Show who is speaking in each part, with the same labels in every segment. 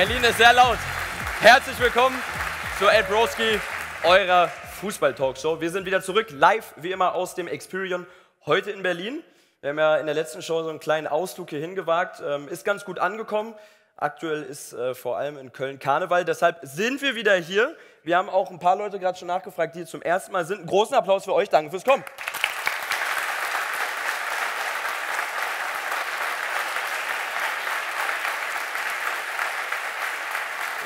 Speaker 1: Berlin ist sehr laut. Herzlich willkommen zu Ed Broski, eurer Fußball-Talkshow. Wir sind wieder zurück, live wie immer aus dem Experion heute in Berlin. Wir haben ja in der letzten Show so einen kleinen Ausflug hier hingewagt. Ähm, ist ganz gut angekommen. Aktuell ist äh, vor allem in Köln Karneval, deshalb sind wir wieder hier. Wir haben auch ein paar Leute gerade schon nachgefragt, die hier zum ersten Mal sind. großen Applaus für euch, danke fürs Kommen.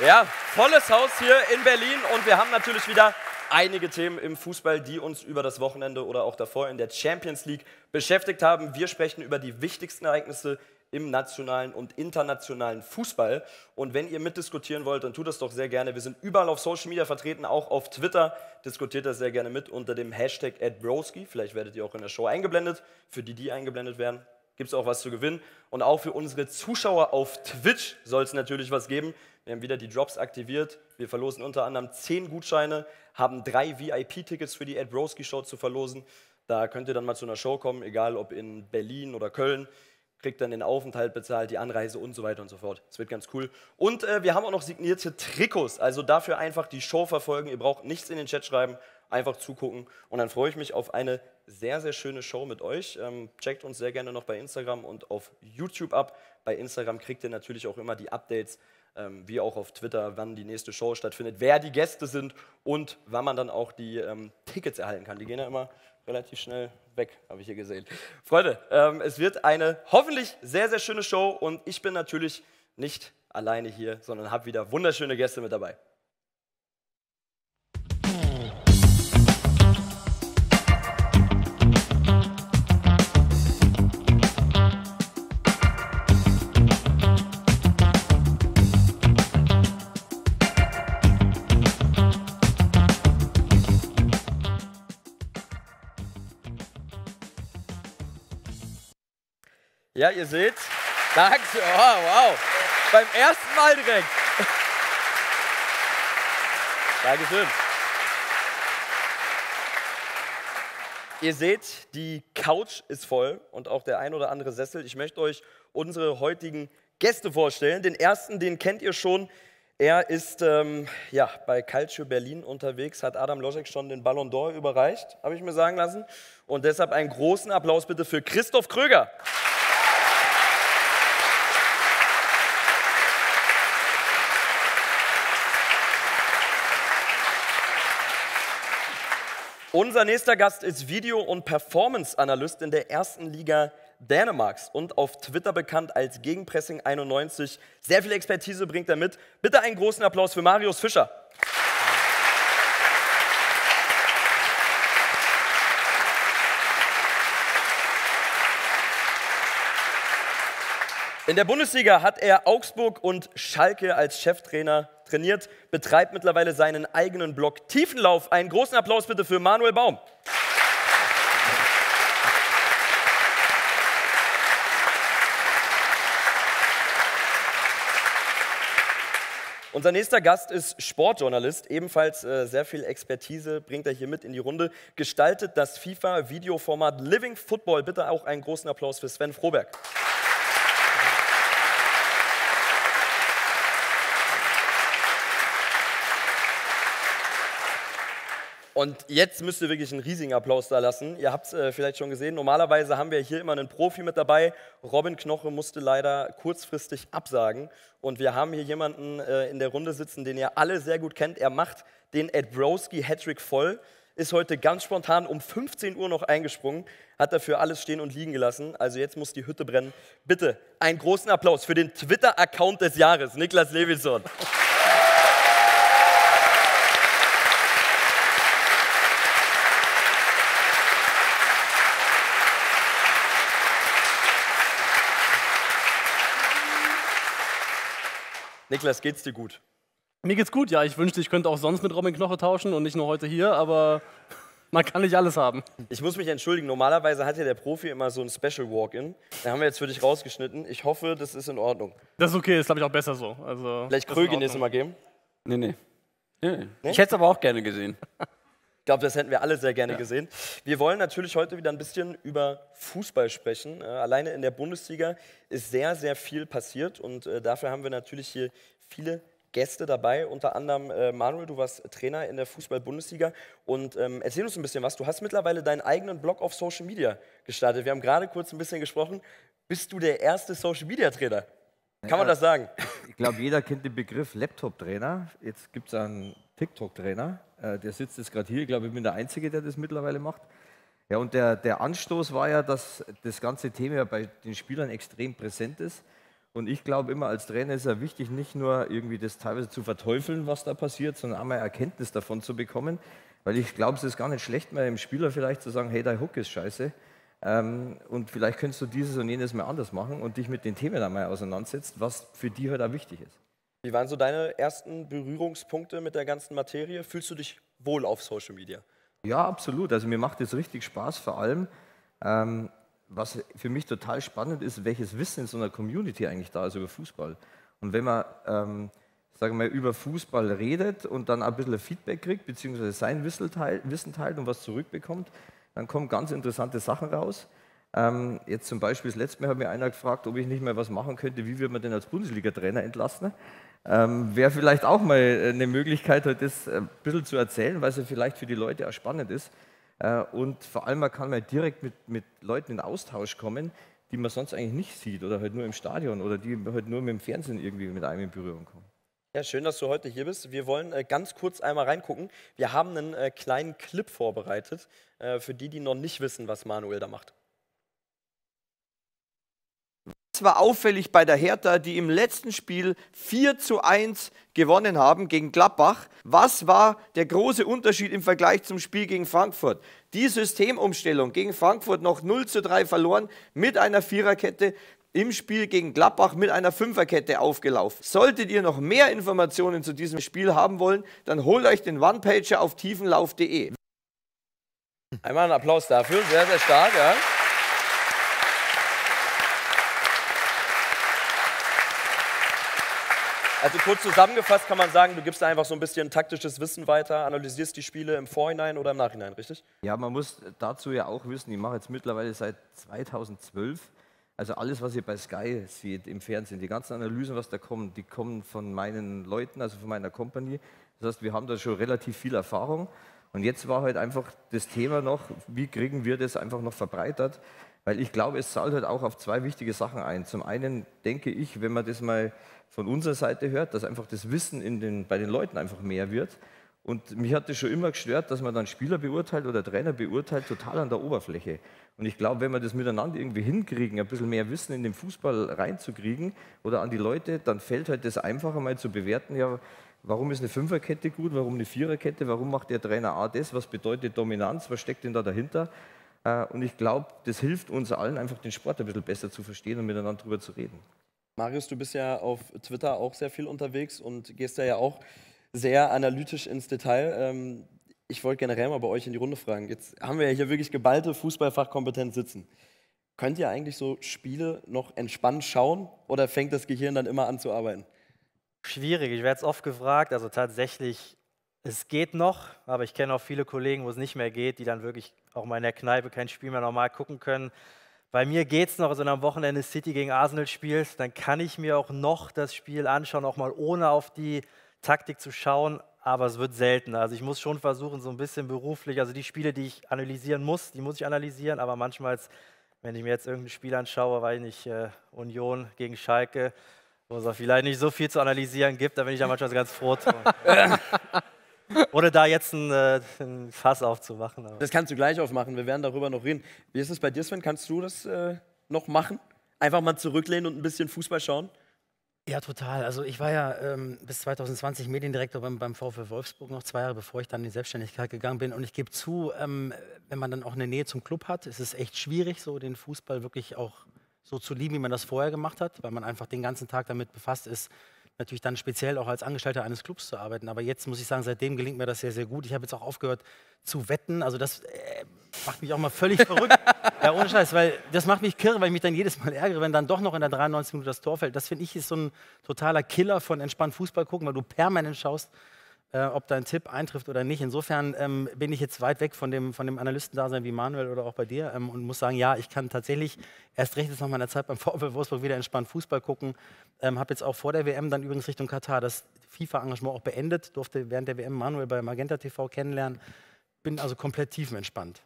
Speaker 1: Ja, volles Haus hier in Berlin und wir haben natürlich wieder einige Themen im Fußball, die uns über das Wochenende oder auch davor in der Champions League beschäftigt haben. Wir sprechen über die wichtigsten Ereignisse im nationalen und internationalen Fußball. Und wenn ihr mitdiskutieren wollt, dann tut das doch sehr gerne. Wir sind überall auf Social Media vertreten, auch auf Twitter. Diskutiert das sehr gerne mit unter dem Hashtag Broski. Vielleicht werdet ihr auch in der Show eingeblendet, für die, die eingeblendet werden gibt es auch was zu gewinnen. Und auch für unsere Zuschauer auf Twitch soll es natürlich was geben. Wir haben wieder die Drops aktiviert. Wir verlosen unter anderem 10 Gutscheine, haben drei VIP-Tickets für die Ed Broski Show zu verlosen. Da könnt ihr dann mal zu einer Show kommen, egal ob in Berlin oder Köln. Kriegt dann den Aufenthalt bezahlt, die Anreise und so weiter und so fort. Es wird ganz cool. Und äh, wir haben auch noch signierte Trikots. Also dafür einfach die Show verfolgen. Ihr braucht nichts in den Chat schreiben einfach zugucken. Und dann freue ich mich auf eine sehr, sehr schöne Show mit euch. Ähm, checkt uns sehr gerne noch bei Instagram und auf YouTube ab. Bei Instagram kriegt ihr natürlich auch immer die Updates, ähm, wie auch auf Twitter, wann die nächste Show stattfindet, wer die Gäste sind und wann man dann auch die ähm, Tickets erhalten kann. Die gehen ja immer relativ schnell weg, habe ich hier gesehen. Freunde, ähm, es wird eine hoffentlich sehr, sehr schöne Show und ich bin natürlich nicht alleine hier, sondern habe wieder wunderschöne Gäste mit dabei. Ja, ihr seht.
Speaker 2: Danke. Oh,
Speaker 1: wow. Beim ersten Mal direkt. Dankeschön. Ihr seht, die Couch ist voll und auch der ein oder andere Sessel. Ich möchte euch unsere heutigen Gäste vorstellen. Den ersten, den kennt ihr schon. Er ist ähm, ja, bei Calcio Berlin unterwegs, hat Adam Loschek schon den Ballon d'Or überreicht, habe ich mir sagen lassen. Und deshalb einen großen Applaus bitte für Christoph Kröger. Applaus Unser nächster Gast ist Video- und Performance-Analyst in der ersten Liga Dänemarks und auf Twitter bekannt als Gegenpressing91. Sehr viel Expertise bringt er mit. Bitte einen großen Applaus für Marius Fischer. In der Bundesliga hat er Augsburg und Schalke als Cheftrainer trainiert, betreibt mittlerweile seinen eigenen Blog Tiefenlauf. Einen großen Applaus bitte für Manuel Baum. Unser nächster Gast ist Sportjournalist, ebenfalls äh, sehr viel Expertise bringt er hier mit in die Runde. Gestaltet das FIFA-Videoformat Living Football. Bitte auch einen großen Applaus für Sven Froberg. Und jetzt müsst ihr wirklich einen riesigen Applaus da lassen. Ihr habt es äh, vielleicht schon gesehen. Normalerweise haben wir hier immer einen Profi mit dabei. Robin Knoche musste leider kurzfristig absagen. Und wir haben hier jemanden äh, in der Runde sitzen, den ihr alle sehr gut kennt. Er macht den Ed Broski Hattrick voll. Ist heute ganz spontan um 15 Uhr noch eingesprungen, hat dafür alles stehen und liegen gelassen. Also jetzt muss die Hütte brennen. Bitte einen großen Applaus für den Twitter-Account des Jahres, Niklas Levison.
Speaker 3: Niklas, geht's dir gut? Mir geht's gut, ja. Ich wünschte, ich könnte auch sonst mit Robin Knoche tauschen und nicht nur heute hier, aber man kann nicht alles haben. Ich muss mich entschuldigen.
Speaker 1: Normalerweise hat ja der Profi immer so ein Special Walk-In. Da haben wir jetzt für dich rausgeschnitten. Ich hoffe, das ist in Ordnung.
Speaker 3: Das ist okay, ist glaube ich auch besser so. Also, Vielleicht Krögen jetzt immer
Speaker 1: geben?
Speaker 2: nee. nee.
Speaker 3: nee? Ich hätte es aber auch gerne gesehen.
Speaker 1: Ich glaube, das hätten wir alle sehr gerne ja. gesehen. Wir wollen natürlich heute wieder ein bisschen über Fußball sprechen. Äh, alleine in der Bundesliga ist sehr, sehr viel passiert und äh, dafür haben wir natürlich hier viele Gäste dabei, unter anderem äh, Manuel, du warst Trainer in der Fußball-Bundesliga. Und ähm, erzähl uns ein bisschen was. Du hast mittlerweile deinen eigenen Blog auf Social Media gestartet. Wir haben gerade kurz ein bisschen gesprochen. Bist du der erste Social Media Trainer? Kann ja, man das sagen?
Speaker 4: Ich glaube, jeder kennt den Begriff Laptop-Trainer. Jetzt gibt es einen TikTok-Trainer. Äh, der sitzt jetzt gerade hier. Ich glaube, ich bin der Einzige, der das mittlerweile macht. Ja, und der, der Anstoß war ja, dass das ganze Thema bei den Spielern extrem präsent ist. Und ich glaube immer, als Trainer ist ja wichtig, nicht nur irgendwie das teilweise zu verteufeln, was da passiert, sondern einmal Erkenntnis davon zu bekommen. Weil ich glaube, es ist gar nicht schlecht, mal dem Spieler vielleicht zu sagen, hey, dein Hook ist scheiße. Ähm, und vielleicht könntest du dieses und jenes mal anders machen und dich mit den Themen einmal auseinandersetzt, was für die halt auch wichtig ist.
Speaker 1: Wie waren so deine ersten Berührungspunkte mit der ganzen Materie? Fühlst du dich wohl auf Social Media?
Speaker 4: Ja, absolut. Also mir macht es richtig Spaß, vor allem. Ähm, was für mich total spannend ist, welches Wissen in so einer Community eigentlich da ist über Fußball. Und wenn man, ähm, sagen wir, über Fußball redet und dann ein bisschen Feedback kriegt, beziehungsweise sein Wissen teilt, und was zurückbekommt, dann kommen ganz interessante Sachen raus. Ähm, jetzt zum Beispiel, das letzte Mal hat mir einer gefragt, ob ich nicht mehr was machen könnte, wie würde man denn als Bundesliga-Trainer entlassen? Ähm, Wäre vielleicht auch mal äh, eine Möglichkeit, das ein äh, bisschen zu erzählen, weil es ja vielleicht für die Leute auch spannend ist. Äh, und vor allem, man kann mal direkt mit, mit Leuten in Austausch kommen, die man sonst eigentlich nicht sieht oder halt nur im Stadion oder die halt nur mit dem Fernsehen irgendwie mit einem in Berührung kommen.
Speaker 1: Ja, schön, dass du heute hier bist. Wir wollen äh, ganz kurz einmal reingucken. Wir haben einen äh, kleinen Clip vorbereitet äh, für die, die noch nicht wissen, was
Speaker 4: Manuel da macht. Das war auffällig bei der Hertha, die im letzten Spiel 4 zu 1 gewonnen haben gegen Gladbach. Was war der große Unterschied im Vergleich zum Spiel gegen Frankfurt? Die Systemumstellung gegen Frankfurt noch 0 zu 3 verloren mit einer Viererkette, im Spiel gegen Gladbach mit einer Fünferkette aufgelaufen. Solltet ihr noch mehr Informationen zu diesem Spiel haben wollen, dann holt euch den One-Pager auf tiefenlauf.de. Einmal einen Applaus dafür, sehr, sehr stark. Ja.
Speaker 1: Also kurz zusammengefasst kann man sagen, du gibst einfach so ein bisschen taktisches Wissen weiter, analysierst die Spiele im Vorhinein oder im Nachhinein, richtig?
Speaker 4: Ja, man muss dazu ja auch wissen, ich mache jetzt mittlerweile seit 2012, also alles, was ihr bei Sky seht im Fernsehen, die ganzen Analysen, was da kommen, die kommen von meinen Leuten, also von meiner Company. Das heißt, wir haben da schon relativ viel Erfahrung. Und jetzt war halt einfach das Thema noch, wie kriegen wir das einfach noch verbreitert? Weil ich glaube, es zahlt halt auch auf zwei wichtige Sachen ein. Zum einen denke ich, wenn man das mal von unserer Seite hört, dass einfach das Wissen den, bei den Leuten einfach mehr wird. Und mich hat das schon immer gestört, dass man dann Spieler beurteilt oder Trainer beurteilt, total an der Oberfläche. Und ich glaube, wenn wir das miteinander irgendwie hinkriegen, ein bisschen mehr Wissen in den Fußball reinzukriegen oder an die Leute, dann fällt halt das einfacher mal zu bewerten, ja, warum ist eine Fünferkette gut, warum eine Viererkette, warum macht der Trainer A das, was bedeutet Dominanz, was steckt denn da dahinter? Äh, und ich glaube, das hilft uns allen, einfach den Sport ein bisschen besser zu verstehen und miteinander drüber zu reden.
Speaker 1: Marius, du bist ja auf Twitter auch sehr viel unterwegs und gehst da ja auch sehr analytisch ins Detail. Ähm, ich wollte generell mal bei euch in die Runde fragen. Jetzt haben wir ja hier wirklich geballte Fußballfachkompetenz sitzen. Könnt ihr eigentlich so Spiele noch entspannt schauen oder fängt das
Speaker 5: Gehirn dann immer an zu arbeiten? Schwierig, ich werde es oft gefragt. Also tatsächlich, es geht noch, aber ich kenne auch viele Kollegen, wo es nicht mehr geht, die dann wirklich auch mal in der Kneipe kein Spiel mehr normal gucken können. Bei mir geht es noch, also wenn am Wochenende City gegen Arsenal spielst, dann kann ich mir auch noch das Spiel anschauen, auch mal ohne auf die Taktik zu schauen, aber es wird seltener. Also ich muss schon versuchen, so ein bisschen beruflich, also die Spiele, die ich analysieren muss, die muss ich analysieren, aber manchmal, wenn ich mir jetzt irgendein Spiel anschaue, weil ich nicht, äh, Union gegen Schalke, wo es auch vielleicht nicht so viel zu analysieren gibt, da bin ich ja manchmal ganz froh. Oder da jetzt ein, äh, ein Fass aufzumachen. Das kannst du gleich aufmachen, wir werden darüber noch reden.
Speaker 1: Wie ist es bei dir, Sven? Kannst du das äh, noch machen? Einfach mal zurücklehnen und ein bisschen Fußball schauen?
Speaker 6: Ja, total. Also ich war ja ähm, bis 2020 Mediendirektor beim, beim VfL Wolfsburg noch zwei Jahre, bevor ich dann in die Selbstständigkeit gegangen bin. Und ich gebe zu, ähm, wenn man dann auch eine Nähe zum Club hat, ist es echt schwierig, so den Fußball wirklich auch so zu lieben, wie man das vorher gemacht hat, weil man einfach den ganzen Tag damit befasst ist, natürlich dann speziell auch als Angestellter eines Clubs zu arbeiten. Aber jetzt muss ich sagen, seitdem gelingt mir das sehr, sehr gut. Ich habe jetzt auch aufgehört zu wetten. Also das äh, macht mich auch mal völlig verrückt. ja, ohne Scheiß, weil das macht mich kirre, weil ich mich dann jedes Mal ärgere, wenn dann doch noch in der 93 Minute das Tor fällt. Das finde ich ist so ein totaler Killer von entspannt Fußball gucken, weil du permanent schaust, äh, ob dein Tipp eintrifft oder nicht. Insofern ähm, bin ich jetzt weit weg von dem, von dem Analystendasein wie Manuel oder auch bei dir ähm, und muss sagen, ja, ich kann tatsächlich erst recht jetzt nach meiner Zeit beim VfL Wolfsburg wieder entspannt Fußball gucken. Ähm, Habe jetzt auch vor der WM dann übrigens Richtung Katar das FIFA-Engagement auch beendet, durfte während der WM Manuel bei Magenta TV kennenlernen. Bin also komplett tiefenentspannt,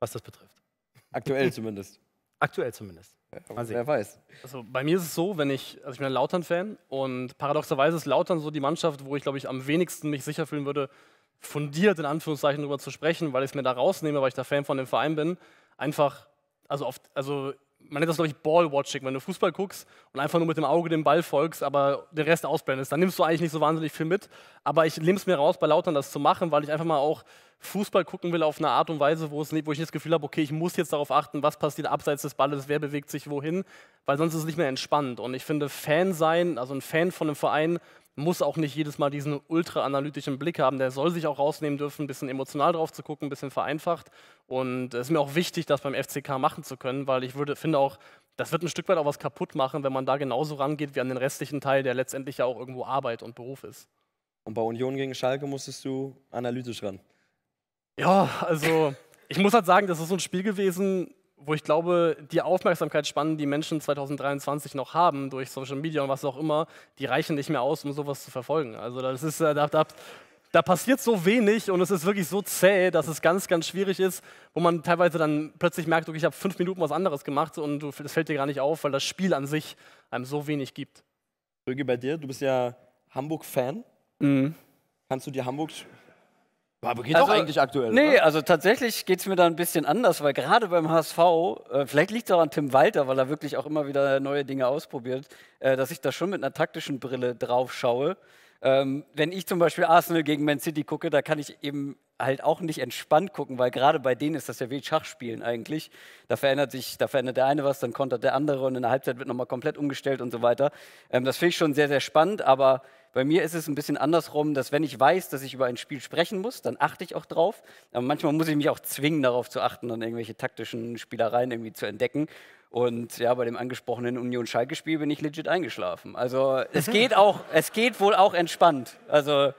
Speaker 6: was das betrifft. Aktuell zumindest. Aktuell zumindest. Ja, wer weiß. Also bei mir ist es so, wenn ich,
Speaker 3: also ich bin ein Lautern-Fan und paradoxerweise ist Lautern so die Mannschaft, wo ich glaube ich am wenigsten mich sicher fühlen würde, fundiert in Anführungszeichen darüber zu sprechen, weil ich es mir da rausnehme, weil ich da Fan von dem Verein bin. Einfach, also, oft, also man nennt das, glaube ich, Ballwatching, wenn du Fußball guckst und einfach nur mit dem Auge dem Ball folgst, aber den Rest ausblendest. Dann nimmst du eigentlich nicht so wahnsinnig viel mit. Aber ich nehme es mir raus, bei Lautern das zu machen, weil ich einfach mal auch Fußball gucken will auf eine Art und Weise, wo, es, wo ich nicht das Gefühl habe, okay, ich muss jetzt darauf achten, was passiert abseits des Balles, wer bewegt sich wohin, weil sonst ist es nicht mehr entspannt. Und ich finde, Fan sein, also ein Fan von einem Verein, muss auch nicht jedes Mal diesen ultra-analytischen Blick haben. Der soll sich auch rausnehmen dürfen, ein bisschen emotional drauf zu gucken, ein bisschen vereinfacht. Und es ist mir auch wichtig, das beim FCK machen zu können, weil ich würde, finde auch, das wird ein Stück weit auch was kaputt machen, wenn man da genauso rangeht wie an den restlichen Teil, der letztendlich ja auch irgendwo Arbeit und Beruf ist. Und bei Union gegen Schalke musstest du analytisch ran. Ja, also ich muss halt sagen, das ist so ein Spiel gewesen, wo ich glaube, die Aufmerksamkeitsspannen, die Menschen 2023 noch haben durch Social Media und was auch immer, die reichen nicht mehr aus, um sowas zu verfolgen. Also das ist, äh, da, da, da passiert so wenig und es ist wirklich so zäh, dass es ganz, ganz schwierig ist, wo man teilweise dann plötzlich merkt, okay, ich habe fünf Minuten was anderes gemacht und es fällt dir gar nicht auf, weil das Spiel an sich einem so wenig gibt. Birgi, bei dir, du bist ja Hamburg-Fan. Mhm. Kannst du dir Hamburg
Speaker 5: aber geht also, doch eigentlich aktuell. Nee,
Speaker 2: oder? also tatsächlich geht es mir da ein bisschen anders, weil gerade beim HSV, äh, vielleicht liegt es auch an Tim Walter, weil er wirklich auch immer wieder neue Dinge ausprobiert, äh, dass ich da schon mit einer taktischen Brille drauf schaue. Ähm, wenn ich zum Beispiel Arsenal gegen Man City gucke, da kann ich eben halt auch nicht entspannt gucken, weil gerade bei denen ist das ja wie Schachspielen eigentlich. Da verändert sich, da verändert der eine was, dann kontert der andere und in der Halbzeit wird nochmal komplett umgestellt und so weiter. Ähm, das finde ich schon sehr, sehr spannend, aber bei mir ist es ein bisschen andersrum, dass wenn ich weiß, dass ich über ein Spiel sprechen muss, dann achte ich auch drauf. Aber manchmal muss ich mich auch zwingen, darauf zu achten und irgendwelche taktischen Spielereien irgendwie zu entdecken. Und ja, bei dem angesprochenen Union-Schalke-Spiel bin ich legit eingeschlafen. Also es mhm. geht auch, es geht wohl auch entspannt. Also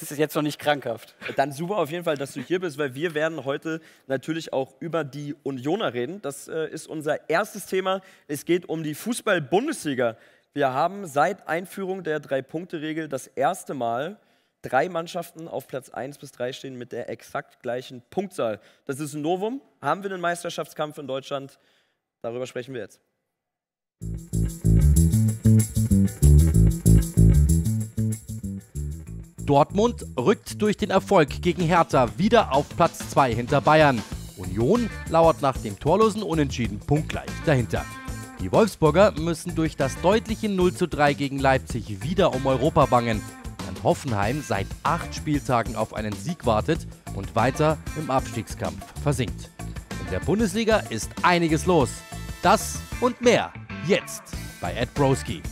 Speaker 2: es ist jetzt noch nicht
Speaker 1: krankhaft. Dann super auf jeden Fall, dass du hier bist, weil wir werden heute natürlich auch über die Unioner reden. Das äh, ist unser erstes Thema. Es geht um die Fußball-Bundesliga. Wir haben seit Einführung der Drei-Punkte-Regel das erste Mal drei Mannschaften auf Platz 1 bis 3 stehen mit der exakt gleichen Punktzahl. Das ist ein Novum. Haben wir einen Meisterschaftskampf in Deutschland? Darüber sprechen wir jetzt.
Speaker 7: Dortmund rückt durch den Erfolg gegen Hertha wieder auf Platz 2 hinter Bayern. Union lauert nach dem torlosen Unentschieden punktgleich dahinter. Die Wolfsburger müssen durch das deutliche 0 zu 3 gegen Leipzig wieder um Europa bangen, während Hoffenheim seit acht Spieltagen auf einen Sieg wartet und weiter im Abstiegskampf versinkt. In der Bundesliga ist einiges los. Das und mehr jetzt bei Ed Broski.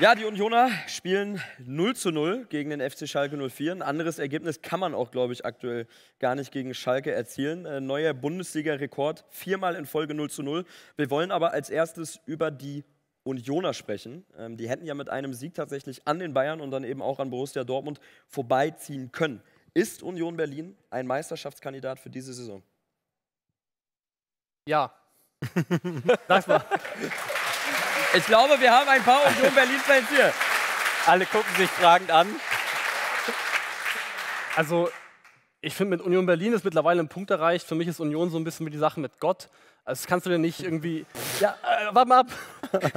Speaker 1: Ja, die Unioner spielen 0 zu 0 gegen den FC Schalke 04. Ein anderes Ergebnis kann man auch, glaube ich, aktuell gar nicht gegen Schalke erzielen. Äh, neuer Bundesliga-Rekord, viermal in Folge 0 zu 0. Wir wollen aber als erstes über die Unioner sprechen. Ähm, die hätten ja mit einem Sieg tatsächlich an den Bayern und dann eben auch an Borussia Dortmund vorbeiziehen können. Ist Union Berlin ein Meisterschaftskandidat für diese Saison? Ja. das war. Ich
Speaker 3: glaube, wir haben ein paar Union Berlin-Fans hier. Alle gucken sich fragend an. Also, ich finde, mit Union Berlin ist mittlerweile ein Punkt erreicht. Für mich ist Union so ein bisschen wie die Sache mit Gott. Das kannst du dir nicht irgendwie. Ja, äh, warte mal ab.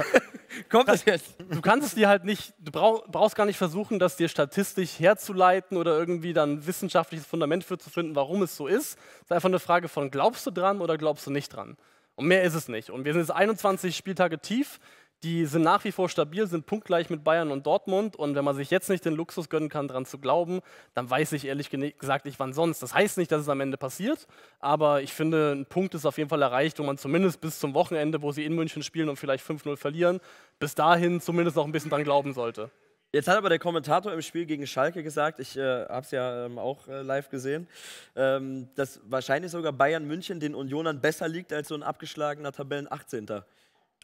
Speaker 3: Kommt das jetzt? Du kannst es dir halt nicht, du brauchst gar nicht versuchen, das dir statistisch herzuleiten oder irgendwie dann wissenschaftliches Fundament für zu finden, warum es so ist. Es ist einfach eine Frage von, glaubst du dran oder glaubst du nicht dran? Und mehr ist es nicht. Und wir sind jetzt 21 Spieltage tief die sind nach wie vor stabil, sind punktgleich mit Bayern und Dortmund. Und wenn man sich jetzt nicht den Luxus gönnen kann, daran zu glauben, dann weiß ich ehrlich gesagt nicht, wann sonst. Das heißt nicht, dass es am Ende passiert, aber ich finde, ein Punkt ist auf jeden Fall erreicht, wo man zumindest bis zum Wochenende, wo sie in München spielen und vielleicht 5-0 verlieren, bis dahin zumindest noch ein bisschen dran glauben sollte. Jetzt hat aber der Kommentator im Spiel gegen Schalke
Speaker 1: gesagt, ich äh, habe es ja ähm, auch äh, live gesehen, ähm, dass wahrscheinlich sogar Bayern München
Speaker 3: den Unionern besser liegt als so ein abgeschlagener Tabellen 18.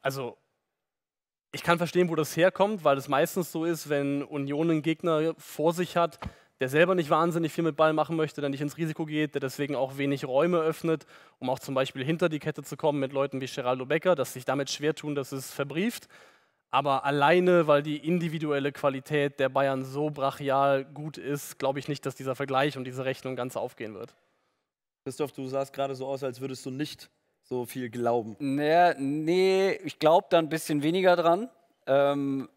Speaker 3: Also ich kann verstehen, wo das herkommt, weil es meistens so ist, wenn Union einen Gegner vor sich hat, der selber nicht wahnsinnig viel mit Ball machen möchte, der nicht ins Risiko geht, der deswegen auch wenig Räume öffnet, um auch zum Beispiel hinter die Kette zu kommen mit Leuten wie Geraldo Becker, dass sich damit schwer tun, dass es verbrieft. Aber alleine, weil die individuelle Qualität der Bayern so brachial gut ist, glaube ich nicht, dass dieser Vergleich und diese Rechnung ganz aufgehen wird. Christoph, du sahst gerade so aus, als würdest du nicht so viel glauben. Naja, nee, ich glaube da ein bisschen weniger
Speaker 2: dran. Ähm,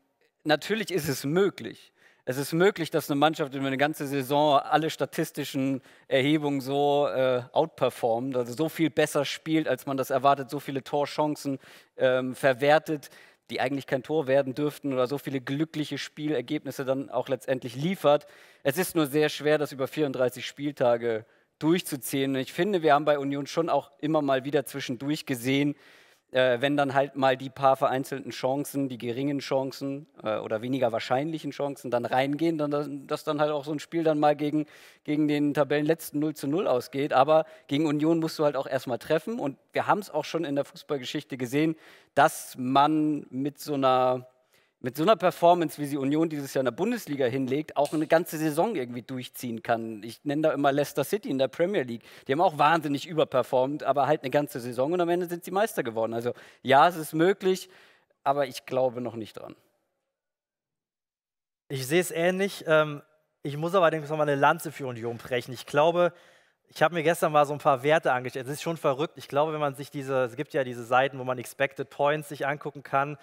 Speaker 2: natürlich ist es möglich. Es ist möglich, dass eine Mannschaft über eine ganze Saison alle statistischen Erhebungen so äh, outperformt, also so viel besser spielt, als man das erwartet, so viele Torchancen ähm, verwertet, die eigentlich kein Tor werden dürften oder so viele glückliche Spielergebnisse dann auch letztendlich liefert. Es ist nur sehr schwer, das über 34 Spieltage äh, durchzuziehen. Und ich finde, wir haben bei Union schon auch immer mal wieder zwischendurch gesehen, äh, wenn dann halt mal die paar vereinzelten Chancen, die geringen Chancen äh, oder weniger wahrscheinlichen Chancen dann reingehen, dann, dass dann halt auch so ein Spiel dann mal gegen, gegen den Tabellenletzten 0 zu 0 ausgeht. Aber gegen Union musst du halt auch erstmal treffen. Und wir haben es auch schon in der Fußballgeschichte gesehen, dass man mit so einer mit so einer Performance, wie sie Union dieses Jahr in der Bundesliga hinlegt, auch eine ganze Saison irgendwie durchziehen kann. Ich nenne da immer Leicester City in der Premier League. Die haben auch wahnsinnig überperformt, aber halt eine ganze Saison und am Ende sind sie Meister geworden. Also ja, es ist möglich, aber ich
Speaker 5: glaube noch nicht dran. Ich sehe es ähnlich. Ähm, ich muss aber allerdings nochmal eine Lanze für Union brechen. Ich glaube, ich habe mir gestern mal so ein paar Werte angestellt. Es ist schon verrückt. Ich glaube, wenn man sich diese, es gibt ja diese Seiten, wo man Expected Points sich angucken kann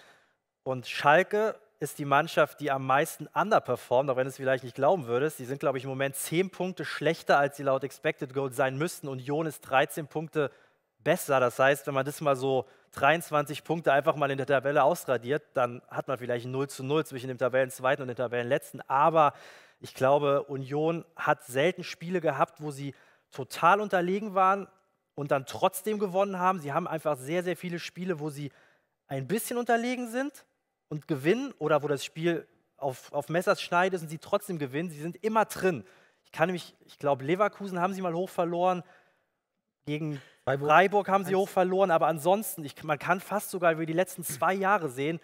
Speaker 5: und Schalke ist die Mannschaft, die am meisten underperformt, auch wenn du es vielleicht nicht glauben würdest. Die sind, glaube ich, im Moment zehn Punkte schlechter, als sie laut Expected Goal sein müssten. Union ist 13 Punkte besser. Das heißt, wenn man das mal so 23 Punkte einfach mal in der Tabelle ausradiert, dann hat man vielleicht ein 0 zu 0 zwischen dem Tabellenzweiten und dem Tabellenletzten. Aber ich glaube, Union hat selten Spiele gehabt, wo sie total unterlegen waren und dann trotzdem gewonnen haben. Sie haben einfach sehr, sehr viele Spiele, wo sie ein bisschen unterlegen sind und gewinnen oder wo das Spiel auf, auf Messerschneide ist und sie trotzdem gewinnen. Sie sind immer drin. Ich kann nämlich, ich glaube, Leverkusen haben sie mal hoch verloren, gegen Freiburg, Freiburg haben sie hoch verloren, aber ansonsten, ich, man kann fast sogar über die letzten zwei Jahre sehen,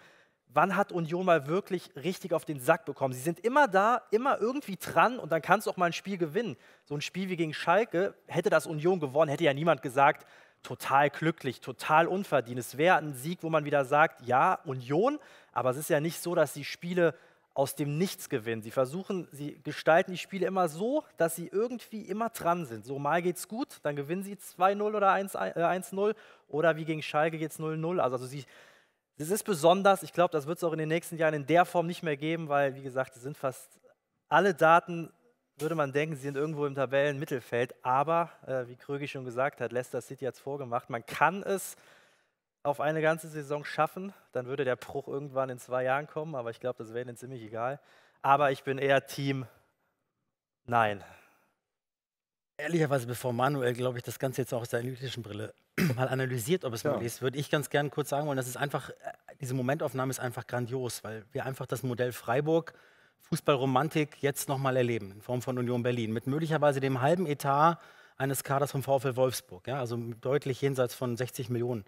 Speaker 5: wann hat Union mal wirklich richtig auf den Sack bekommen. Sie sind immer da, immer irgendwie dran und dann kannst du auch mal ein Spiel gewinnen. So ein Spiel wie gegen Schalke, hätte das Union gewonnen, hätte ja niemand gesagt, total glücklich, total unverdient. Es wäre ein Sieg, wo man wieder sagt, ja, Union, aber es ist ja nicht so, dass die Spiele aus dem Nichts gewinnen. Sie versuchen, sie gestalten die Spiele immer so, dass sie irgendwie immer dran sind. So mal geht's gut, dann gewinnen sie 2-0 oder 1-0 äh, oder wie gegen Schalke geht's 0-0. Also, also sie, das ist besonders. Ich glaube, das wird es auch in den nächsten Jahren in der Form nicht mehr geben, weil, wie gesagt, es sind fast alle Daten würde man denken, sie sind irgendwo im Tabellenmittelfeld. Aber, äh, wie Krögi schon gesagt hat, Leicester City hat es vorgemacht. Man kann es auf eine ganze Saison schaffen. Dann würde der Bruch irgendwann in zwei Jahren kommen. Aber ich glaube, das wäre ihnen ziemlich egal. Aber ich bin eher Team
Speaker 6: Nein. Ehrlicherweise, bevor Manuel, glaube ich, das Ganze jetzt auch aus der analytischen Brille mal analysiert, ob es ja. möglich ist, würde ich ganz gerne kurz sagen wollen, das ist einfach, äh, diese Momentaufnahme ist einfach grandios, weil wir einfach das Modell Freiburg Fußballromantik jetzt nochmal erleben, in Form von Union Berlin, mit möglicherweise dem halben Etat eines Kaders vom VfL Wolfsburg, ja, also deutlich jenseits von 60 Millionen.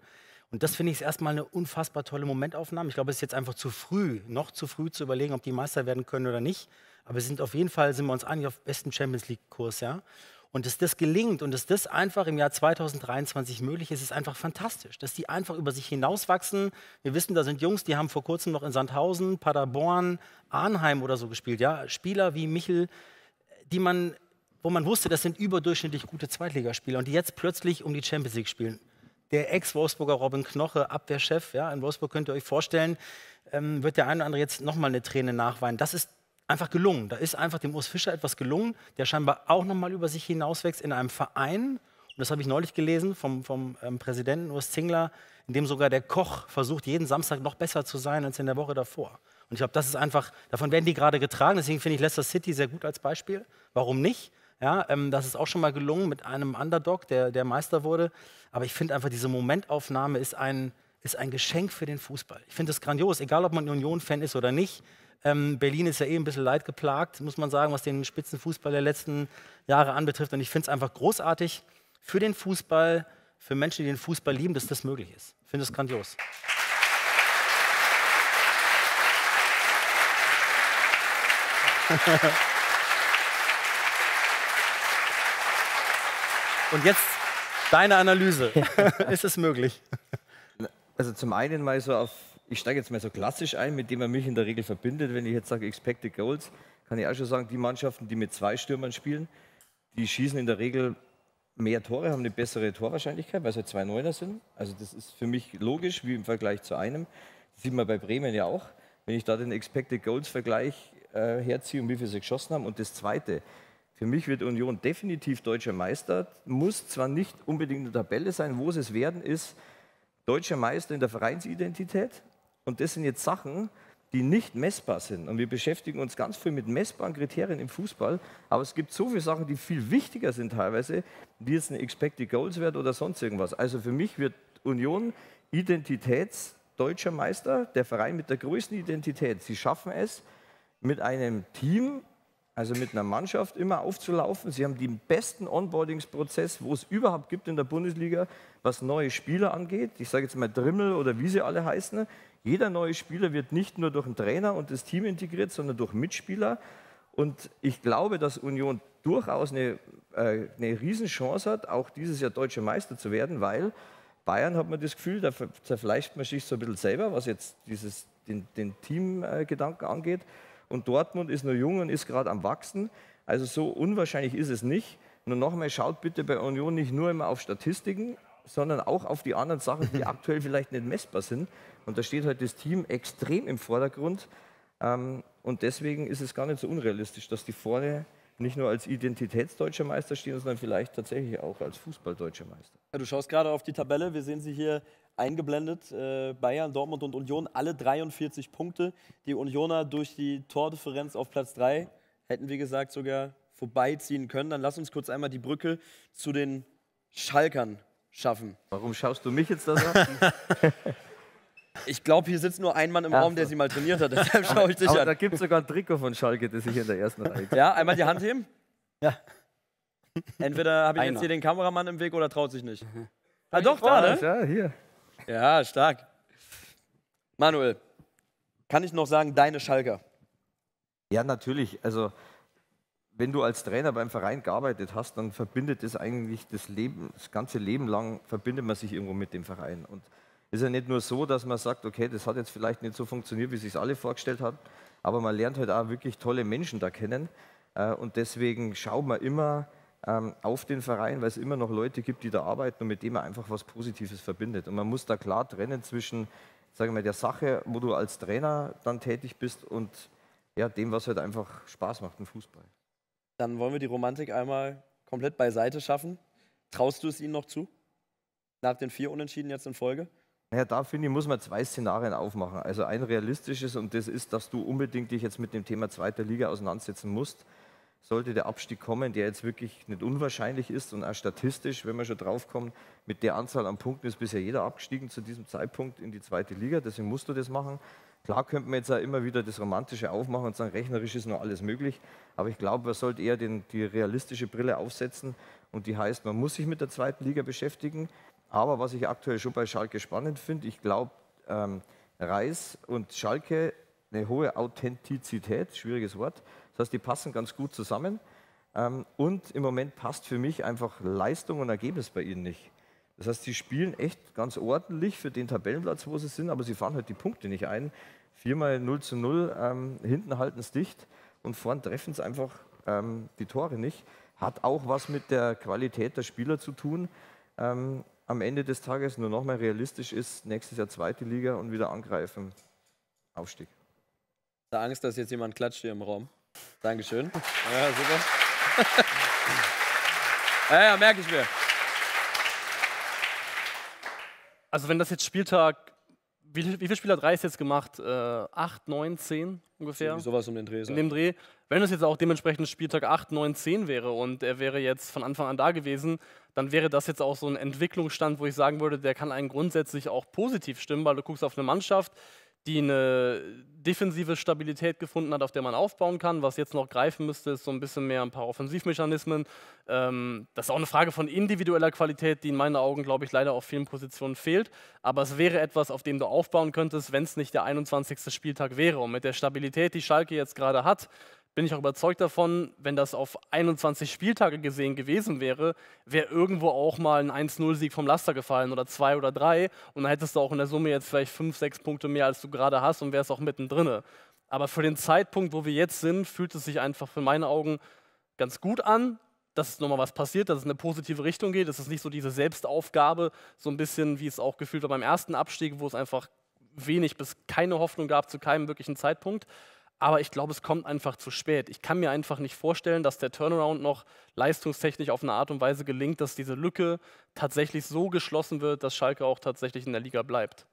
Speaker 6: Und das finde ich erstmal eine unfassbar tolle Momentaufnahme. Ich glaube, es ist jetzt einfach zu früh, noch zu früh zu überlegen, ob die Meister werden können oder nicht. Aber wir sind auf jeden Fall, sind wir uns eigentlich auf besten Champions League-Kurs, ja. Und dass das gelingt und dass das einfach im Jahr 2023 möglich ist, ist einfach fantastisch. Dass die einfach über sich hinauswachsen. Wir wissen, da sind Jungs, die haben vor kurzem noch in Sandhausen, Paderborn, Arnheim oder so gespielt. Ja? Spieler wie Michel, die man, wo man wusste, das sind überdurchschnittlich gute Zweitligaspieler und die jetzt plötzlich um die Champions League spielen. Der Ex-Wolfsburger Robin Knoche, Abwehrchef, ja, in Wolfsburg könnt ihr euch vorstellen, ähm, wird der eine oder andere jetzt nochmal eine Träne nachweinen. Das ist einfach gelungen. Da ist einfach dem Urs Fischer etwas gelungen, der scheinbar auch nochmal über sich hinauswächst in einem Verein. Und das habe ich neulich gelesen vom, vom ähm, Präsidenten Urs Zingler, in dem sogar der Koch versucht, jeden Samstag noch besser zu sein als in der Woche davor. Und ich glaube, das ist einfach, davon werden die gerade getragen. Deswegen finde ich Leicester City sehr gut als Beispiel. Warum nicht? Ja, ähm, das ist auch schon mal gelungen mit einem Underdog, der, der Meister wurde. Aber ich finde einfach, diese Momentaufnahme ist ein, ist ein Geschenk für den Fußball. Ich finde es grandios, egal ob man Union-Fan ist oder nicht. Ähm, Berlin ist ja eh ein bisschen leidgeplagt, muss man sagen, was den Spitzenfußball der letzten Jahre anbetrifft. Und ich finde es einfach großartig für den Fußball, für Menschen, die den Fußball lieben, dass das möglich ist. Ich finde es grandios. Und jetzt deine Analyse.
Speaker 4: ist es möglich? Also zum einen mal so auf ich steige jetzt mal so klassisch ein, mit dem er mich in der Regel verbindet. Wenn ich jetzt sage Expected Goals, kann ich auch schon sagen, die Mannschaften, die mit zwei Stürmern spielen, die schießen in der Regel mehr Tore, haben eine bessere Torwahrscheinlichkeit, weil sie halt zwei Neuner sind. Also das ist für mich logisch, wie im Vergleich zu einem. Das sieht man bei Bremen ja auch. Wenn ich da den Expected Goals-Vergleich äh, herziehe und wie viel sie geschossen haben. Und das Zweite, für mich wird Union definitiv deutscher Meister. Muss zwar nicht unbedingt eine Tabelle sein, wo sie es werden, ist deutscher Meister in der Vereinsidentität. Und das sind jetzt Sachen, die nicht messbar sind. Und wir beschäftigen uns ganz viel mit messbaren Kriterien im Fußball, aber es gibt so viele Sachen, die viel wichtiger sind teilweise, wie jetzt ein Expected Goals Wert oder sonst irgendwas. Also für mich wird Union Identitätsdeutscher Meister, der Verein mit der größten Identität. Sie schaffen es, mit einem Team, also mit einer Mannschaft immer aufzulaufen. Sie haben den besten Onboardingsprozess, wo es überhaupt gibt in der Bundesliga, was neue Spieler angeht. Ich sage jetzt mal Drimmel oder wie sie alle heißen. Jeder neue Spieler wird nicht nur durch den Trainer und das Team integriert, sondern durch Mitspieler. Und ich glaube, dass Union durchaus eine, äh, eine Riesenchance hat, auch dieses Jahr deutscher Meister zu werden, weil Bayern hat man das Gefühl, da zerfleischt man sich so ein bisschen selber, was jetzt dieses, den, den Teamgedanken angeht. Und Dortmund ist nur jung und ist gerade am Wachsen. Also so unwahrscheinlich ist es nicht. Nur nochmal, schaut bitte bei Union nicht nur immer auf Statistiken, sondern auch auf die anderen Sachen, die aktuell vielleicht nicht messbar sind. Und da steht halt das Team extrem im Vordergrund. Ähm, und deswegen ist es gar nicht so unrealistisch, dass die vorne nicht nur als identitätsdeutscher Meister stehen, sondern vielleicht tatsächlich auch als Fußballdeutscher Meister.
Speaker 1: Ja, du schaust gerade auf die Tabelle, wir sehen sie hier eingeblendet. Äh, Bayern, Dortmund und Union, alle 43 Punkte. Die Unioner durch die Tordifferenz auf Platz 3 hätten, wie gesagt, sogar vorbeiziehen können. Dann lass uns kurz einmal die Brücke zu den Schalkern schaffen. Warum schaust du mich jetzt das an? Ich glaube, hier sitzt nur ein Mann im ja, Raum, der sie mal trainiert hat. Deshalb schaue ich dich aber an. Da
Speaker 4: gibt es sogar ein Trikot von Schalke, das ich in der ersten Reihe. Ja, einmal die Hand
Speaker 1: heben. Ja. Entweder habe ich Einer. jetzt hier den Kameramann im Weg oder traut sich nicht. Mhm. Ah, doch, da, ne? Ja, hier. Ja, stark. Manuel, kann ich noch sagen, deine Schalker?
Speaker 4: Ja, natürlich. Also, wenn du als Trainer beim Verein gearbeitet hast, dann verbindet das eigentlich das Leben, das ganze Leben lang verbindet man sich irgendwo mit dem Verein. Und ist ja nicht nur so, dass man sagt, okay, das hat jetzt vielleicht nicht so funktioniert, wie sich es alle vorgestellt haben, aber man lernt halt auch wirklich tolle Menschen da kennen. Äh, und deswegen schaut man immer ähm, auf den Verein, weil es immer noch Leute gibt, die da arbeiten und mit denen man einfach was Positives verbindet. Und man muss da klar trennen zwischen, sagen wir, der Sache, wo du als Trainer dann tätig bist und ja, dem, was halt einfach Spaß macht im Fußball.
Speaker 1: Dann wollen wir die Romantik einmal komplett beiseite schaffen. Traust du es ihnen noch zu?
Speaker 4: Nach den vier Unentschieden jetzt in Folge? Naja, da finde ich, muss man zwei Szenarien aufmachen. Also ein realistisches und das ist, dass du unbedingt dich jetzt mit dem Thema zweiter Liga auseinandersetzen musst. Sollte der Abstieg kommen, der jetzt wirklich nicht unwahrscheinlich ist und auch statistisch, wenn man schon draufkommt, mit der Anzahl an Punkten ist bisher jeder abgestiegen zu diesem Zeitpunkt in die zweite Liga, deswegen musst du das machen. Klar könnte man jetzt auch immer wieder das Romantische aufmachen und sagen, rechnerisch ist noch alles möglich, aber ich glaube, man sollte eher den, die realistische Brille aufsetzen und die heißt, man muss sich mit der zweiten Liga beschäftigen, aber was ich aktuell schon bei Schalke spannend finde, ich glaube, ähm, Reis und Schalke eine hohe Authentizität, schwieriges Wort. Das heißt, die passen ganz gut zusammen. Ähm, und im Moment passt für mich einfach Leistung und Ergebnis bei ihnen nicht. Das heißt, sie spielen echt ganz ordentlich für den Tabellenplatz, wo sie sind, aber sie fahren halt die Punkte nicht ein. Viermal 0 zu 0, ähm, hinten halten es dicht und vorn treffen es einfach ähm, die Tore nicht. Hat auch was mit der Qualität der Spieler zu tun. Ähm, am Ende des Tages nur noch mal realistisch ist, nächstes Jahr zweite Liga und wieder angreifen. Aufstieg. Da Angst, dass jetzt jemand klatscht hier im Raum. Dankeschön. Ja,
Speaker 3: super. ja, ja, merke ich mir. Also wenn das jetzt Spieltag wie, wie viele Spiele hat Reis jetzt gemacht? Äh, acht, neun, zehn ungefähr? So, sowas um den Dreh. Sein. dem Dreh. Wenn es jetzt auch dementsprechend Spieltag 8, 9, 10 wäre und er wäre jetzt von Anfang an da gewesen, dann wäre das jetzt auch so ein Entwicklungsstand, wo ich sagen würde, der kann einen grundsätzlich auch positiv stimmen, weil du guckst auf eine Mannschaft, die eine defensive Stabilität gefunden hat, auf der man aufbauen kann. Was jetzt noch greifen müsste, ist so ein bisschen mehr ein paar Offensivmechanismen. Ähm, das ist auch eine Frage von individueller Qualität, die in meinen Augen, glaube ich, leider auf vielen Positionen fehlt. Aber es wäre etwas, auf dem du aufbauen könntest, wenn es nicht der 21. Spieltag wäre. Und mit der Stabilität, die Schalke jetzt gerade hat, bin ich auch überzeugt davon, wenn das auf 21 Spieltage gesehen gewesen wäre, wäre irgendwo auch mal ein 1-0-Sieg vom Laster gefallen oder zwei oder drei. Und dann hättest du auch in der Summe jetzt vielleicht fünf, sechs Punkte mehr, als du gerade hast und wärst auch mittendrin. Aber für den Zeitpunkt, wo wir jetzt sind, fühlt es sich einfach für meine Augen ganz gut an, dass nochmal was passiert, dass es in eine positive Richtung geht. Es ist nicht so diese Selbstaufgabe, so ein bisschen wie es auch gefühlt war beim ersten Abstieg, wo es einfach wenig bis keine Hoffnung gab zu keinem wirklichen Zeitpunkt aber ich glaube, es kommt einfach zu spät. Ich kann mir einfach nicht vorstellen, dass der Turnaround noch leistungstechnisch auf eine Art und Weise gelingt, dass diese Lücke tatsächlich so geschlossen wird, dass Schalke auch tatsächlich in der Liga bleibt.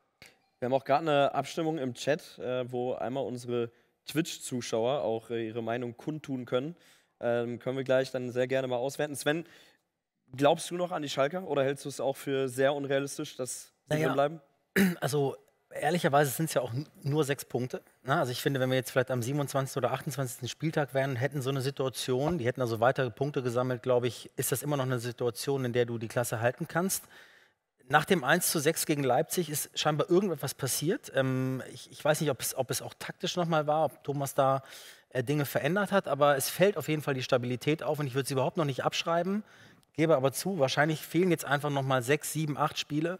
Speaker 3: Wir haben auch gerade eine Abstimmung im Chat,
Speaker 1: äh, wo einmal unsere Twitch-Zuschauer auch äh, ihre Meinung kundtun können. Ähm, können wir gleich dann sehr gerne mal auswerten. Sven, glaubst du noch an die Schalke oder hältst du es auch für sehr unrealistisch, dass sie naja, bleiben?
Speaker 6: Also ehrlicherweise sind es ja auch nur sechs Punkte. Na, ne? also ich finde, wenn wir jetzt vielleicht am 27. oder 28. Spieltag wären und hätten so eine Situation, die hätten also weitere Punkte gesammelt, glaube ich, ist das immer noch eine Situation, in der du die Klasse halten kannst. Nach dem 1 zu 6 gegen Leipzig ist scheinbar irgendetwas passiert. Ähm, ich, ich, weiß nicht, ob es, ob es auch taktisch nochmal war, ob Thomas da äh, Dinge verändert hat, aber es fällt auf jeden Fall die Stabilität auf und ich würde sie überhaupt noch nicht abschreiben gebe aber zu, wahrscheinlich fehlen jetzt einfach nochmal sechs, sieben, acht Spiele,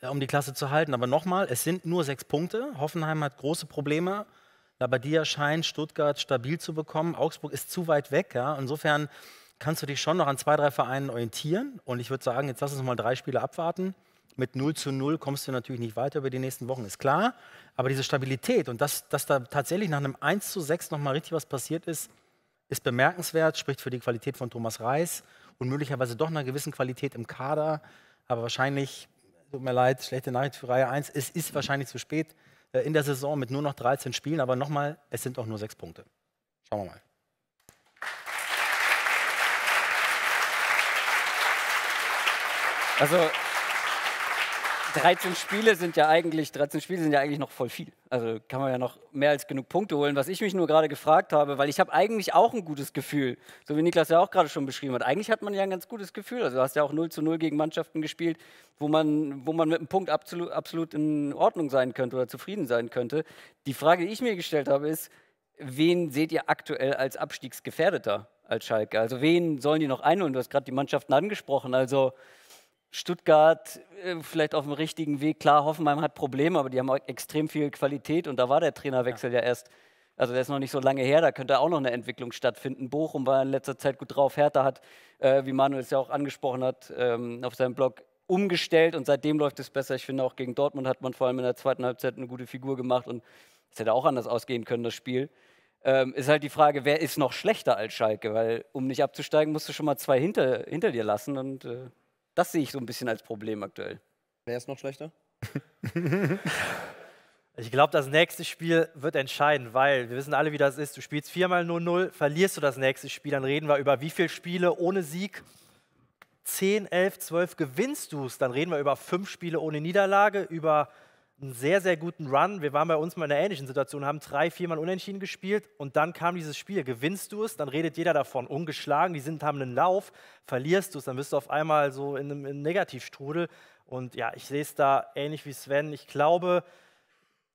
Speaker 6: äh, um die Klasse zu halten. Aber nochmal, es sind nur sechs Punkte. Hoffenheim hat große Probleme. Labadia scheint Stuttgart stabil zu bekommen. Augsburg ist zu weit weg. Ja? Insofern kannst du dich schon noch an zwei, drei Vereinen orientieren. Und ich würde sagen, jetzt lass uns mal drei Spiele abwarten. Mit 0 zu 0 kommst du natürlich nicht weiter über die nächsten Wochen, ist klar. Aber diese Stabilität und dass, dass da tatsächlich nach einem 1 zu 6 nochmal richtig was passiert ist, ist bemerkenswert, spricht für die Qualität von Thomas Reis, und möglicherweise doch einer gewissen Qualität im Kader. Aber wahrscheinlich, tut mir leid, schlechte Nachricht für Reihe 1, es ist wahrscheinlich zu spät äh, in der Saison mit nur noch 13 Spielen. Aber nochmal, es sind auch nur sechs Punkte. Schauen wir mal. Also
Speaker 2: 13 Spiele sind ja eigentlich, 13 Spiele sind ja eigentlich noch voll viel. Also kann man ja noch mehr als genug Punkte holen. Was ich mich nur gerade gefragt habe, weil ich habe eigentlich auch ein gutes Gefühl, so wie Niklas ja auch gerade schon beschrieben hat. Eigentlich hat man ja ein ganz gutes Gefühl. Also du hast ja auch 0 zu 0 gegen Mannschaften gespielt, wo man, wo man mit einem Punkt absolut, absolut in Ordnung sein könnte oder zufrieden sein könnte. Die Frage, die ich mir gestellt habe, ist, wen seht ihr aktuell als Abstiegsgefährdeter als Schalke? Also wen sollen die noch einholen? Du hast gerade die Mannschaften angesprochen. Also Stuttgart äh, vielleicht auf dem richtigen Weg. Klar, Hoffenheim hat Probleme, aber die haben extrem viel Qualität und da war der Trainerwechsel ja, ja erst. Also der ist noch nicht so lange her, da könnte auch noch eine Entwicklung stattfinden. Bochum war in letzter Zeit gut drauf. Hertha hat, äh, wie Manuel es ja auch angesprochen hat, ähm, auf seinem Blog umgestellt und seitdem läuft es besser. Ich finde auch gegen Dortmund hat man vor allem in der zweiten Halbzeit eine gute Figur gemacht und es hätte auch anders ausgehen können, das Spiel. Ähm, ist halt die Frage, wer ist noch schlechter als Schalke? Weil um nicht abzusteigen, musst du schon mal zwei hinter, hinter dir lassen und äh das sehe ich so ein bisschen als Problem aktuell.
Speaker 5: Wer ist noch schlechter? ich glaube, das nächste Spiel wird entscheiden, weil wir wissen alle, wie das ist. Du spielst viermal 0-0, verlierst du das nächste Spiel, dann reden wir über wie viele Spiele ohne Sieg. 10, 11, 12 gewinnst du es, dann reden wir über fünf Spiele ohne Niederlage, über einen sehr, sehr guten Run. Wir waren bei uns mal in einer ähnlichen Situation, haben drei, viermal unentschieden gespielt und dann kam dieses Spiel. Gewinnst du es, dann redet jeder davon, ungeschlagen, die sind, haben einen Lauf. Verlierst du es, dann bist du auf einmal so in einem, in einem Negativstrudel. Und ja, ich sehe es da ähnlich wie Sven. Ich glaube,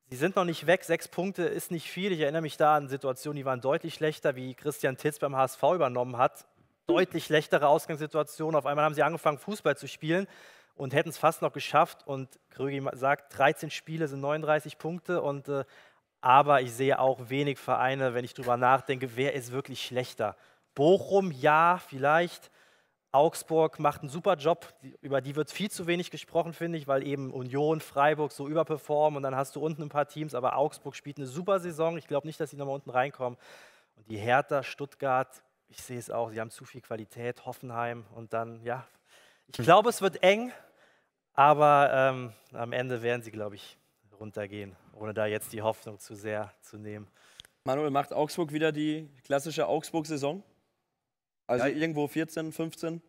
Speaker 5: sie sind noch nicht weg. Sechs Punkte ist nicht viel. Ich erinnere mich da an Situationen, die waren deutlich schlechter, wie Christian Titz beim HSV übernommen hat. Deutlich schlechtere Ausgangssituationen. Auf einmal haben sie angefangen, Fußball zu spielen und hätten es fast noch geschafft. Und Krögi sagt, 13 Spiele sind 39 Punkte. Und, äh, aber ich sehe auch wenig Vereine, wenn ich drüber nachdenke, wer ist wirklich schlechter. Bochum, ja, vielleicht. Augsburg macht einen super Job. Über die wird viel zu wenig gesprochen, finde ich, weil eben Union, Freiburg so überperformen und dann hast du unten ein paar Teams. Aber Augsburg spielt eine super Saison. Ich glaube nicht, dass sie nochmal unten reinkommen. Und die Hertha, Stuttgart, ich sehe es auch, sie haben zu viel Qualität. Hoffenheim und dann, ja. Ich hm. glaube, es wird eng, aber ähm, am Ende werden sie, glaube ich, runtergehen, ohne da jetzt die Hoffnung zu sehr zu nehmen. Manuel, macht Augsburg wieder die klassische Augsburg-Saison?
Speaker 4: Also ja, irgendwo 14, 15?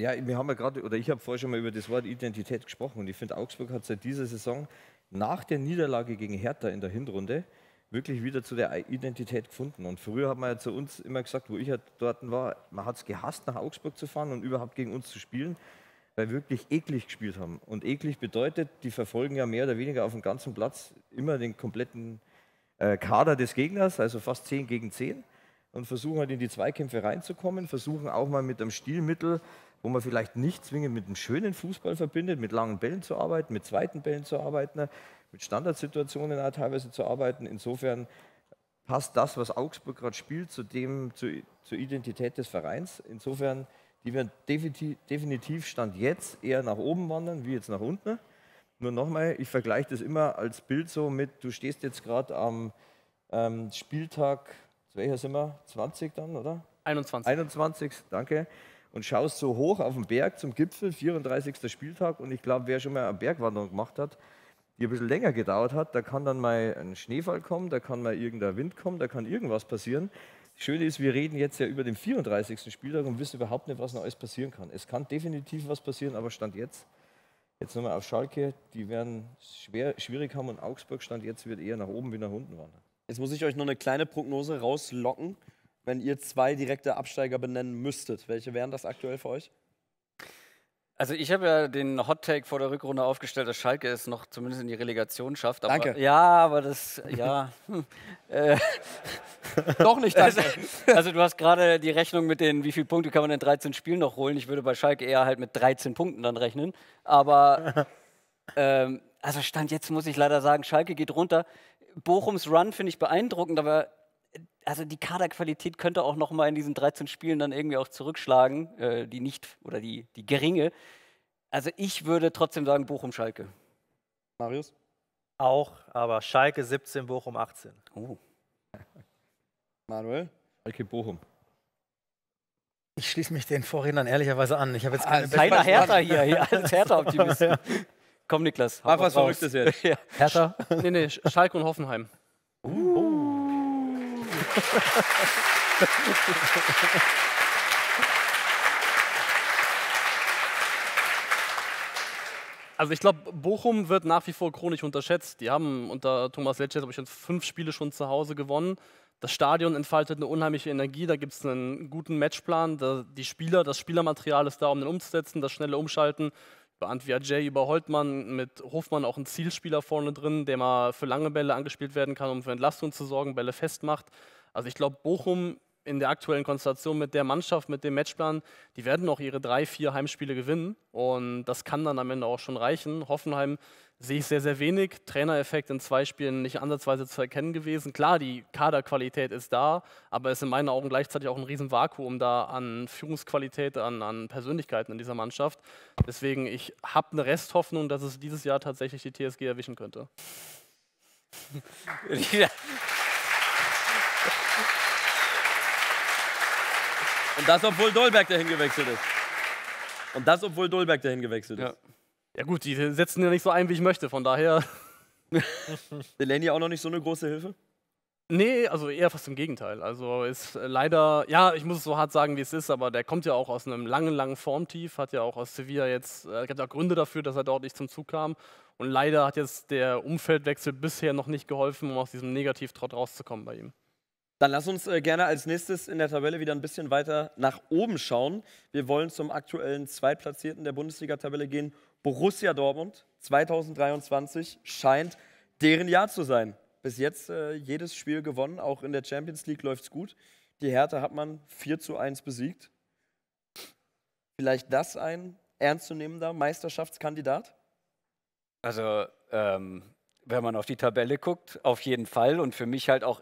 Speaker 4: Ja, wir haben ja gerade, oder ich habe vorher schon mal über das Wort Identität gesprochen und ich finde, Augsburg hat seit dieser Saison nach der Niederlage gegen Hertha in der Hinrunde wirklich wieder zu der Identität gefunden. Und früher hat man ja zu uns immer gesagt, wo ich ja dort war, man hat es gehasst, nach Augsburg zu fahren und überhaupt gegen uns zu spielen bei wirklich eklig gespielt haben. Und eklig bedeutet, die verfolgen ja mehr oder weniger auf dem ganzen Platz immer den kompletten äh, Kader des Gegners, also fast 10 gegen 10 und versuchen halt in die Zweikämpfe reinzukommen, versuchen auch mal mit einem Stilmittel, wo man vielleicht nicht zwingend mit einem schönen Fußball verbindet, mit langen Bällen zu arbeiten, mit zweiten Bällen zu arbeiten, mit Standardsituationen auch teilweise zu arbeiten. Insofern passt das, was Augsburg gerade spielt, zu, dem, zu, zur Identität des Vereins. Insofern die werden definitiv Stand jetzt eher nach oben wandern, wie jetzt nach unten. Nur nochmal, ich vergleiche das immer als Bild so mit, du stehst jetzt gerade am ähm, Spieltag, welcher sind wir? 20 dann, oder? 21. 21, danke. Und schaust so hoch auf den Berg zum Gipfel, 34. Spieltag. Und ich glaube, wer schon mal eine Bergwanderung gemacht hat, die ein bisschen länger gedauert hat, da kann dann mal ein Schneefall kommen, da kann mal irgendein Wind kommen, da kann irgendwas passieren. Schöne ist, wir reden jetzt ja über den 34. Spieltag und wissen überhaupt nicht, was noch alles passieren kann. Es kann definitiv was passieren, aber Stand jetzt, jetzt nochmal auf Schalke, die werden schwer, schwierig haben und Augsburg Stand jetzt wird eher nach oben wie nach unten wandern. Jetzt muss ich euch noch eine kleine Prognose rauslocken. Wenn ihr zwei direkte Absteiger
Speaker 1: benennen müsstet, welche wären das aktuell für euch?
Speaker 2: Also ich habe ja den Hot Take vor der Rückrunde aufgestellt, dass Schalke es noch zumindest in die Relegation schafft. Aber, danke. Ja, aber das, ja. äh, Doch nicht danke. Also, also du hast gerade die Rechnung mit den, wie viele Punkte kann man in 13 Spielen noch holen. Ich würde bei Schalke eher halt mit 13 Punkten dann rechnen. Aber ähm, also Stand jetzt muss ich leider sagen, Schalke geht runter. Bochums Run finde ich beeindruckend, aber also die Kaderqualität könnte auch noch mal in diesen 13 Spielen dann irgendwie auch zurückschlagen, äh, die nicht oder die, die geringe. Also ich würde trotzdem sagen Bochum-Schalke. Marius?
Speaker 5: Auch, aber Schalke 17, Bochum 18.
Speaker 2: Oh.
Speaker 4: Manuel? Schalke Bochum.
Speaker 6: Ich schließe mich den Vorrednern ehrlicherweise an. Ich habe jetzt ah, keine ah, Keiner Hertha hier, hier als Hertha-Optimist. Ja. Komm, Niklas. Mach was Verrücktes jetzt. Hertha? Nee, nee, Schalke und Hoffenheim. Uh.
Speaker 3: Also ich glaube, Bochum wird nach wie vor chronisch unterschätzt. Die haben unter Thomas Letschert, glaube ich, schon fünf Spiele schon zu Hause gewonnen. Das Stadion entfaltet eine unheimliche Energie, da gibt es einen guten Matchplan. die Spieler, das Spielermaterial ist da, um den umzusetzen, das schnelle Umschalten bei Antwiajay überholt man mit Hofmann auch einen Zielspieler vorne drin, der mal für lange Bälle angespielt werden kann, um für Entlastung zu sorgen, Bälle festmacht. Also ich glaube, Bochum in der aktuellen Konstellation mit der Mannschaft, mit dem Matchplan, die werden auch ihre drei, vier Heimspiele gewinnen. Und das kann dann am Ende auch schon reichen. Hoffenheim sehe ich sehr, sehr wenig. Trainereffekt in zwei Spielen nicht ansatzweise zu erkennen gewesen. Klar, die Kaderqualität ist da, aber es ist in meinen Augen gleichzeitig auch ein Riesenvakuum da an Führungsqualität, an, an Persönlichkeiten in dieser Mannschaft. Deswegen, ich habe eine Resthoffnung, dass es dieses Jahr tatsächlich die TSG erwischen könnte. ja.
Speaker 1: Und das, obwohl Dolberg dahin gewechselt ist. Und das, obwohl Dolberg dahin gewechselt ist. Ja. Ja
Speaker 3: gut, die setzen ja nicht so ein, wie ich möchte, von daher. Delaney auch noch nicht so eine große Hilfe? Nee, also eher fast im Gegenteil. Also ist äh, leider, ja, ich muss es so hart sagen, wie es ist, aber der kommt ja auch aus einem langen, langen Formtief, hat ja auch aus Sevilla jetzt, äh, gab ja Gründe dafür, dass er dort nicht zum Zug kam. Und leider hat jetzt der Umfeldwechsel bisher noch nicht geholfen, um aus diesem Negativtrott rauszukommen bei ihm. Dann lass uns äh, gerne als nächstes in der Tabelle wieder ein bisschen weiter
Speaker 1: nach oben schauen. Wir wollen zum aktuellen Zweitplatzierten der Bundesliga-Tabelle gehen Borussia Dortmund 2023 scheint deren Jahr zu sein. Bis jetzt äh, jedes Spiel gewonnen, auch in der Champions League läuft es gut. Die Härte hat man 4 zu 1 besiegt. Vielleicht das ein ernstzunehmender Meisterschaftskandidat?
Speaker 2: Also, ähm, wenn man auf die Tabelle guckt, auf jeden Fall. Und für mich halt auch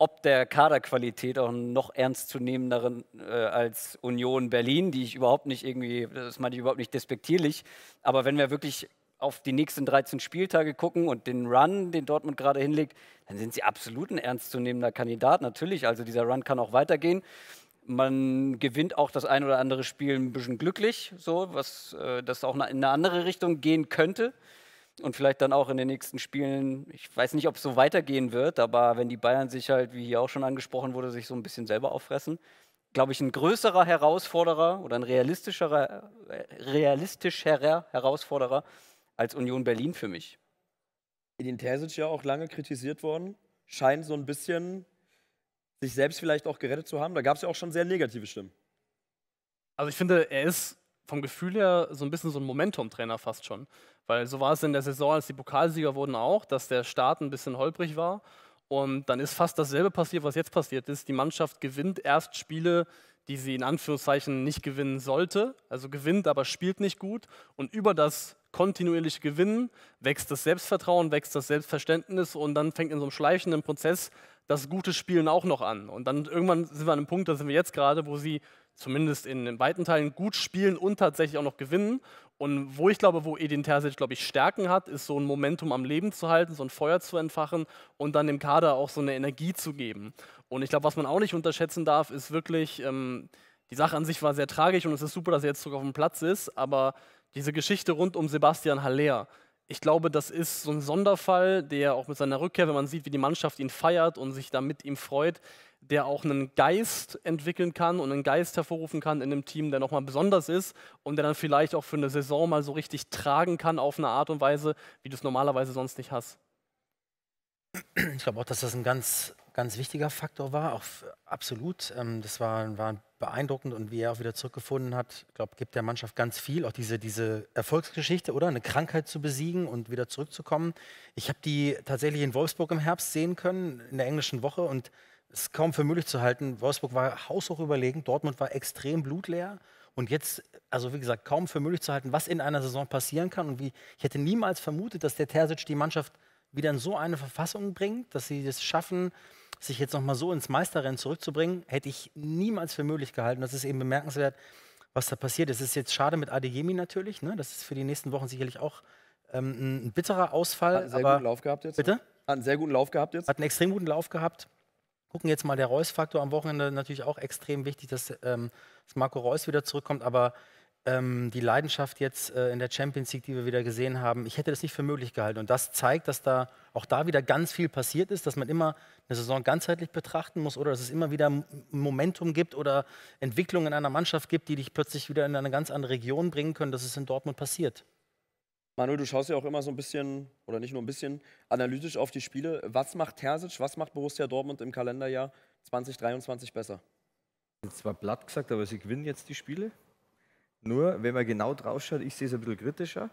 Speaker 2: ob der Kaderqualität auch noch ernstzunehmenderen äh, als Union Berlin, die ich überhaupt nicht irgendwie, das meine ich überhaupt nicht despektierlich, aber wenn wir wirklich auf die nächsten 13 Spieltage gucken und den Run, den Dortmund gerade hinlegt, dann sind sie absolut ein ernstzunehmender Kandidat. Natürlich, also dieser Run kann auch weitergehen. Man gewinnt auch das ein oder andere Spiel ein bisschen glücklich, so was äh, das auch in eine andere Richtung gehen könnte und vielleicht dann auch in den nächsten Spielen, ich weiß nicht, ob es so weitergehen wird, aber wenn die Bayern sich halt, wie hier auch schon angesprochen wurde, sich so ein bisschen selber auffressen, glaube ich, ein größerer Herausforderer oder ein realistischerer, äh, realistischerer Herausforderer als Union Berlin für mich.
Speaker 1: Edin Terzic ja auch lange kritisiert worden, scheint so ein bisschen sich selbst vielleicht auch gerettet zu haben. Da gab es ja auch schon sehr negative Stimmen.
Speaker 3: Also ich finde, er ist vom Gefühl her so ein bisschen so ein Momentum-Trainer fast schon. Weil so war es in der Saison, als die Pokalsieger wurden auch, dass der Start ein bisschen holprig war. Und dann ist fast dasselbe passiert, was jetzt passiert ist. Die Mannschaft gewinnt erst Spiele, die sie in Anführungszeichen nicht gewinnen sollte. Also gewinnt, aber spielt nicht gut. Und über das kontinuierliche Gewinnen wächst das Selbstvertrauen, wächst das Selbstverständnis und dann fängt in so einem schleichenden Prozess das gute Spielen auch noch an. Und dann irgendwann sind wir an einem Punkt, da sind wir jetzt gerade, wo sie zumindest in, in weiten Teilen gut spielen und tatsächlich auch noch gewinnen. Und wo ich glaube, wo Edin Terzic, glaube ich, Stärken hat, ist so ein Momentum am Leben zu halten, so ein Feuer zu entfachen und dann dem Kader auch so eine Energie zu geben. Und ich glaube, was man auch nicht unterschätzen darf, ist wirklich, ähm, die Sache an sich war sehr tragisch und es ist super, dass er jetzt zurück auf dem Platz ist, aber diese Geschichte rund um Sebastian Haller, ich glaube, das ist so ein Sonderfall, der auch mit seiner Rückkehr, wenn man sieht, wie die Mannschaft ihn feiert und sich da mit ihm freut, der auch einen Geist entwickeln kann und einen Geist hervorrufen kann in einem Team, der nochmal besonders ist und der dann vielleicht auch für eine Saison mal so richtig tragen kann auf eine Art und Weise, wie du es normalerweise sonst nicht hast.
Speaker 6: Ich glaube auch, dass das ein ganz, ganz wichtiger Faktor war, auch absolut. Ähm, das war, war beeindruckend und wie er auch wieder zurückgefunden hat, ich glaube, gibt der Mannschaft ganz viel, auch diese, diese Erfolgsgeschichte, oder? Eine Krankheit zu besiegen und wieder zurückzukommen. Ich habe die tatsächlich in Wolfsburg im Herbst sehen können, in der englischen Woche und es ist kaum für möglich zu halten. Wolfsburg war haushoch überlegen, Dortmund war extrem blutleer. Und jetzt, also wie gesagt, kaum für möglich zu halten, was in einer Saison passieren kann. Und wie, ich hätte niemals vermutet, dass der Terzic die Mannschaft wieder in so eine Verfassung bringt, dass sie es schaffen, sich jetzt nochmal so ins Meisterrennen zurückzubringen, hätte ich niemals für möglich gehalten. Das ist eben bemerkenswert, was da passiert Es ist jetzt schade mit Adeyemi natürlich. Ne? Das ist für die nächsten Wochen sicherlich auch ähm, ein bitterer Ausfall. Hat einen sehr aber, guten Lauf gehabt jetzt. Bitte? Ne? Hat einen sehr guten Lauf gehabt jetzt. Hat einen extrem guten Lauf gehabt gucken jetzt mal, der Reus-Faktor am Wochenende natürlich auch extrem wichtig, dass, ähm, dass Marco Reus wieder zurückkommt, aber ähm, die Leidenschaft jetzt äh, in der Champions League, die wir wieder gesehen haben, ich hätte das nicht für möglich gehalten. Und das zeigt, dass da auch da wieder ganz viel passiert ist, dass man immer eine Saison ganzheitlich betrachten muss oder dass es immer wieder Momentum gibt oder Entwicklungen in einer Mannschaft gibt, die dich plötzlich wieder in eine ganz andere Region bringen können. Das ist in Dortmund passiert.
Speaker 1: Manuel, du schaust ja auch immer so ein bisschen, oder nicht nur ein bisschen, analytisch auf die Spiele. Was macht Terzic, was macht Borussia Dortmund im Kalenderjahr 2023 besser?
Speaker 4: Jetzt war platt gesagt, aber sie gewinnen jetzt die Spiele. Nur, wenn man genau drauf schaut, ich sehe es ein bisschen kritischer.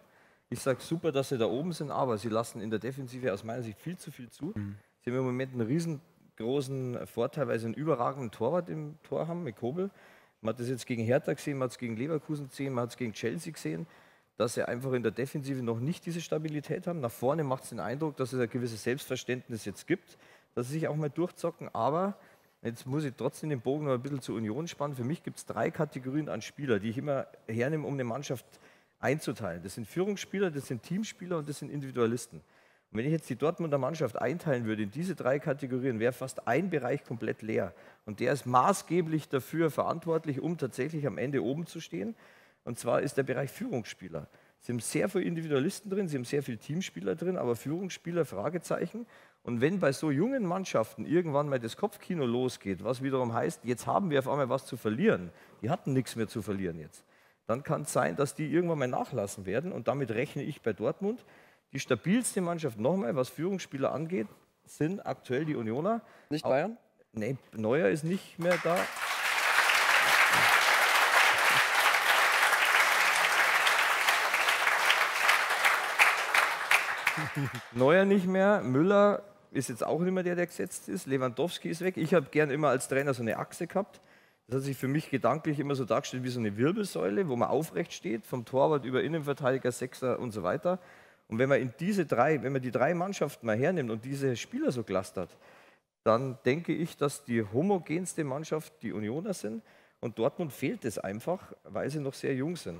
Speaker 4: Ich sage super, dass sie da oben sind, aber sie lassen in der Defensive aus meiner Sicht viel zu viel zu. Mhm. Sie haben im Moment einen riesengroßen Vorteil, weil sie einen überragenden Torwart im Tor haben mit Kobel. Man hat das jetzt gegen Hertha gesehen, man hat es gegen Leverkusen gesehen, man hat es gegen Chelsea gesehen dass sie einfach in der Defensive noch nicht diese Stabilität haben. Nach vorne macht es den Eindruck, dass es ein gewisses Selbstverständnis jetzt gibt, dass sie sich auch mal durchzocken. Aber jetzt muss ich trotzdem den Bogen noch ein bisschen zur Union spannen. Für mich gibt es drei Kategorien an Spieler, die ich immer hernehme, um eine Mannschaft einzuteilen. Das sind Führungsspieler, das sind Teamspieler und das sind Individualisten. Und wenn ich jetzt die Dortmunder Mannschaft einteilen würde in diese drei Kategorien, wäre fast ein Bereich komplett leer. Und der ist maßgeblich dafür verantwortlich, um tatsächlich am Ende oben zu stehen. Und zwar ist der Bereich Führungsspieler. Sie haben sehr viele Individualisten drin, Sie haben sehr viele Teamspieler drin, aber Führungsspieler, Fragezeichen. Und wenn bei so jungen Mannschaften irgendwann mal das Kopfkino losgeht, was wiederum heißt, jetzt haben wir auf einmal was zu verlieren, die hatten nichts mehr zu verlieren jetzt, dann kann es sein, dass die irgendwann mal nachlassen werden. Und damit rechne ich bei Dortmund. Die stabilste Mannschaft nochmal, was Führungsspieler angeht, sind aktuell die Unioner. Nicht Bayern? Nein, Neuer ist nicht mehr da. Neuer nicht mehr, Müller ist jetzt auch nicht mehr der, der gesetzt ist, Lewandowski ist weg. Ich habe gern immer als Trainer so eine Achse gehabt. Das hat sich für mich gedanklich immer so dargestellt wie so eine Wirbelsäule, wo man aufrecht steht, vom Torwart über Innenverteidiger, Sechser und so weiter. Und wenn man in diese drei, wenn man die drei Mannschaften mal hernimmt und diese Spieler so clustert, dann denke ich, dass die homogenste Mannschaft die Unioner sind. Und Dortmund
Speaker 5: fehlt es einfach, weil sie noch sehr jung sind.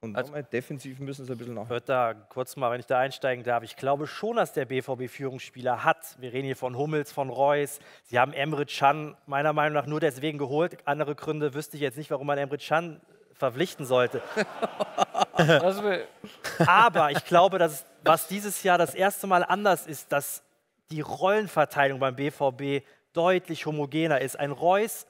Speaker 5: Und also, defensiv müssen sie ein bisschen nach. Hört da kurz mal, wenn ich da einsteigen darf. Ich glaube schon, dass der BVB Führungsspieler hat. Wir reden hier von Hummels, von Reus. Sie haben Emre Can meiner Meinung nach nur deswegen geholt. Andere Gründe wüsste ich jetzt nicht, warum man Emre Can verpflichten sollte. Aber ich glaube, dass was dieses Jahr das erste Mal anders ist, dass die Rollenverteilung beim BVB deutlich homogener ist. Ein Reus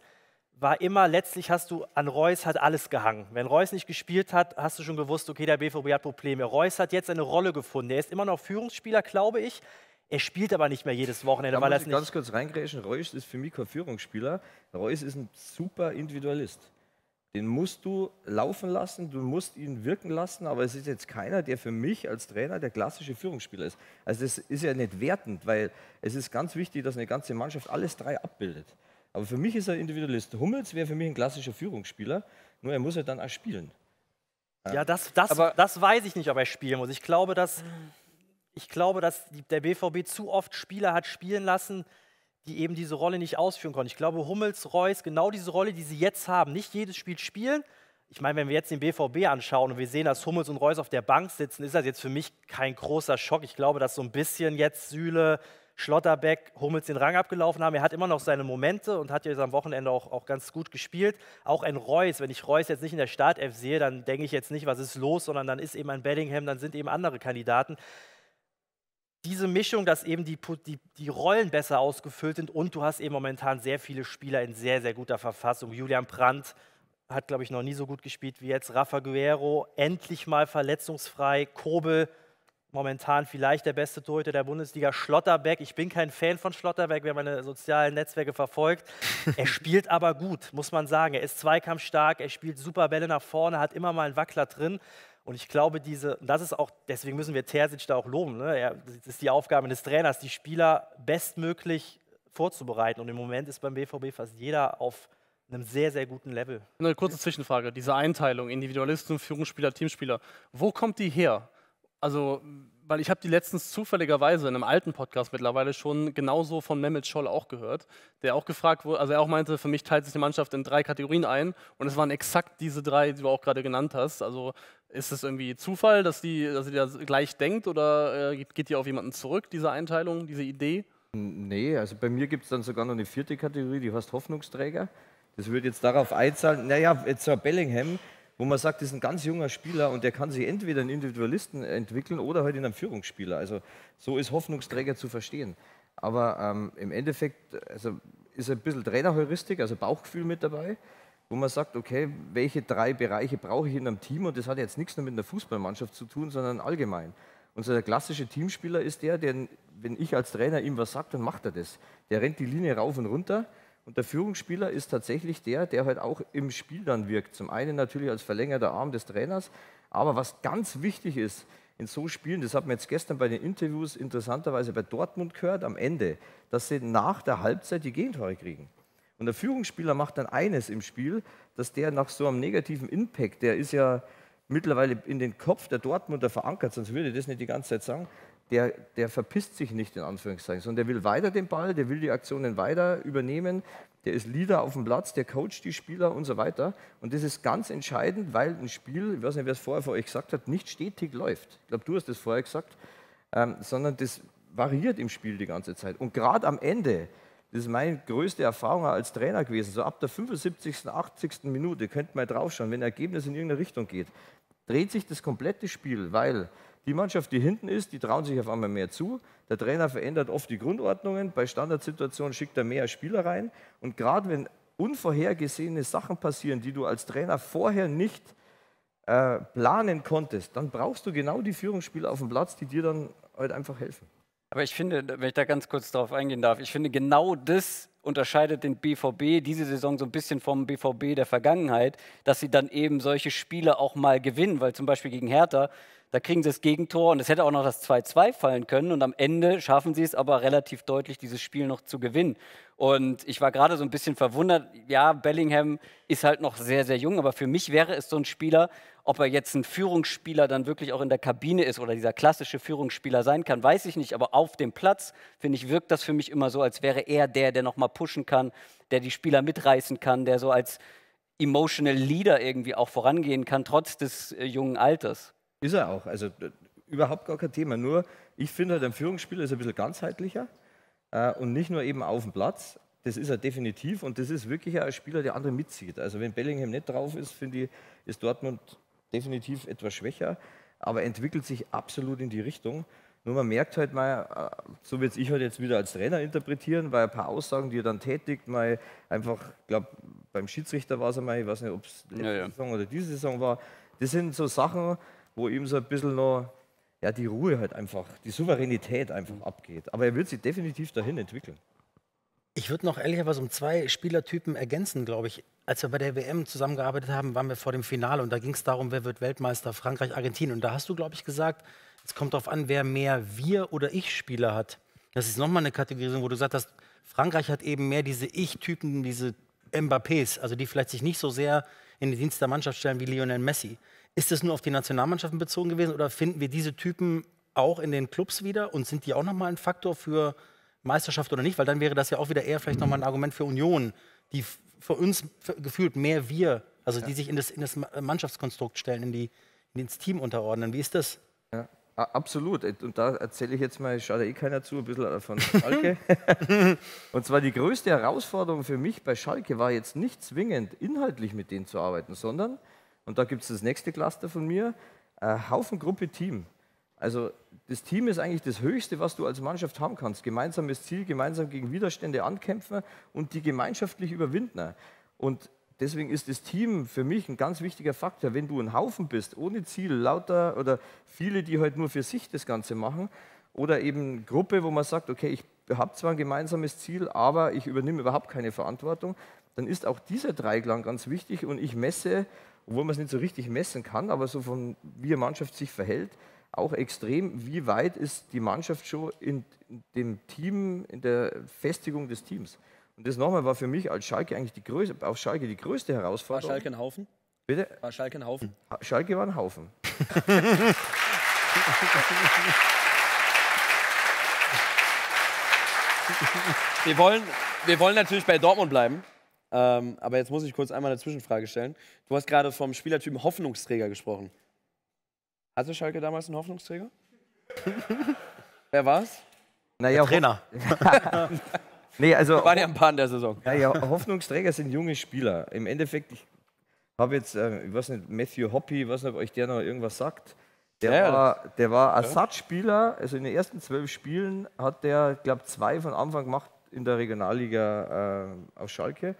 Speaker 5: war immer, letztlich hast du an Reus hat alles gehangen. Wenn Reus nicht gespielt hat, hast du schon gewusst, okay, der BVB hat Probleme. Reus hat jetzt eine Rolle gefunden. Er ist immer noch Führungsspieler, glaube ich. Er spielt aber nicht mehr jedes Wochenende, da weil muss das ich ganz kurz reingrätschen. Reus ist für mich kein Führungsspieler. Reus ist ein super Individualist.
Speaker 4: Den musst du laufen lassen, du musst ihn wirken lassen, aber es ist jetzt keiner, der für mich als Trainer der klassische Führungsspieler ist. Also das ist ja nicht wertend, weil es ist ganz wichtig, dass eine ganze Mannschaft alles drei abbildet. Aber für mich ist er Individualist. Hummels wäre für mich ein klassischer Führungsspieler,
Speaker 5: nur er muss ja halt dann auch spielen. Ja, ja das, das, aber das weiß ich nicht, ob er spielen muss. Ich glaube, dass, ich glaube, dass der BVB zu oft Spieler hat spielen lassen, die eben diese Rolle nicht ausführen konnten. Ich glaube, Hummels, Reus, genau diese Rolle, die sie jetzt haben, nicht jedes Spiel spielen. Ich meine, wenn wir jetzt den BVB anschauen und wir sehen, dass Hummels und Reus auf der Bank sitzen, ist das jetzt für mich kein großer Schock. Ich glaube, dass so ein bisschen jetzt Süle, Schlotterbeck, Hummels den Rang abgelaufen haben. Er hat immer noch seine Momente und hat jetzt am Wochenende auch, auch ganz gut gespielt. Auch ein Reus, wenn ich Reus jetzt nicht in der Startelf sehe, dann denke ich jetzt nicht, was ist los, sondern dann ist eben ein Bellingham, dann sind eben andere Kandidaten diese Mischung, dass eben die, die, die, Rollen besser ausgefüllt sind und du hast eben momentan sehr viele Spieler in sehr, sehr guter Verfassung. Julian Brandt hat, glaube ich, noch nie so gut gespielt wie jetzt. Rafa Guerrero endlich mal verletzungsfrei. Kobel momentan vielleicht der beste Torhüter der Bundesliga, Schlotterbeck. Ich bin kein Fan von Schlotterbeck, wer meine sozialen Netzwerke verfolgt. er spielt aber gut, muss man sagen. Er ist zweikampfstark, er spielt super Bälle nach vorne, hat immer mal einen Wackler drin. Und ich glaube, diese, das ist auch, deswegen müssen wir Terzic da auch loben. Ne? Er, das ist die Aufgabe des Trainers, die Spieler bestmöglich vorzubereiten. Und im Moment ist beim BVB fast jeder auf einem sehr, sehr guten Level.
Speaker 3: Eine kurze Zwischenfrage: Diese Einteilung, Individualisten, Führungsspieler, Teamspieler, wo kommt die her? also, weil ich habe die letztens zufälligerweise in einem alten Podcast mittlerweile schon genauso von Mehmet Scholl auch gehört, der auch gefragt wurde, also er auch meinte, für mich teilt sich die Mannschaft in drei Kategorien ein und es waren exakt diese drei, die du auch gerade genannt hast. Also ist es irgendwie Zufall, dass sie dass da gleich denkt oder äh, geht die auf jemanden zurück, diese Einteilung, diese Idee?
Speaker 4: Nee, also bei mir gibt es dann sogar noch eine vierte Kategorie, die heißt Hoffnungsträger. Das würde jetzt darauf einzahlen, naja, jetzt so Bellingham, wo man sagt, das ist ein ganz junger Spieler und der kann sich entweder in Individualisten entwickeln oder halt in einem Führungsspieler. Also so ist Hoffnungsträger zu verstehen. Aber ähm, im Endeffekt also ist ein bisschen Trainerheuristik, also Bauchgefühl mit dabei, wo man sagt, okay, welche drei Bereiche brauche ich in einem Team? Und das hat jetzt nichts nur mit einer Fußballmannschaft zu tun, sondern allgemein. Und so der klassische Teamspieler ist der, der, wenn ich als Trainer ihm was sage, dann macht er das. Der rennt die Linie rauf und runter, und der Führungsspieler ist tatsächlich der, der halt auch im Spiel dann wirkt. Zum einen natürlich als verlängerter Arm des Trainers, aber was ganz wichtig ist in so Spielen, das hat man jetzt gestern bei den Interviews interessanterweise bei Dortmund gehört, am Ende, dass sie nach der Halbzeit die Gegentore kriegen. Und der Führungsspieler macht dann eines im Spiel, dass der nach so einem negativen Impact, der ist ja mittlerweile in den Kopf der Dortmunder verankert, sonst würde ich das nicht die ganze Zeit sagen, der, der verpisst sich nicht in Anführungszeichen, sondern der will weiter den Ball, der will die Aktionen weiter übernehmen, der ist Leader auf dem Platz, der coacht die Spieler und so weiter. Und das ist ganz entscheidend, weil ein Spiel, ich weiß nicht, wer es vorher vor euch gesagt hat, nicht stetig läuft. Ich glaube, du hast das vorher gesagt, ähm, sondern das variiert im Spiel die ganze Zeit. Und gerade am Ende, das ist meine größte Erfahrung als Trainer gewesen, so ab der 75., 80. Minute, könnt mal draufschauen, wenn ein Ergebnis in irgendeine Richtung geht, dreht sich das komplette Spiel, weil die Mannschaft, die hinten ist, die trauen sich auf einmal mehr zu. Der Trainer verändert oft die Grundordnungen. Bei Standardsituationen schickt er mehr Spieler rein. Und gerade wenn unvorhergesehene Sachen passieren, die du als Trainer vorher nicht äh, planen konntest, dann brauchst du genau die Führungsspieler auf dem Platz, die dir dann halt einfach helfen.
Speaker 2: Aber ich finde, wenn ich da ganz kurz darauf eingehen darf, ich finde genau das unterscheidet den BVB diese Saison so ein bisschen vom BVB der Vergangenheit, dass sie dann eben solche Spiele auch mal gewinnen, weil zum Beispiel gegen Hertha da kriegen sie das Gegentor und es hätte auch noch das 2-2 fallen können. Und am Ende schaffen sie es aber relativ deutlich, dieses Spiel noch zu gewinnen. Und ich war gerade so ein bisschen verwundert. Ja, Bellingham ist halt noch sehr, sehr jung, aber für mich wäre es so ein Spieler, ob er jetzt ein Führungsspieler dann wirklich auch in der Kabine ist oder dieser klassische Führungsspieler sein kann, weiß ich nicht. Aber auf dem Platz, finde ich, wirkt das für mich immer so, als wäre er der, der nochmal pushen kann, der die Spieler mitreißen kann, der so als emotional Leader irgendwie auch vorangehen kann, trotz des äh, jungen Alters.
Speaker 4: Ist er auch. Also überhaupt gar kein Thema. Nur ich finde halt, ein Führungsspieler ist ein bisschen ganzheitlicher äh, und nicht nur eben auf dem Platz. Das ist er definitiv und das ist wirklich ein Spieler, der andere mitzieht. Also wenn Bellingham nicht drauf ist, finde ich, ist Dortmund definitiv etwas schwächer, aber entwickelt sich absolut in die Richtung. Nur man merkt halt mal, äh, so wird ich halt jetzt wieder als Trainer interpretieren, weil ein paar Aussagen, die er dann tätigt, mal einfach, ich glaube, beim Schiedsrichter war es einmal, ich weiß nicht, ob es letzte ja, ja. Saison oder diese Saison war, das sind so Sachen, wo ihm so ein bisschen noch ja, die Ruhe halt einfach, die Souveränität einfach abgeht. Aber er wird sich definitiv dahin entwickeln.
Speaker 6: Ich würde noch ehrlicherweise um zwei Spielertypen ergänzen, glaube ich. Als wir bei der WM zusammengearbeitet haben, waren wir vor dem Finale und da ging es darum, wer wird Weltmeister, Frankreich, Argentinien. Und da hast du, glaube ich, gesagt, es kommt darauf an, wer mehr Wir- oder Ich-Spieler hat. Das ist nochmal eine Kategorisierung, wo du gesagt hast, Frankreich hat eben mehr diese Ich-Typen, diese Mbappés, also die vielleicht sich nicht so sehr in den Dienst der Mannschaft stellen wie Lionel Messi. Ist das nur auf die Nationalmannschaften bezogen gewesen oder finden wir diese Typen auch in den Clubs wieder und sind die auch nochmal ein Faktor für Meisterschaft oder nicht? Weil dann wäre das ja auch wieder eher vielleicht nochmal ein Argument für Union, die für uns gefühlt mehr wir, also ja. die sich in das, in das äh, Mannschaftskonstrukt stellen, in die, ins Team unterordnen. Wie ist das? Ja,
Speaker 4: absolut. Und da erzähle ich jetzt mal, ich schaue da eh keiner zu, ein bisschen äh, von Schalke. und zwar die größte Herausforderung für mich bei Schalke war jetzt nicht zwingend, inhaltlich mit denen zu arbeiten, sondern und da gibt es das nächste Cluster von mir, äh, Haufen, Gruppe, Team. Also das Team ist eigentlich das Höchste, was du als Mannschaft haben kannst. Gemeinsames Ziel, gemeinsam gegen Widerstände ankämpfen und die gemeinschaftlich überwinden. Und deswegen ist das Team für mich ein ganz wichtiger Faktor. Wenn du ein Haufen bist, ohne Ziel, lauter oder viele, die halt nur für sich das Ganze machen, oder eben Gruppe, wo man sagt, okay, ich habe zwar ein gemeinsames Ziel, aber ich übernehme überhaupt keine Verantwortung, dann ist auch dieser Dreiklang ganz wichtig und ich messe obwohl man es nicht so richtig messen kann, aber so von wie eine Mannschaft sich verhält, auch extrem, wie weit ist die Mannschaft schon in dem Team, in der Festigung des Teams. Und das nochmal war für mich als Schalke eigentlich die größte, auf Schalke die größte Herausforderung. War Schalke ein Haufen? Bitte? War Schalke ein Haufen? Schalke war ein Haufen.
Speaker 1: wir, wollen, wir wollen natürlich bei Dortmund bleiben. Ähm, aber jetzt muss ich kurz einmal eine Zwischenfrage stellen. Du hast gerade vom Spielertypen Hoffnungsträger gesprochen. Hatte Schalke damals einen Hoffnungsträger? Wer war's? Naja, Der Trainer.
Speaker 4: nee, also, Wir waren ja ein paar in der Saison. Naja, Hoffnungsträger sind junge Spieler. Im Endeffekt, ich habe jetzt, äh, ich weiß nicht, Matthew Hoppy, ich weiß nicht, ob euch der noch irgendwas sagt. Der, ja, war, der war Ersatzspieler, also in den ersten zwölf Spielen hat der, glaube zwei von Anfang gemacht in der Regionalliga äh, auf Schalke.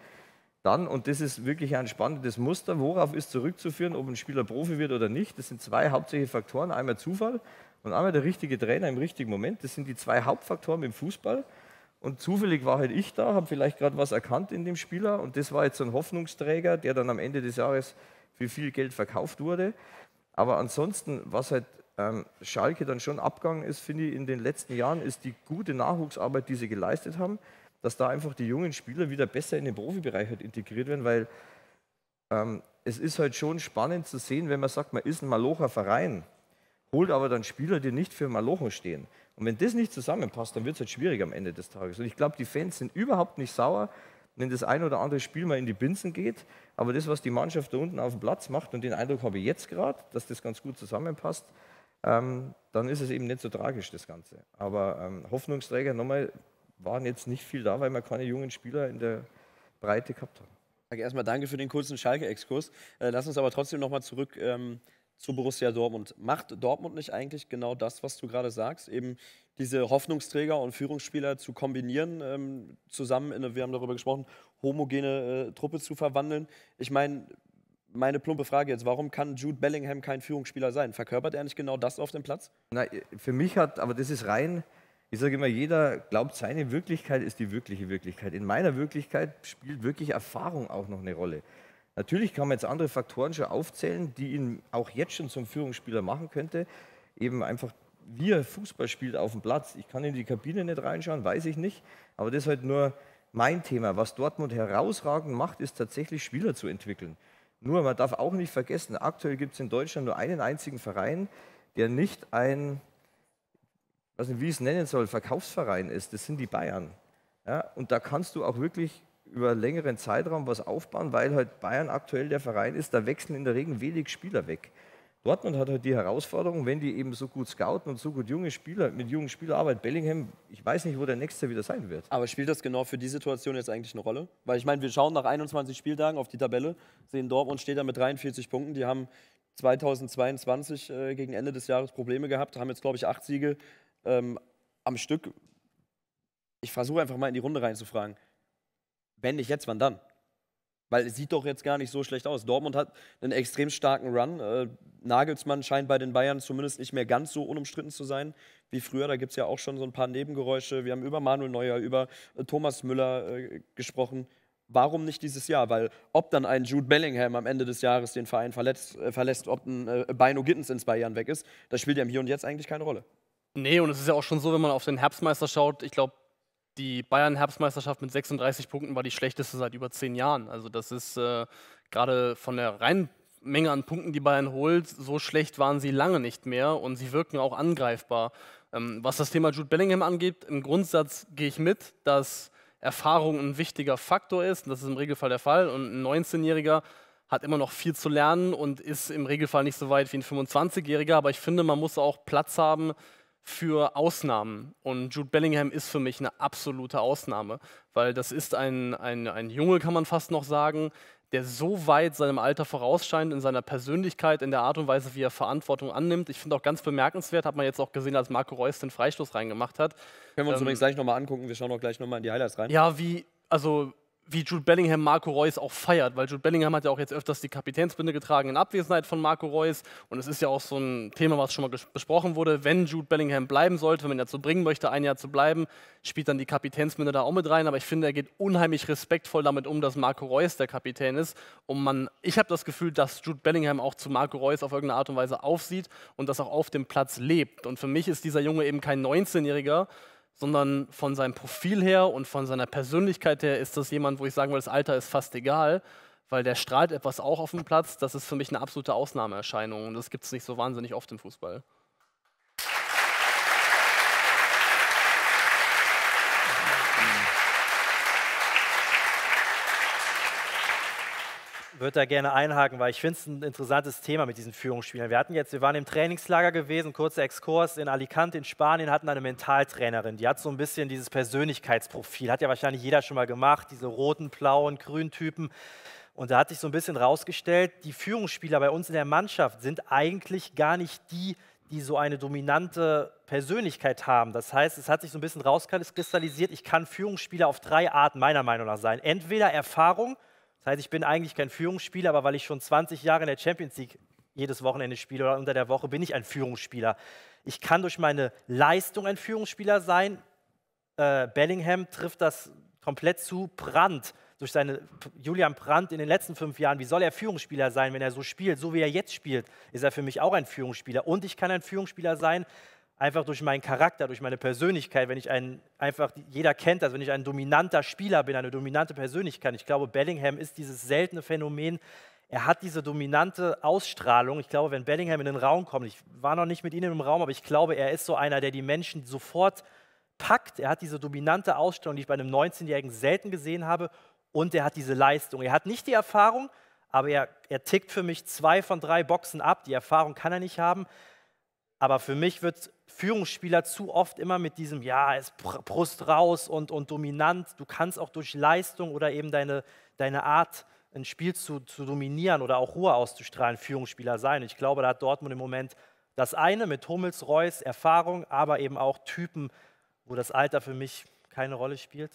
Speaker 4: Dann, und das ist wirklich ein spannendes Muster, worauf ist zurückzuführen, ob ein Spieler Profi wird oder nicht. Das sind zwei hauptsächliche Faktoren. Einmal Zufall und einmal der richtige Trainer im richtigen Moment. Das sind die zwei Hauptfaktoren im Fußball. Und zufällig war halt ich da, habe vielleicht gerade was erkannt in dem Spieler. Und das war jetzt so ein Hoffnungsträger, der dann am Ende des Jahres für viel Geld verkauft wurde. Aber ansonsten, was halt ähm, Schalke dann schon abgegangen ist, finde ich, in den letzten Jahren, ist die gute Nachwuchsarbeit, die sie geleistet haben dass da einfach die jungen Spieler wieder besser in den Profibereich halt integriert werden, weil ähm, es ist halt schon spannend zu sehen, wenn man sagt, man ist ein Malocher Verein, holt aber dann Spieler, die nicht für Malochen stehen. Und wenn das nicht zusammenpasst, dann wird es halt schwierig am Ende des Tages. Und ich glaube, die Fans sind überhaupt nicht sauer, wenn das ein oder andere Spiel mal in die Binsen geht. Aber das, was die Mannschaft da unten auf dem Platz macht, und den Eindruck habe ich jetzt gerade, dass das ganz gut zusammenpasst, ähm, dann ist es eben nicht so tragisch, das Ganze. Aber ähm, Hoffnungsträger, nochmal, waren jetzt nicht viel da, weil wir keine jungen Spieler in der Breite gehabt haben. erstmal danke für den kurzen Schalke-Exkurs.
Speaker 1: Äh, lass uns aber trotzdem nochmal zurück ähm, zu Borussia Dortmund. Macht Dortmund nicht eigentlich genau das, was du gerade sagst, eben diese Hoffnungsträger und Führungsspieler zu kombinieren, ähm, zusammen in eine, wir haben darüber gesprochen, homogene äh, Truppe zu verwandeln? Ich meine, meine plumpe Frage jetzt, warum kann Jude Bellingham kein Führungsspieler sein? Verkörpert er nicht genau das auf dem Platz?
Speaker 4: Na, äh, für mich hat, aber das ist rein ich sage immer, jeder glaubt, seine Wirklichkeit ist die wirkliche Wirklichkeit. In meiner Wirklichkeit spielt wirklich Erfahrung auch noch eine Rolle. Natürlich kann man jetzt andere Faktoren schon aufzählen, die ihn auch jetzt schon zum Führungsspieler machen könnte. Eben einfach, wie er Fußball spielt auf dem Platz. Ich kann in die Kabine nicht reinschauen, weiß ich nicht. Aber das ist halt nur mein Thema. Was Dortmund herausragend macht, ist tatsächlich Spieler zu entwickeln. Nur, man darf auch nicht vergessen, aktuell gibt es in Deutschland nur einen einzigen Verein, der nicht ein ich weiß nicht, wie ich es nennen soll, Verkaufsverein ist, das sind die Bayern. Ja, und da kannst du auch wirklich über einen längeren Zeitraum was aufbauen, weil halt Bayern aktuell der Verein ist, da wechseln in der Regel wenig Spieler weg. Dortmund hat halt die Herausforderung, wenn die eben so gut scouten und so gut junge Spieler, mit jungen Spielern arbeiten. Bellingham, ich weiß nicht, wo der nächste wieder sein wird. Aber spielt das genau
Speaker 1: für die Situation jetzt eigentlich eine Rolle? Weil ich meine, wir schauen nach 21 Spieltagen auf die Tabelle, sehen Dortmund steht da mit 43 Punkten. Die haben 2022 äh, gegen Ende des Jahres Probleme gehabt, haben jetzt, glaube ich, acht Siege, ähm, am Stück. Ich versuche einfach mal in die Runde reinzufragen. Wenn nicht jetzt, wann dann? Weil es sieht doch jetzt gar nicht so schlecht aus. Dortmund hat einen extrem starken Run. Äh, Nagelsmann scheint bei den Bayern zumindest nicht mehr ganz so unumstritten zu sein wie früher. Da gibt es ja auch schon so ein paar Nebengeräusche. Wir haben über Manuel Neuer, über äh, Thomas Müller äh, gesprochen. Warum nicht dieses Jahr? Weil ob dann ein Jude Bellingham am Ende des Jahres den Verein verletzt, äh, verlässt, ob ein äh, Bino Gittens ins Bayern weg ist, das spielt ja im Hier und Jetzt eigentlich keine
Speaker 3: Rolle. Nee, und es ist ja auch schon so, wenn man auf den Herbstmeister schaut, ich glaube, die Bayern-Herbstmeisterschaft mit 36 Punkten war die schlechteste seit über zehn Jahren. Also das ist äh, gerade von der reinen Menge an Punkten, die Bayern holt, so schlecht waren sie lange nicht mehr und sie wirken auch angreifbar. Ähm, was das Thema Jude Bellingham angeht, im Grundsatz gehe ich mit, dass Erfahrung ein wichtiger Faktor ist. Und das ist im Regelfall der Fall. Und ein 19-Jähriger hat immer noch viel zu lernen und ist im Regelfall nicht so weit wie ein 25-Jähriger. Aber ich finde, man muss auch Platz haben, für Ausnahmen. Und Jude Bellingham ist für mich eine absolute Ausnahme, weil das ist ein, ein, ein Junge, kann man fast noch sagen, der so weit seinem Alter vorausscheint in seiner Persönlichkeit, in der Art und Weise, wie er Verantwortung annimmt. Ich finde auch ganz bemerkenswert, hat man jetzt auch gesehen, als Marco Reus den Freistoß reingemacht hat. Können wir uns ähm, übrigens gleich nochmal angucken, wir schauen auch gleich nochmal in die Highlights rein. Ja, wie, also wie Jude Bellingham Marco Reus auch feiert, weil Jude Bellingham hat ja auch jetzt öfters die Kapitänsbinde getragen in Abwesenheit von Marco Reus und es ist ja auch so ein Thema, was schon mal besprochen wurde, wenn Jude Bellingham bleiben sollte, wenn er dazu bringen möchte, ein Jahr zu bleiben, spielt dann die Kapitänsbinde da auch mit rein, aber ich finde, er geht unheimlich respektvoll damit um, dass Marco Reus der Kapitän ist und man, ich habe das Gefühl, dass Jude Bellingham auch zu Marco Reus auf irgendeine Art und Weise aufsieht und das auch auf dem Platz lebt und für mich ist dieser Junge eben kein 19-Jähriger, sondern von seinem Profil her und von seiner Persönlichkeit her ist das jemand, wo ich sagen würde, das Alter ist fast egal, weil der strahlt etwas auch auf dem Platz. Das ist für mich eine absolute Ausnahmeerscheinung und das gibt es nicht so wahnsinnig oft im Fußball.
Speaker 5: würde da gerne einhaken, weil ich finde es ein interessantes Thema mit diesen Führungsspielern. Wir hatten jetzt, wir waren im Trainingslager gewesen, kurzer Exkurs in Alicante in Spanien, hatten eine Mentaltrainerin, die hat so ein bisschen dieses Persönlichkeitsprofil, hat ja wahrscheinlich jeder schon mal gemacht, diese roten, blauen, grünen Typen. Und da hat sich so ein bisschen rausgestellt, die Führungsspieler bei uns in der Mannschaft sind eigentlich gar nicht die, die so eine dominante Persönlichkeit haben. Das heißt, es hat sich so ein bisschen rauskristallisiert, ich kann Führungsspieler auf drei Arten meiner Meinung nach sein. Entweder Erfahrung, das heißt, ich bin eigentlich kein Führungsspieler, aber weil ich schon 20 Jahre in der Champions League jedes Wochenende spiele oder unter der Woche, bin ich ein Führungsspieler. Ich kann durch meine Leistung ein Führungsspieler sein. Äh, Bellingham trifft das komplett zu. Brandt, durch seine Julian Brandt in den letzten fünf Jahren, wie soll er Führungsspieler sein, wenn er so spielt? So wie er jetzt spielt, ist er für mich auch ein Führungsspieler. Und ich kann ein Führungsspieler sein, einfach durch meinen Charakter, durch meine Persönlichkeit, wenn ich einen, einfach, jeder kennt das, wenn ich ein dominanter Spieler bin, eine dominante Persönlichkeit. Ich glaube, Bellingham ist dieses seltene Phänomen. Er hat diese dominante Ausstrahlung. Ich glaube, wenn Bellingham in den Raum kommt, ich war noch nicht mit ihm im Raum, aber ich glaube, er ist so einer, der die Menschen sofort packt. Er hat diese dominante Ausstrahlung, die ich bei einem 19-Jährigen selten gesehen habe. Und er hat diese Leistung. Er hat nicht die Erfahrung, aber er, er tickt für mich zwei von drei Boxen ab. Die Erfahrung kann er nicht haben. Aber für mich wird Führungsspieler zu oft immer mit diesem, ja, ist Brust raus und, und dominant. Du kannst auch durch Leistung oder eben deine, deine Art, ein Spiel zu, zu dominieren oder auch Ruhe auszustrahlen, Führungsspieler sein. Und ich glaube, da hat Dortmund im Moment das eine mit Hummels, Reus, Erfahrung, aber eben auch Typen, wo das Alter für mich keine Rolle spielt.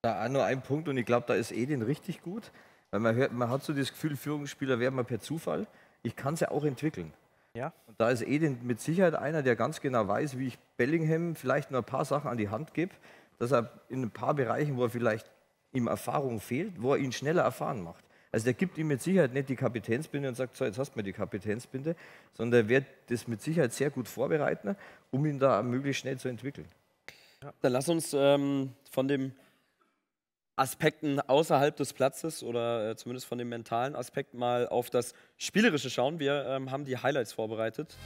Speaker 4: Da nur ein Punkt und ich glaube, da ist Edin richtig gut, weil man, hört, man hat so das Gefühl, Führungsspieler werden wir per Zufall. Ich kann es ja auch entwickeln. Ja. Und da ist Edin mit Sicherheit einer, der ganz genau weiß, wie ich Bellingham vielleicht nur ein paar Sachen an die Hand gebe, dass er in ein paar Bereichen, wo er vielleicht ihm Erfahrung fehlt, wo er ihn schneller erfahren macht. Also der gibt ihm mit Sicherheit nicht die Kapitänsbinde und sagt, so, jetzt hast du mir die Kapitänsbinde, sondern er wird das mit Sicherheit sehr gut vorbereiten, um ihn da möglichst schnell zu entwickeln. Ja. Dann lass uns ähm, von dem
Speaker 1: Aspekten außerhalb des Platzes oder äh, zumindest von dem mentalen Aspekt mal auf das Spielerische schauen. Wir ähm, haben die Highlights vorbereitet.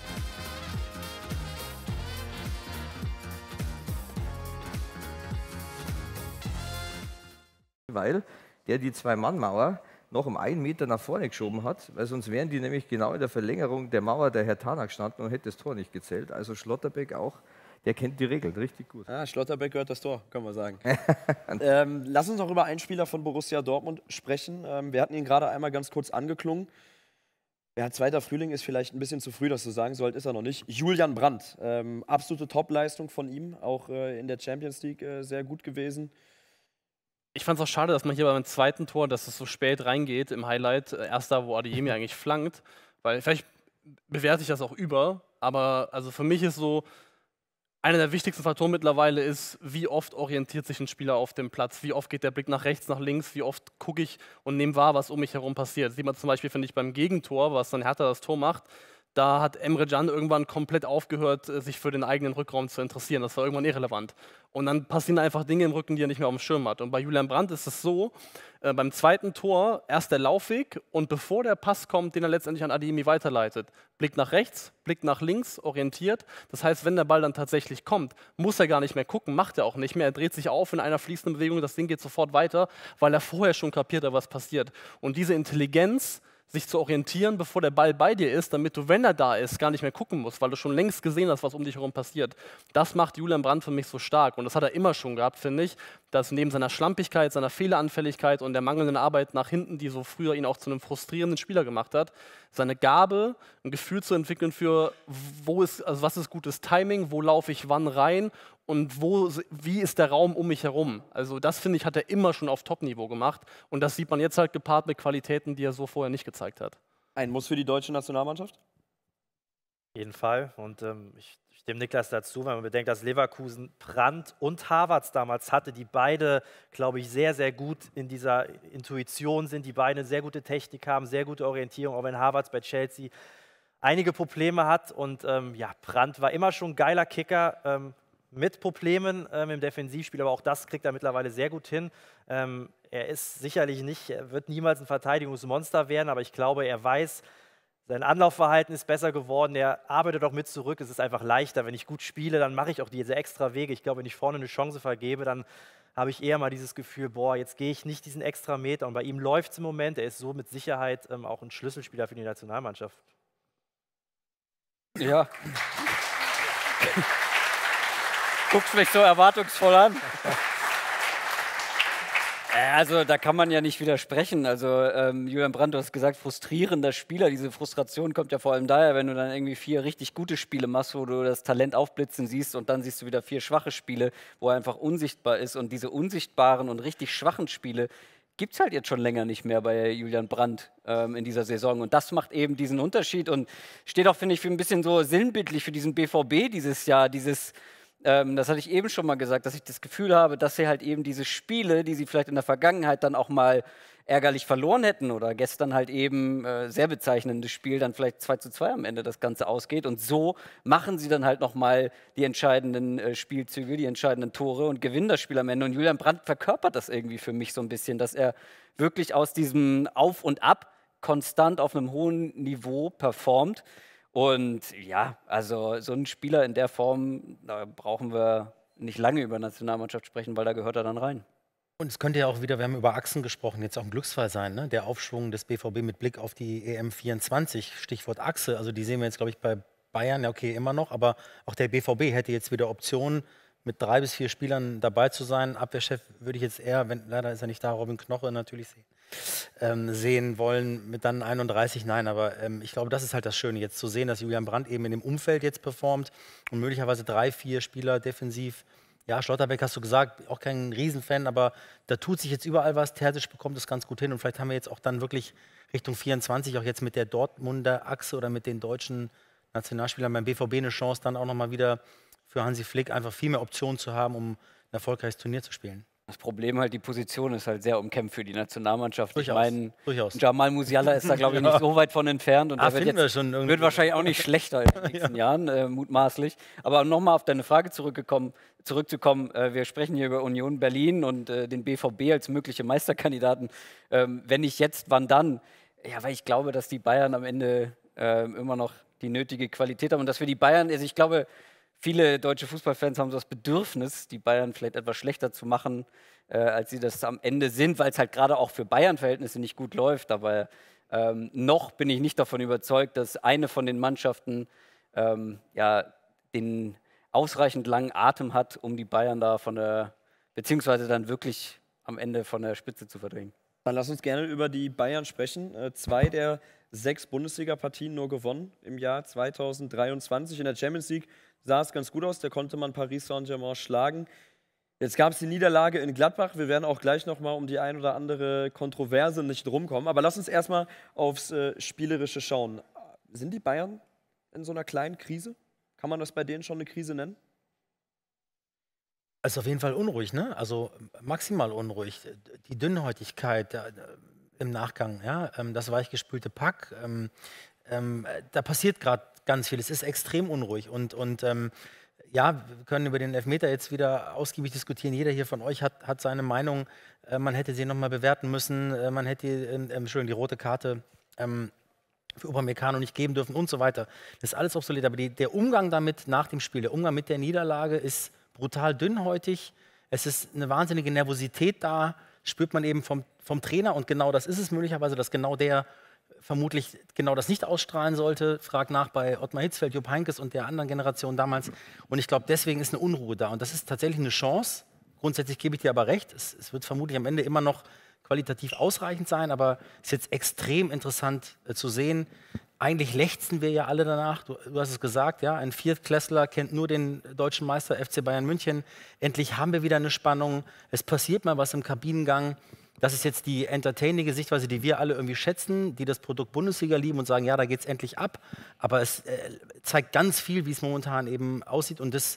Speaker 4: Weil der die Zwei-Mann-Mauer noch um einen Meter nach vorne geschoben hat, weil sonst wären die nämlich genau in der Verlängerung der Mauer der Herr Tanak standen und hätte das Tor nicht gezählt. Also Schlotterbeck auch der kennt die Regeln richtig gut. Ah, Schlotterbeck gehört das Tor, können wir sagen.
Speaker 1: ähm, lass uns noch über einen Spieler von Borussia Dortmund sprechen. Ähm, wir hatten ihn gerade einmal ganz kurz angeklungen. Ja, zweiter Frühling ist vielleicht ein bisschen zu früh, das zu sagen, so alt ist er noch nicht. Julian Brandt, ähm, absolute Topleistung von ihm, auch äh, in der Champions League äh, sehr gut gewesen.
Speaker 3: Ich fand es auch schade, dass man hier beim zweiten Tor, dass es so spät reingeht im Highlight, äh, erst da, wo Adeyemi eigentlich flankt, weil vielleicht bewerte ich das auch über, aber also für mich ist so, einer der wichtigsten Faktoren mittlerweile ist, wie oft orientiert sich ein Spieler auf dem Platz, wie oft geht der Blick nach rechts, nach links, wie oft gucke ich und nehme wahr, was um mich herum passiert. Das sieht man zum Beispiel, finde ich, beim Gegentor, was dann Hertha das Tor macht, da hat Emre Can irgendwann komplett aufgehört, äh, sich für den eigenen Rückraum zu interessieren. Das war irgendwann irrelevant. Und dann passieren einfach Dinge im Rücken, die er nicht mehr auf dem Schirm hat. Und bei Julian Brandt ist es so, äh, beim zweiten Tor erst der Laufweg und bevor der Pass kommt, den er letztendlich an Adimi weiterleitet, blickt nach rechts, blickt nach links, orientiert. Das heißt, wenn der Ball dann tatsächlich kommt, muss er gar nicht mehr gucken, macht er auch nicht mehr. Er dreht sich auf in einer fließenden Bewegung, das Ding geht sofort weiter, weil er vorher schon kapiert hat, was passiert. Und diese Intelligenz, sich zu orientieren, bevor der Ball bei dir ist, damit du, wenn er da ist, gar nicht mehr gucken musst, weil du schon längst gesehen hast, was um dich herum passiert. Das macht Julian Brandt für mich so stark und das hat er immer schon gehabt, finde ich, dass neben seiner Schlampigkeit, seiner Fehleranfälligkeit und der mangelnden Arbeit nach hinten, die so früher ihn auch zu einem frustrierenden Spieler gemacht hat, seine Gabe, ein Gefühl zu entwickeln für, wo ist, also was ist gutes Timing, wo laufe ich wann rein und wo, wie ist der Raum um mich herum. Also das, finde ich, hat er immer schon auf Top-Niveau gemacht und das sieht man jetzt halt gepaart mit Qualitäten, die er so vorher nicht gezeigt hat. Ein Muss für die deutsche Nationalmannschaft? Jeden Fall. Und ähm, ich
Speaker 5: dem Niklas dazu, wenn man bedenkt, dass Leverkusen Brandt und Havertz damals hatte, die beide, glaube ich, sehr, sehr gut in dieser Intuition sind, die beide sehr gute Technik haben, sehr gute Orientierung, auch wenn Havertz bei Chelsea einige Probleme hat. Und ähm, ja, Brandt war immer schon ein geiler Kicker. Ähm, mit Problemen ähm, im Defensivspiel, aber auch das kriegt er mittlerweile sehr gut hin. Ähm, er ist sicherlich nicht, wird niemals ein Verteidigungsmonster werden, aber ich glaube, er weiß, sein Anlaufverhalten ist besser geworden, er arbeitet auch mit zurück. Es ist einfach leichter, wenn ich gut spiele, dann mache ich auch diese extra Wege. Ich glaube, wenn ich vorne eine Chance vergebe, dann habe ich eher mal dieses Gefühl, boah, jetzt gehe ich nicht diesen extra Meter. Und bei ihm läuft es im Moment. Er ist so mit Sicherheit ähm, auch ein Schlüsselspieler für die Nationalmannschaft.
Speaker 2: Ja. Guckt mich so
Speaker 5: erwartungsvoll an.
Speaker 2: Äh, also da kann man ja nicht widersprechen. Also ähm, Julian Brandt, du hast gesagt, frustrierender Spieler. Diese Frustration kommt ja vor allem daher, wenn du dann irgendwie vier richtig gute Spiele machst, wo du das Talent aufblitzen siehst und dann siehst du wieder vier schwache Spiele, wo er einfach unsichtbar ist. Und diese unsichtbaren und richtig schwachen Spiele gibt es halt jetzt schon länger nicht mehr bei Julian Brandt ähm, in dieser Saison. Und das macht eben diesen Unterschied und steht auch, finde ich, für ein bisschen so sinnbildlich für diesen BVB dieses Jahr, dieses ähm, das hatte ich eben schon mal gesagt, dass ich das Gefühl habe, dass sie halt eben diese Spiele, die sie vielleicht in der Vergangenheit dann auch mal ärgerlich verloren hätten oder gestern halt eben äh, sehr bezeichnendes Spiel dann vielleicht 2 zu 2 am Ende das Ganze ausgeht. Und so machen sie dann halt nochmal die entscheidenden äh, Spielzüge, die entscheidenden Tore und gewinnen das Spiel am Ende. Und Julian Brandt verkörpert das irgendwie für mich so ein bisschen, dass er wirklich aus diesem Auf und Ab konstant auf einem hohen Niveau performt. Und ja, also so ein Spieler in der Form, da brauchen wir nicht lange über Nationalmannschaft sprechen, weil da gehört er dann rein.
Speaker 6: Und es könnte ja auch wieder, wir haben über Achsen gesprochen, jetzt auch ein Glücksfall sein, ne? der Aufschwung des BVB mit Blick auf die EM24, Stichwort Achse. Also die sehen wir jetzt, glaube ich, bei Bayern, ja okay, immer noch, aber auch der BVB hätte jetzt wieder Optionen, mit drei bis vier Spielern dabei zu sein. Abwehrchef würde ich jetzt eher, wenn, leider ist er nicht da, Robin Knoche natürlich sehen ähm, sehen wollen mit dann 31. Nein, aber ähm, ich glaube, das ist halt das Schöne, jetzt zu sehen, dass Julian Brandt eben in dem Umfeld jetzt performt und möglicherweise drei, vier Spieler defensiv. Ja, Schlotterbeck hast du gesagt, auch kein Riesenfan, aber da tut sich jetzt überall was. Terzic bekommt es ganz gut hin und vielleicht haben wir jetzt auch dann wirklich Richtung 24 auch jetzt mit der Dortmunder Achse oder mit den deutschen Nationalspielern beim BVB eine Chance, dann auch nochmal wieder für Hansi Flick einfach viel mehr Optionen zu haben, um ein erfolgreiches Turnier zu spielen.
Speaker 2: Das Problem halt, die Position ist halt sehr umkämpft für die Nationalmannschaft. Durchaus, ich meine, Jamal Musiala ist da, glaube ich, ja. nicht so weit von entfernt und ah, wird, jetzt, wir schon wird wahrscheinlich auch nicht schlechter in den nächsten ja. Jahren, äh, mutmaßlich. Aber nochmal auf deine Frage zurückgekommen, zurückzukommen, äh, wir sprechen hier über Union Berlin und äh, den BVB als mögliche Meisterkandidaten. Ähm, wenn nicht jetzt, wann dann? Ja, weil ich glaube, dass die Bayern am Ende ähm, immer noch die nötige Qualität haben und dass wir die Bayern, also ich glaube, viele deutsche Fußballfans haben so das Bedürfnis, die Bayern vielleicht etwas schlechter zu machen, äh, als sie das am Ende sind, weil es halt gerade auch für Bayern-Verhältnisse nicht gut läuft. Aber ähm, noch bin ich nicht davon überzeugt, dass eine von den Mannschaften ähm, ja, den ausreichend langen Atem hat, um die Bayern da von der, beziehungsweise dann wirklich am Ende von der Spitze zu verdrängen. Dann lass uns gerne über die Bayern sprechen. Äh, zwei der
Speaker 1: sechs Bundesliga-Partien nur gewonnen im Jahr 2023. In der Champions League sah es ganz gut aus, da konnte man Paris Saint-Germain schlagen. Jetzt gab es die Niederlage in Gladbach. Wir werden auch gleich nochmal um die ein oder andere Kontroverse nicht rumkommen. Aber lass uns erstmal aufs äh, Spielerische schauen. Sind die Bayern in so einer kleinen Krise? Kann man das bei denen schon eine
Speaker 6: Krise nennen? Es Ist auf jeden Fall unruhig, ne? Also maximal unruhig. Die Dünnhäutigkeit, im Nachgang. Ja? Ähm, das weichgespülte Pack, ähm, ähm, da passiert gerade ganz viel. Es ist extrem unruhig und, und ja, wir können über den Elfmeter jetzt wieder ausgiebig diskutieren. Jeder hier von euch hat, hat seine Meinung. Äh, man hätte sie nochmal bewerten müssen. Äh, man hätte ähm, Entschuldigung, die rote Karte ähm, für Upamecano nicht geben dürfen und so weiter. Das ist alles obsolet. Aber die, der Umgang damit nach dem Spiel, der Umgang mit der Niederlage ist brutal dünnhäutig. Es ist eine wahnsinnige Nervosität da. Spürt man eben vom vom Trainer und genau das ist es möglicherweise, dass genau der vermutlich genau das nicht ausstrahlen sollte. Frag nach bei Ottmar Hitzfeld, Jupp Heinkes und der anderen Generation damals. Und ich glaube, deswegen ist eine Unruhe da. Und das ist tatsächlich eine Chance. Grundsätzlich gebe ich dir aber recht. Es, es wird vermutlich am Ende immer noch qualitativ ausreichend sein, aber es ist jetzt extrem interessant äh, zu sehen. Eigentlich lechzen wir ja alle danach. Du, du hast es gesagt, ja, ein Viertklässler kennt nur den deutschen Meister FC Bayern München. Endlich haben wir wieder eine Spannung. Es passiert mal was im Kabinengang. Das ist jetzt die entertainige Sichtweise, die wir alle irgendwie schätzen, die das Produkt Bundesliga lieben und sagen, ja, da geht es endlich ab. Aber es äh, zeigt ganz viel, wie es momentan eben aussieht und das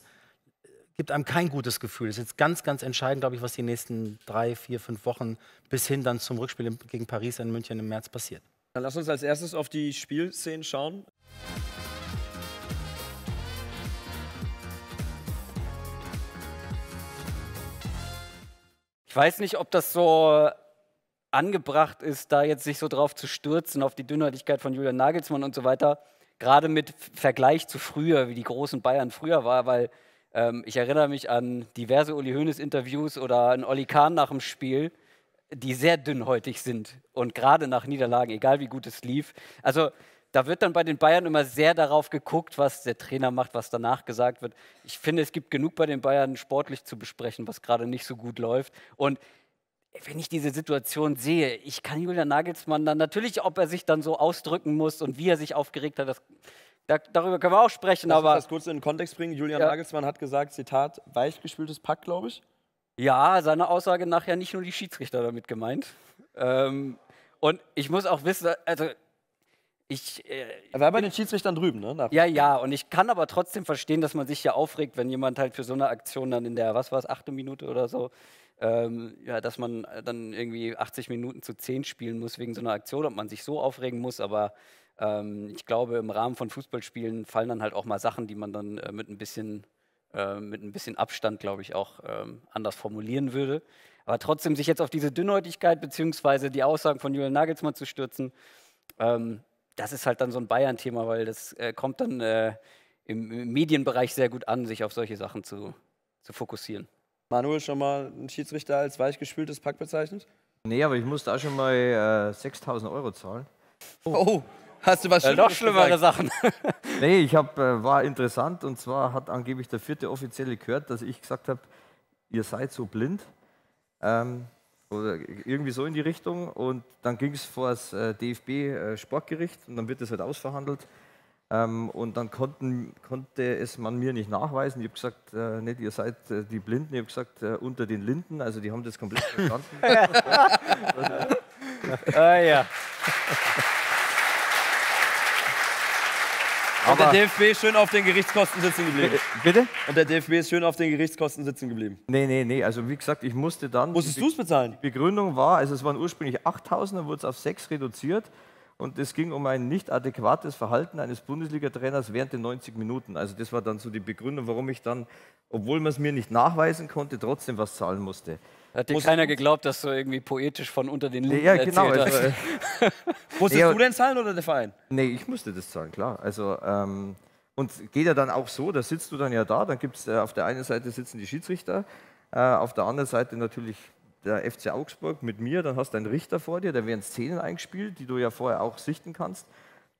Speaker 6: äh, gibt einem kein gutes Gefühl. Das ist jetzt ganz, ganz entscheidend, glaube ich, was die nächsten drei, vier, fünf Wochen bis hin dann zum Rückspiel gegen Paris in München im März passiert.
Speaker 1: Dann lass uns als erstes auf die Spielszenen schauen.
Speaker 2: weiß nicht, ob das so angebracht ist, da jetzt sich so drauf zu stürzen, auf die Dünnhäutigkeit von Julian Nagelsmann und so weiter. Gerade mit Vergleich zu früher, wie die großen Bayern früher war, weil ähm, ich erinnere mich an diverse Uli Hoeneß-Interviews oder an Olli Kahn nach dem Spiel, die sehr dünnhäutig sind und gerade nach Niederlagen, egal wie gut es lief. Also da wird dann bei den Bayern immer sehr darauf geguckt, was der Trainer macht, was danach gesagt wird. Ich finde, es gibt genug bei den Bayern sportlich zu besprechen, was gerade nicht so gut läuft. Und wenn ich diese Situation sehe, ich kann Julian Nagelsmann dann natürlich, ob er sich dann so ausdrücken muss und wie er sich aufgeregt hat, das, da, darüber können wir auch sprechen. Lass aber das kurz in den Kontext bringen. Julian ja. Nagelsmann hat gesagt, Zitat, weichgespültes Pack, glaube ich. Ja, seiner Aussage nach ja nicht nur die Schiedsrichter damit gemeint. Ähm, und ich muss auch wissen, also ich, äh, er war bei den Schiedsrichtern drüben, ne? Nach ja, ja, und ich kann aber trotzdem verstehen, dass man sich ja aufregt, wenn jemand halt für so eine Aktion dann in der, was war es, achte Minute oder so, ähm, ja, dass man dann irgendwie 80 Minuten zu 10 spielen muss wegen so einer Aktion, ob man sich so aufregen muss, aber ähm, ich glaube, im Rahmen von Fußballspielen fallen dann halt auch mal Sachen, die man dann äh, mit ein bisschen äh, mit ein bisschen Abstand, glaube ich, auch ähm, anders formulieren würde. Aber trotzdem sich jetzt auf diese Dünnhäutigkeit bzw. die Aussagen von Julian Nagelsmann zu stürzen, ähm, das ist halt dann so ein Bayern-Thema, weil das äh, kommt dann äh, im, im Medienbereich sehr gut an, sich auf solche Sachen zu, zu fokussieren.
Speaker 1: Manuel schon mal einen Schiedsrichter als weichgespültes Pack bezeichnet?
Speaker 4: Nee, aber ich musste auch schon mal äh, 6000 Euro zahlen. Oh. oh. Hast du was äh, noch schlimmere gesagt? Sachen? nee, ich hab, äh, war interessant und zwar hat angeblich der vierte Offizielle gehört, dass ich gesagt habe, ihr seid so blind. Ähm, oder irgendwie so in die Richtung. Und dann ging es vor das äh, DFB-Sportgericht äh, und dann wird das halt ausverhandelt. Ähm, und dann konnten, konnte es man mir nicht nachweisen. Ich habe gesagt, äh, nicht, ihr seid äh, die Blinden. Ich habe gesagt, unter den Linden. Also die haben das komplett verstanden.
Speaker 5: ah, ja.
Speaker 1: Und der DFB ist schön auf den Gerichtskosten sitzen geblieben. Äh, äh, bitte?
Speaker 4: Und der DFB ist schön auf den Gerichtskosten sitzen geblieben. Nee, nee, nee. Also wie gesagt, ich musste dann. Musstest du es bezahlen? Die Begründung war, also es waren ursprünglich 8000, dann wurde es auf 6 reduziert. Und es ging um ein nicht adäquates Verhalten eines Bundesliga-Trainers während der 90 Minuten. Also das war dann so die Begründung, warum ich dann, obwohl man es mir nicht nachweisen konnte, trotzdem was zahlen musste. Hat dir keiner geglaubt,
Speaker 2: dass du irgendwie poetisch von unter den Linden ja, genau, erzählt also hast. Musstest ja, du denn zahlen oder der
Speaker 4: Verein? Nee, ich musste das zahlen, klar. Also, ähm, und geht ja dann auch so, da sitzt du dann ja da, dann gibt es äh, auf der einen Seite sitzen die Schiedsrichter, äh, auf der anderen Seite natürlich der FC Augsburg mit mir, dann hast du einen Richter vor dir, da werden Szenen eingespielt, die du ja vorher auch sichten kannst.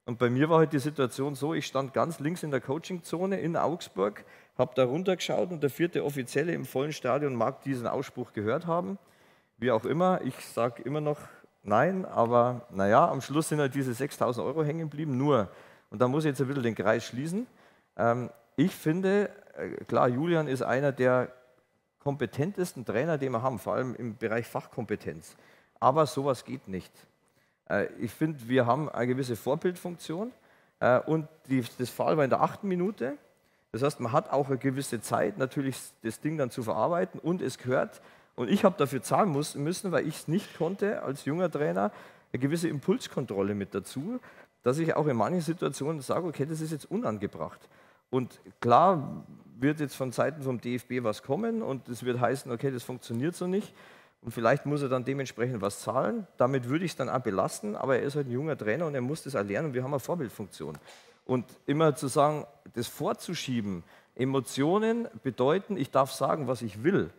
Speaker 4: Und bei mir war halt die Situation so, ich stand ganz links in der Coachingzone in Augsburg, habe da runtergeschaut und der vierte Offizielle im vollen Stadion mag diesen Ausspruch gehört haben. Wie auch immer, ich sage immer noch nein, aber naja, am Schluss sind halt diese 6000 Euro hängen geblieben. Nur, und da muss ich jetzt ein bisschen den Kreis schließen. Ähm, ich finde, äh, klar, Julian ist einer der kompetentesten Trainer, den wir haben, vor allem im Bereich Fachkompetenz. Aber sowas geht nicht. Äh, ich finde, wir haben eine gewisse Vorbildfunktion äh, und das Fall war in der achten Minute. Das heißt, man hat auch eine gewisse Zeit, natürlich das Ding dann zu verarbeiten und es gehört. Und ich habe dafür zahlen müssen, weil ich es nicht konnte als junger Trainer, eine gewisse Impulskontrolle mit dazu, dass ich auch in manchen Situationen sage, okay, das ist jetzt unangebracht. Und klar wird jetzt von Seiten vom DFB was kommen und es wird heißen, okay, das funktioniert so nicht. Und vielleicht muss er dann dementsprechend was zahlen. Damit würde ich es dann auch belasten, aber er ist halt ein junger Trainer und er muss das erlernen und wir haben eine Vorbildfunktion. Und immer zu sagen, das vorzuschieben, Emotionen bedeuten, ich darf sagen, was ich will.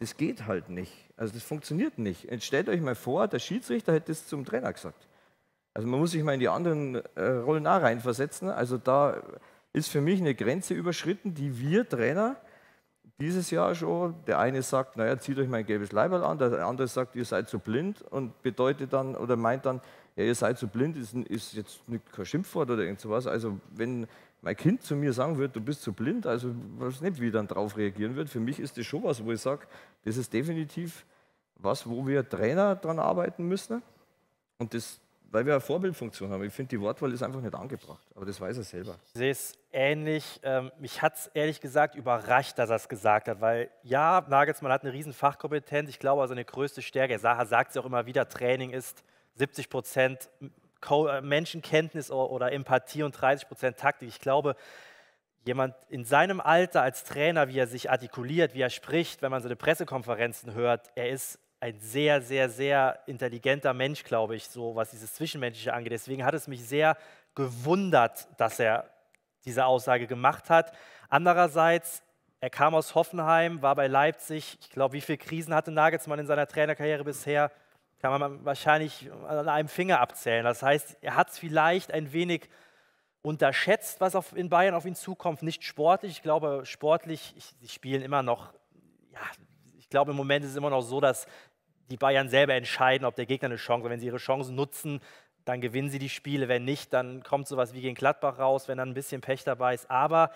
Speaker 4: Das geht halt nicht. Also das funktioniert nicht. Und stellt euch mal vor, der Schiedsrichter hätte das zum Trainer gesagt. Also man muss sich mal in die anderen äh, Rollen auch reinversetzen. Also da ist für mich eine Grenze überschritten, die wir Trainer dieses Jahr schon, der eine sagt, naja, zieht euch mein gelbes Leiberl an, der andere sagt, ihr seid zu blind und bedeutet dann oder meint dann, ja, ihr seid so blind, ist, ist jetzt kein Schimpfwort oder irgend sowas. Also wenn mein Kind zu mir sagen wird, du bist so blind, also weiß nicht, wie dann darauf reagieren wird. Für mich ist das schon was, wo ich sage, das ist definitiv was, wo wir Trainer dran arbeiten müssen. Und das, weil wir eine Vorbildfunktion haben. Ich finde, die Wortwahl ist einfach nicht angebracht. Aber das weiß er selber.
Speaker 5: Ich sehe es ähnlich. Ähm, mich hat es ehrlich gesagt überrascht, dass er es gesagt hat. Weil ja, Nagelsmann hat eine riesen Fachkompetenz. Ich glaube, seine also größte Stärke, er sagt es auch immer wieder, Training ist 70 Prozent äh, Menschenkenntnis oder Empathie und 30 Prozent Taktik. Ich glaube, jemand in seinem Alter als Trainer, wie er sich artikuliert, wie er spricht, wenn man seine Pressekonferenzen hört, er ist ein sehr, sehr, sehr intelligenter Mensch, glaube ich, so was dieses Zwischenmenschliche angeht. Deswegen hat es mich sehr gewundert, dass er diese Aussage gemacht hat. Andererseits, er kam aus Hoffenheim, war bei Leipzig. Ich glaube, wie viele Krisen hatte Nagelsmann in seiner Trainerkarriere bisher? kann man wahrscheinlich an einem Finger abzählen. Das heißt, er hat es vielleicht ein wenig unterschätzt, was auf, in Bayern auf ihn zukommt. Nicht sportlich, ich glaube, sportlich, sie spielen immer noch, ja, ich glaube, im Moment ist es immer noch so, dass die Bayern selber entscheiden, ob der Gegner eine Chance hat. Wenn sie ihre Chancen nutzen, dann gewinnen sie die Spiele. Wenn nicht, dann kommt sowas wie gegen Gladbach raus, wenn dann ein bisschen Pech dabei ist. Aber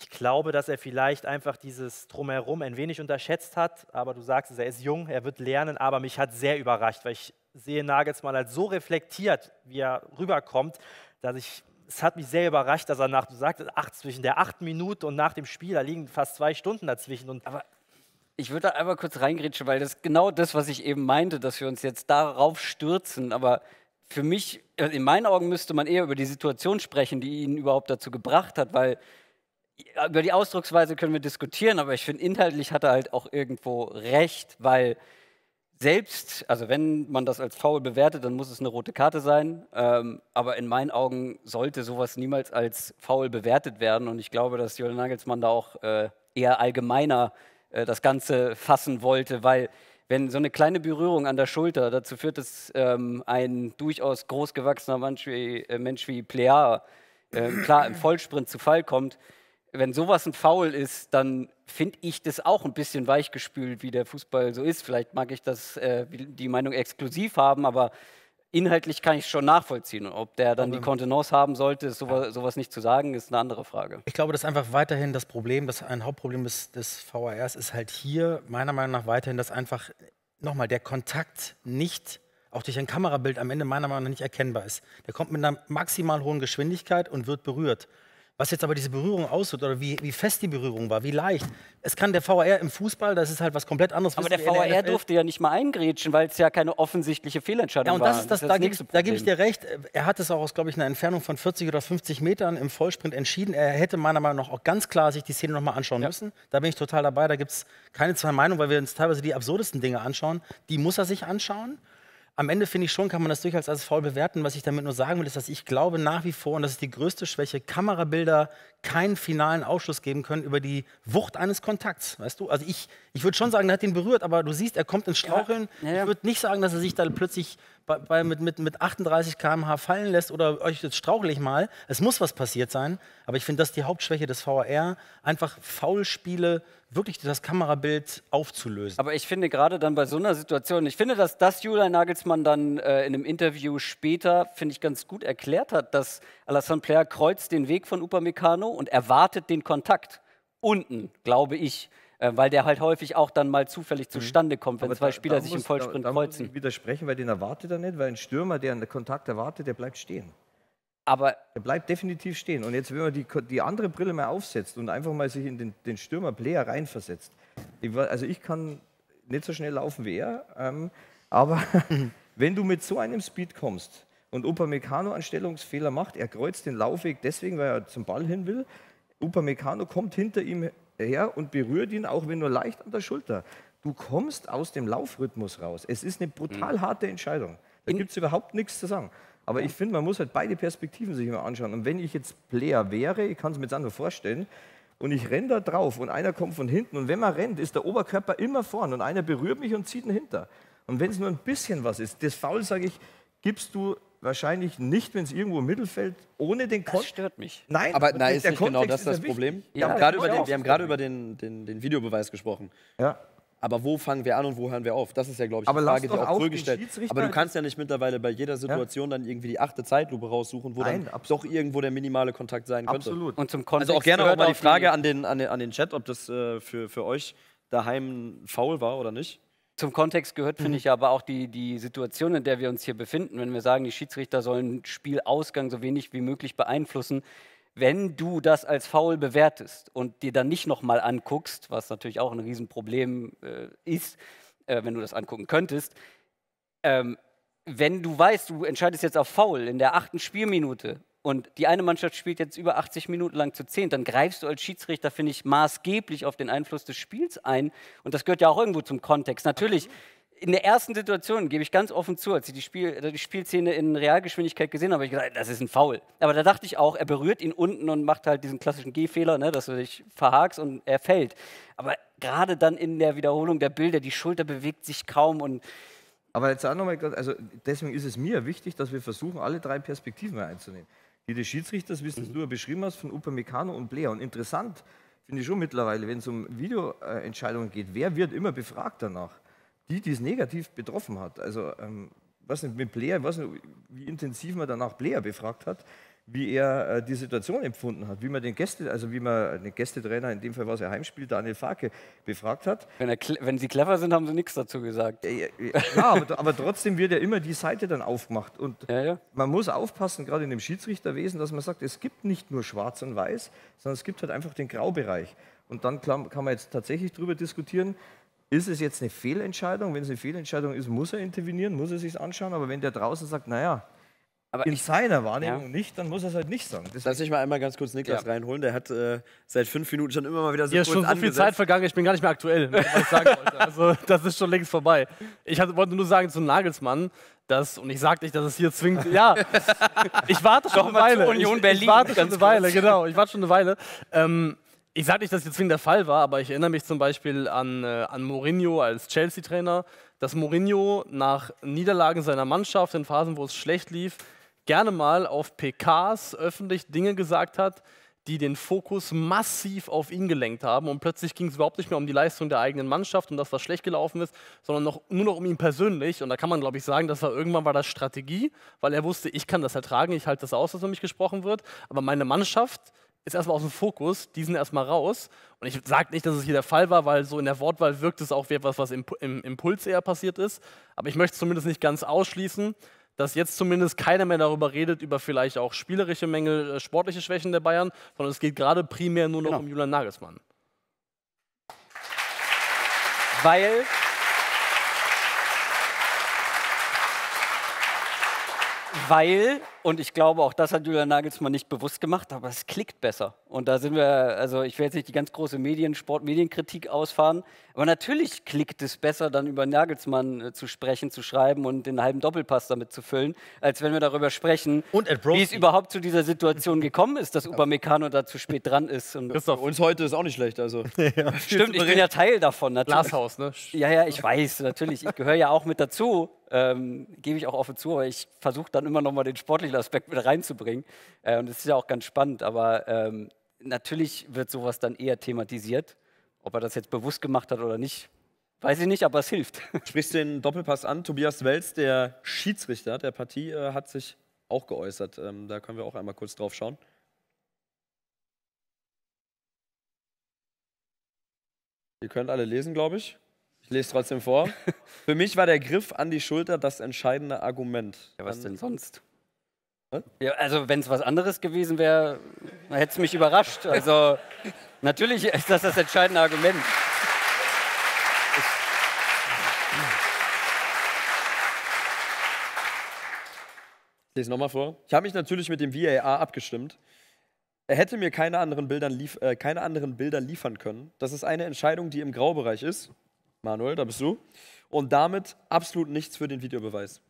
Speaker 5: ich glaube, dass er vielleicht einfach dieses Drumherum ein wenig unterschätzt hat, aber du sagst es, er ist jung, er wird lernen, aber mich hat sehr überrascht, weil ich sehe Nagelsmann als so reflektiert, wie er rüberkommt, dass ich, es hat mich sehr überrascht, dass er nach, du sagst acht, zwischen der achten Minute und nach dem Spiel, da liegen fast zwei Stunden dazwischen. Und aber ich würde da einmal kurz reingrätschen, weil das ist genau das, was ich
Speaker 2: eben meinte, dass wir uns jetzt darauf stürzen, aber für mich, also in meinen Augen müsste man eher über die Situation sprechen, die ihn überhaupt dazu gebracht hat, weil über die Ausdrucksweise können wir diskutieren, aber ich finde, inhaltlich hat er halt auch irgendwo recht, weil selbst, also wenn man das als faul bewertet, dann muss es eine rote Karte sein. Ähm, aber in meinen Augen sollte sowas niemals als faul bewertet werden. Und ich glaube, dass Julian Nagelsmann da auch äh, eher allgemeiner äh, das Ganze fassen wollte, weil wenn so eine kleine Berührung an der Schulter dazu führt, dass ähm, ein durchaus großgewachsener Mensch wie, äh, Mensch wie Plea ähm, klar im Vollsprint zu Fall kommt, wenn sowas ein Foul ist, dann finde ich das auch ein bisschen weichgespült, wie der Fußball so ist. Vielleicht mag ich das, äh, die Meinung exklusiv haben, aber inhaltlich kann ich schon nachvollziehen. ob der dann die Kontenance haben sollte, sowas, sowas, nicht zu sagen, ist eine andere Frage.
Speaker 6: Ich glaube, das ist einfach weiterhin das Problem, das ein Hauptproblem des, des VARs ist halt hier meiner Meinung nach weiterhin, dass einfach nochmal der Kontakt nicht auch durch ein Kamerabild am Ende meiner Meinung nach nicht erkennbar ist. Der kommt mit einer maximal hohen Geschwindigkeit und wird berührt. Was jetzt aber diese Berührung aussieht oder wie, wie fest die Berührung war, wie leicht. Es kann der VR im Fußball, das ist halt was komplett anderes. Aber der VR durfte ja nicht mal eingrätschen,
Speaker 2: weil es ja keine offensichtliche Fehlentscheidung ja, und das war. Ist das, das, das da, gebe, da gebe ich dir recht.
Speaker 6: Er hat es auch aus, glaube ich, einer Entfernung von 40 oder 50 Metern im Vollsprint entschieden. Er hätte meiner Meinung nach auch ganz klar sich die Szene nochmal anschauen ja. müssen. Da bin ich total dabei. Da gibt es keine zwei Meinungen, weil wir uns teilweise die absurdesten Dinge anschauen. Die muss er sich anschauen am Ende finde ich schon, kann man das durchaus als faul bewerten. Was ich damit nur sagen will, ist, dass ich glaube nach wie vor, und das ist die größte Schwäche, Kamerabilder keinen finalen Ausschluss geben können über die Wucht eines Kontakts. Weißt du? Also ich, ich würde schon sagen, er hat ihn berührt, aber du siehst, er kommt ins Straucheln. Ja, ja, Ich würde nicht sagen, dass er sich da plötzlich bei, bei, mit, mit, mit 38 km/h fallen lässt oder euch jetzt strauchle ich mal. Es muss was passiert sein, aber ich finde, das ist die Hauptschwäche des VR. einfach Faulspiele, wirklich das Kamerabild aufzulösen.
Speaker 2: Aber ich finde gerade dann bei so einer Situation, ich finde, dass das Julian Nagelsmann dann äh, in einem Interview später, finde ich, ganz gut erklärt hat, dass Alassane Player kreuzt den Weg von Upamecano und erwartet den Kontakt. Unten, glaube ich. Äh, weil der halt häufig auch dann mal zufällig mhm. zustande kommt, wenn Aber zwei da, Spieler da sich muss, im Vollsprint da, da kreuzen. Muss ich widersprechen, weil den erwartet er nicht, weil ein Stürmer, der einen Kontakt erwartet, der bleibt stehen.
Speaker 4: Aber er bleibt definitiv stehen. Und jetzt, wenn man die, die andere Brille mal aufsetzt und einfach mal sich in den, den Stürmer-Player reinversetzt. Ich, also ich kann nicht so schnell laufen wie er, ähm, aber wenn du mit so einem Speed kommst und Upamecano einen Stellungsfehler macht, er kreuzt den Laufweg deswegen, weil er zum Ball hin will. Upamecano kommt hinter ihm her und berührt ihn auch wenn nur leicht an der Schulter. Du kommst aus dem Laufrhythmus raus. Es ist eine brutal mhm. harte Entscheidung. Da gibt es überhaupt nichts zu sagen. Aber ich finde, man muss halt beide Perspektiven sich immer anschauen. Und wenn ich jetzt Player wäre, ich kann es mir jetzt einfach vorstellen, und ich renne da drauf und einer kommt von hinten. Und wenn man rennt, ist der Oberkörper immer vorn und einer berührt mich und zieht ihn hinter. Und wenn es nur ein bisschen was ist, das Foul, sage ich, gibst du wahrscheinlich nicht, wenn es irgendwo im Mittelfeld ohne den Kopf. Das stört mich. Nein, aber nein, ist nicht genau das das Problem. Wir ja, haben gerade über, den, wir haben gerade über
Speaker 1: den, den, den Videobeweis gesprochen. Ja. Aber wo fangen wir an und wo hören wir auf? Das ist ja, glaube ich, aber die Frage, die auch früh gestellt Aber du kannst ja nicht mittlerweile bei jeder Situation ja. dann irgendwie die achte Zeitlupe raussuchen, wo Nein, dann absolut. doch irgendwo der minimale Kontakt sein könnte. Absolut. Und zum Kontext also auch gerne auch mal die Frage an, den, an, den, an den Chat,
Speaker 2: ob das äh, für, für euch daheim faul war oder nicht. Zum Kontext gehört, finde mhm. ich, aber auch die, die Situation, in der wir uns hier befinden. Wenn wir sagen, die Schiedsrichter sollen Spielausgang so wenig wie möglich beeinflussen, wenn du das als faul bewertest und dir dann nicht nochmal anguckst, was natürlich auch ein Riesenproblem äh, ist, äh, wenn du das angucken könntest, ähm, wenn du weißt, du entscheidest jetzt auf faul in der achten Spielminute und die eine Mannschaft spielt jetzt über 80 Minuten lang zu 10, dann greifst du als Schiedsrichter, finde ich, maßgeblich auf den Einfluss des Spiels ein. Und das gehört ja auch irgendwo zum Kontext. Natürlich, in der ersten Situation gebe ich ganz offen zu, als ich die, Spiel, also die Spielszene in Realgeschwindigkeit gesehen habe, habe ich gesagt, das ist ein Foul. Aber da dachte ich auch, er berührt ihn unten und macht halt diesen klassischen Gehfehler, ne, dass du dich verhakst und er fällt. Aber gerade dann in der Wiederholung der Bilder, die Schulter bewegt sich kaum und
Speaker 4: aber jetzt auch nochmal, also deswegen ist es mir wichtig, dass wir versuchen, alle drei Perspektiven einzunehmen die des Schiedsrichters, wie mhm. du ja beschrieben hast, von Upamecano und Blair. Und interessant finde ich schon mittlerweile, wenn es um Videoentscheidungen geht, wer wird immer befragt danach? Die, die es negativ betroffen hat. Also, ähm, was mit Blair, ich weiß nicht, wie intensiv man danach Blair befragt hat wie er äh, die Situation empfunden hat, wie man den Gäste, also wie man den Gästetrainer, in dem Fall war es ja Heimspiel, Daniel Farke, befragt hat. Wenn, er, wenn sie clever sind, haben sie nichts dazu gesagt. Ja, ja aber, aber, trotzdem wird ja immer die Seite dann aufgemacht. Und ja, ja. man muss aufpassen, gerade in dem Schiedsrichterwesen, dass man sagt, es gibt nicht nur schwarz und weiß, sondern es gibt halt einfach den Graubereich. Und dann kann man jetzt tatsächlich darüber diskutieren, ist es jetzt eine Fehlentscheidung? Wenn es eine Fehlentscheidung ist, muss er intervenieren, muss er sich anschauen. Aber wenn der draußen sagt, naja, aber in ich, seiner Wahrnehmung ja. nicht, dann muss er es halt nicht sagen. Deswegen Lass mich mal einmal ganz kurz Niklas ja. reinholen. Der hat äh, seit fünf Minuten schon immer mal wieder
Speaker 1: so Hier ist schon so angesetzt. viel Zeit
Speaker 3: vergangen, ich bin gar nicht mehr aktuell, ne, was sagen Also, das ist schon längst vorbei. Ich hatte, wollte nur sagen zu Nagelsmann, dass, und ich sag nicht, dass es hier zwingt, ja, ich warte schon Doch, eine Weile. Union ich, Berlin. Ich warte schon eine Weile, genau. Ich warte schon eine Weile. Ähm, ich sage nicht, dass jetzt zwingend der Fall war, aber ich erinnere mich zum Beispiel an, äh, an Mourinho als Chelsea-Trainer, dass Mourinho nach Niederlagen seiner Mannschaft in Phasen, wo es schlecht lief, gerne mal auf PKs öffentlich Dinge gesagt hat, die den Fokus massiv auf ihn gelenkt haben. Und plötzlich ging es überhaupt nicht mehr um die Leistung der eigenen Mannschaft und das, was schlecht gelaufen ist, sondern noch, nur noch um ihn persönlich. Und da kann man, glaube ich, sagen, das war irgendwann war das Strategie, weil er wusste, ich kann das ertragen, ich halte das aus, dass um mich gesprochen wird. Aber meine Mannschaft ist erstmal aus dem Fokus, die sind erstmal raus. Und ich sage nicht, dass es hier der Fall war, weil so in der Wortwahl wirkt es auch wie etwas, was im, im Impuls eher passiert ist. Aber ich möchte es zumindest nicht ganz ausschließen, dass jetzt zumindest keiner mehr darüber redet, über vielleicht auch spielerische Mängel, äh, sportliche Schwächen der Bayern, sondern es geht gerade primär nur noch genau. um Julian Nagelsmann. Weil
Speaker 2: weil und ich glaube, auch das hat Julian Nagelsmann nicht bewusst gemacht, aber es klickt besser. Und da sind wir, also ich will jetzt nicht die ganz große Medien, Sport, Medienkritik ausfahren, aber natürlich klickt es besser, dann über Nagelsmann äh, zu sprechen, zu schreiben und den halben Doppelpass damit zu füllen, als wenn wir darüber sprechen, wie es überhaupt zu dieser Situation gekommen ist, dass Upamecano da zu spät dran ist. Und Christoph, uns heute ist auch nicht schlecht, also. ja. Stimmt, ich bin ja Teil davon. Glashaus, ne? Ja, ja, ich weiß, natürlich. Ich gehöre ja auch mit dazu, ähm, gebe ich auch offen zu, aber ich versuche dann immer noch mal den sportlichen Aspekt mit reinzubringen. Äh, und es ist ja auch ganz spannend, aber ähm, natürlich wird sowas dann eher thematisiert. Ob er das jetzt bewusst gemacht hat oder nicht, weiß ich nicht, aber es hilft. Sprichst den Doppelpass
Speaker 1: an? Tobias Welz, der Schiedsrichter der Partie, äh, hat sich auch geäußert. Ähm, da können wir auch einmal kurz drauf schauen. Ihr könnt alle lesen, glaube ich. Ich lese trotzdem vor. Für mich war der Griff
Speaker 2: an die Schulter das entscheidende Argument. Ja, was denn sonst? Ja, also wenn es was anderes gewesen wäre, hätte es mich überrascht. Also natürlich ist das das entscheidende Argument.
Speaker 1: Ich lese nochmal vor. Ich habe mich natürlich mit dem VAR abgestimmt. Er hätte mir keine anderen, äh, keine anderen Bilder liefern können. Das ist eine Entscheidung, die im Graubereich ist. Manuel, da bist du. Und damit absolut
Speaker 2: nichts für den Videobeweis.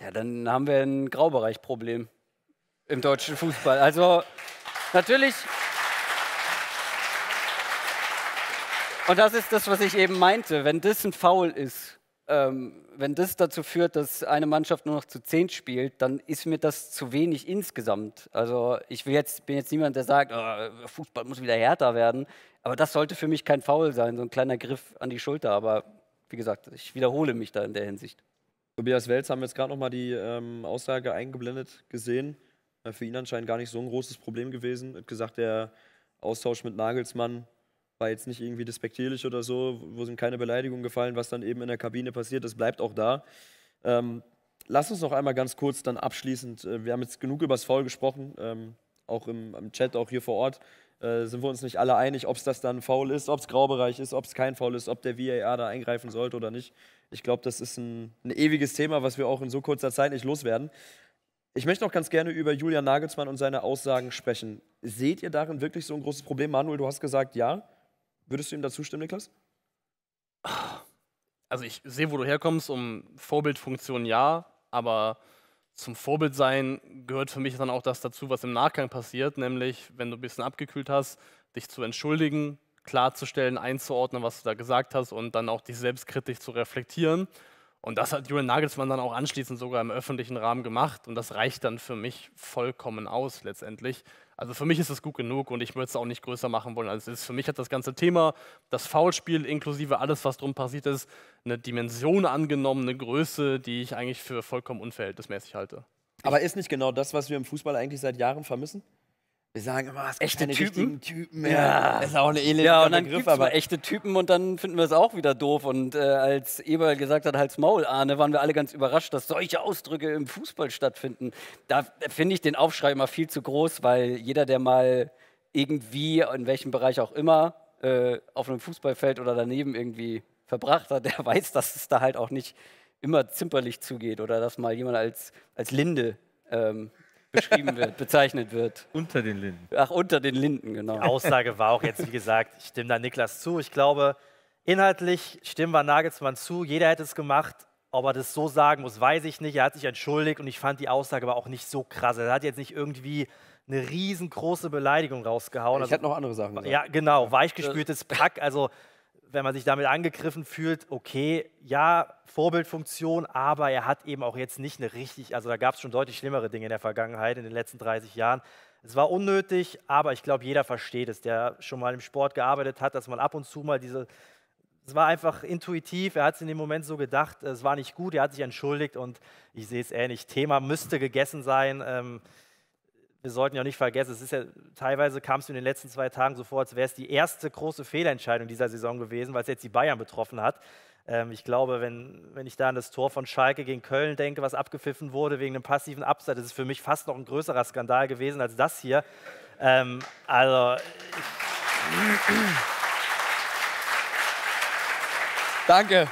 Speaker 2: Ja, dann haben wir ein Graubereichproblem im deutschen Fußball. Also natürlich. Und das ist das, was ich eben meinte. Wenn das ein Foul ist, ähm, wenn das dazu führt, dass eine Mannschaft nur noch zu zehn spielt, dann ist mir das zu wenig insgesamt. Also ich jetzt, bin jetzt niemand, der sagt, oh, Fußball muss wieder härter werden. Aber das sollte für mich kein Foul sein, so ein kleiner Griff an die Schulter. Aber wie gesagt, ich wiederhole mich da in der Hinsicht. Tobias Welz haben wir jetzt gerade nochmal die ähm, Aussage eingeblendet gesehen.
Speaker 1: Äh, für ihn anscheinend gar nicht so ein großes Problem gewesen. Hat gesagt, der Austausch mit Nagelsmann war jetzt nicht irgendwie despektierlich oder so, wo sind keine Beleidigungen gefallen, was dann eben in der Kabine passiert, das bleibt auch da. Ähm, lass uns noch einmal ganz kurz dann abschließend, äh, wir haben jetzt genug über das Foul gesprochen, ähm, auch im, im, Chat, auch hier vor Ort, äh, sind wir uns nicht alle einig, ob es das dann Foul ist, ob es Graubereich ist, ob es kein Foul ist, ob der VAR da eingreifen sollte oder nicht. Ich glaube, das ist ein, ein ewiges Thema, was wir auch in so kurzer Zeit nicht loswerden. Ich möchte noch ganz gerne über Julian Nagelsmann und seine Aussagen sprechen. Seht ihr darin wirklich so ein großes Problem? Manuel, du hast gesagt,
Speaker 3: ja. Würdest du ihm dazu stimmen, Niklas? Also ich sehe, wo du herkommst, um Vorbildfunktion ja, aber zum Vorbild sein gehört für mich dann auch das dazu, was im Nachgang passiert, nämlich wenn du ein bisschen abgekühlt hast, dich zu entschuldigen, klarzustellen, einzuordnen, was du da gesagt hast und dann auch dich selbstkritisch zu reflektieren. Und das hat Julian Nagelsmann dann auch anschließend sogar im öffentlichen Rahmen gemacht und das reicht dann für mich vollkommen aus letztendlich. Also für mich ist es gut genug und ich würde es auch nicht größer machen wollen, Also es ist. Für mich hat das ganze Thema, das Foulspiel inklusive alles, was drum passiert ist, eine Dimension angenommen, eine Größe, die ich eigentlich für vollkommen unverhältnismäßig halte. Aber ist nicht genau das, was wir
Speaker 1: im Fußball eigentlich seit Jahren vermissen? Wir sagen immer, es echte keine Typen. Typen ja. Das ist auch eine ähnliche Ja, und dann Begriff, aber
Speaker 2: echte Typen und dann finden wir es auch wieder doof. Und äh, als Eberl gesagt hat, halt's Maul, Arne, waren wir alle ganz überrascht, dass solche Ausdrücke im Fußball stattfinden. Da finde ich den Aufschrei immer viel zu groß, weil jeder, der mal irgendwie, in welchem Bereich auch immer, äh, auf einem Fußballfeld oder daneben irgendwie verbracht hat, der weiß, dass es da halt auch nicht immer zimperlich zugeht oder dass mal jemand als, als Linde ähm,
Speaker 5: beschrieben wird, bezeichnet wird. Unter den Linden. Ach, unter den Linden, genau. Die Aussage war auch jetzt, wie gesagt, ich stimme da Niklas zu. Ich glaube, inhaltlich stimmen wir Nagelsmann zu. Jeder hätte es gemacht. Ob er das so sagen muss, weiß ich nicht. Er hat sich entschuldigt und ich fand die Aussage aber auch nicht so krass. Er hat jetzt nicht irgendwie eine riesengroße Beleidigung rausgehauen. Ich also, hatte noch andere Sachen gesagt. Ja, genau. Weichgespültes Pack. Also wenn man sich damit angegriffen fühlt, okay, ja, Vorbildfunktion, aber er hat eben auch jetzt nicht eine richtig, also da gab es schon deutlich schlimmere Dinge in der Vergangenheit, in den letzten 30 Jahren. Es war unnötig, aber ich glaube, jeder versteht es, der schon mal im Sport gearbeitet hat, dass man ab und zu mal diese, es war einfach intuitiv, er hat es in dem Moment so gedacht, es war nicht gut, er hat sich entschuldigt und ich sehe es ähnlich. Thema müsste gegessen sein. Ähm, wir sollten ja nicht vergessen, es ist ja teilweise kam es in den letzten zwei Tagen so vor, als wäre es die erste große Fehlentscheidung dieser Saison gewesen, weil es jetzt die Bayern betroffen hat. Ähm, ich glaube, wenn, wenn ich da an das Tor von Schalke gegen Köln denke, was abgepfiffen wurde wegen einem passiven Abseits, das ist für mich fast noch ein größerer Skandal gewesen als das hier. Ähm, also. Danke.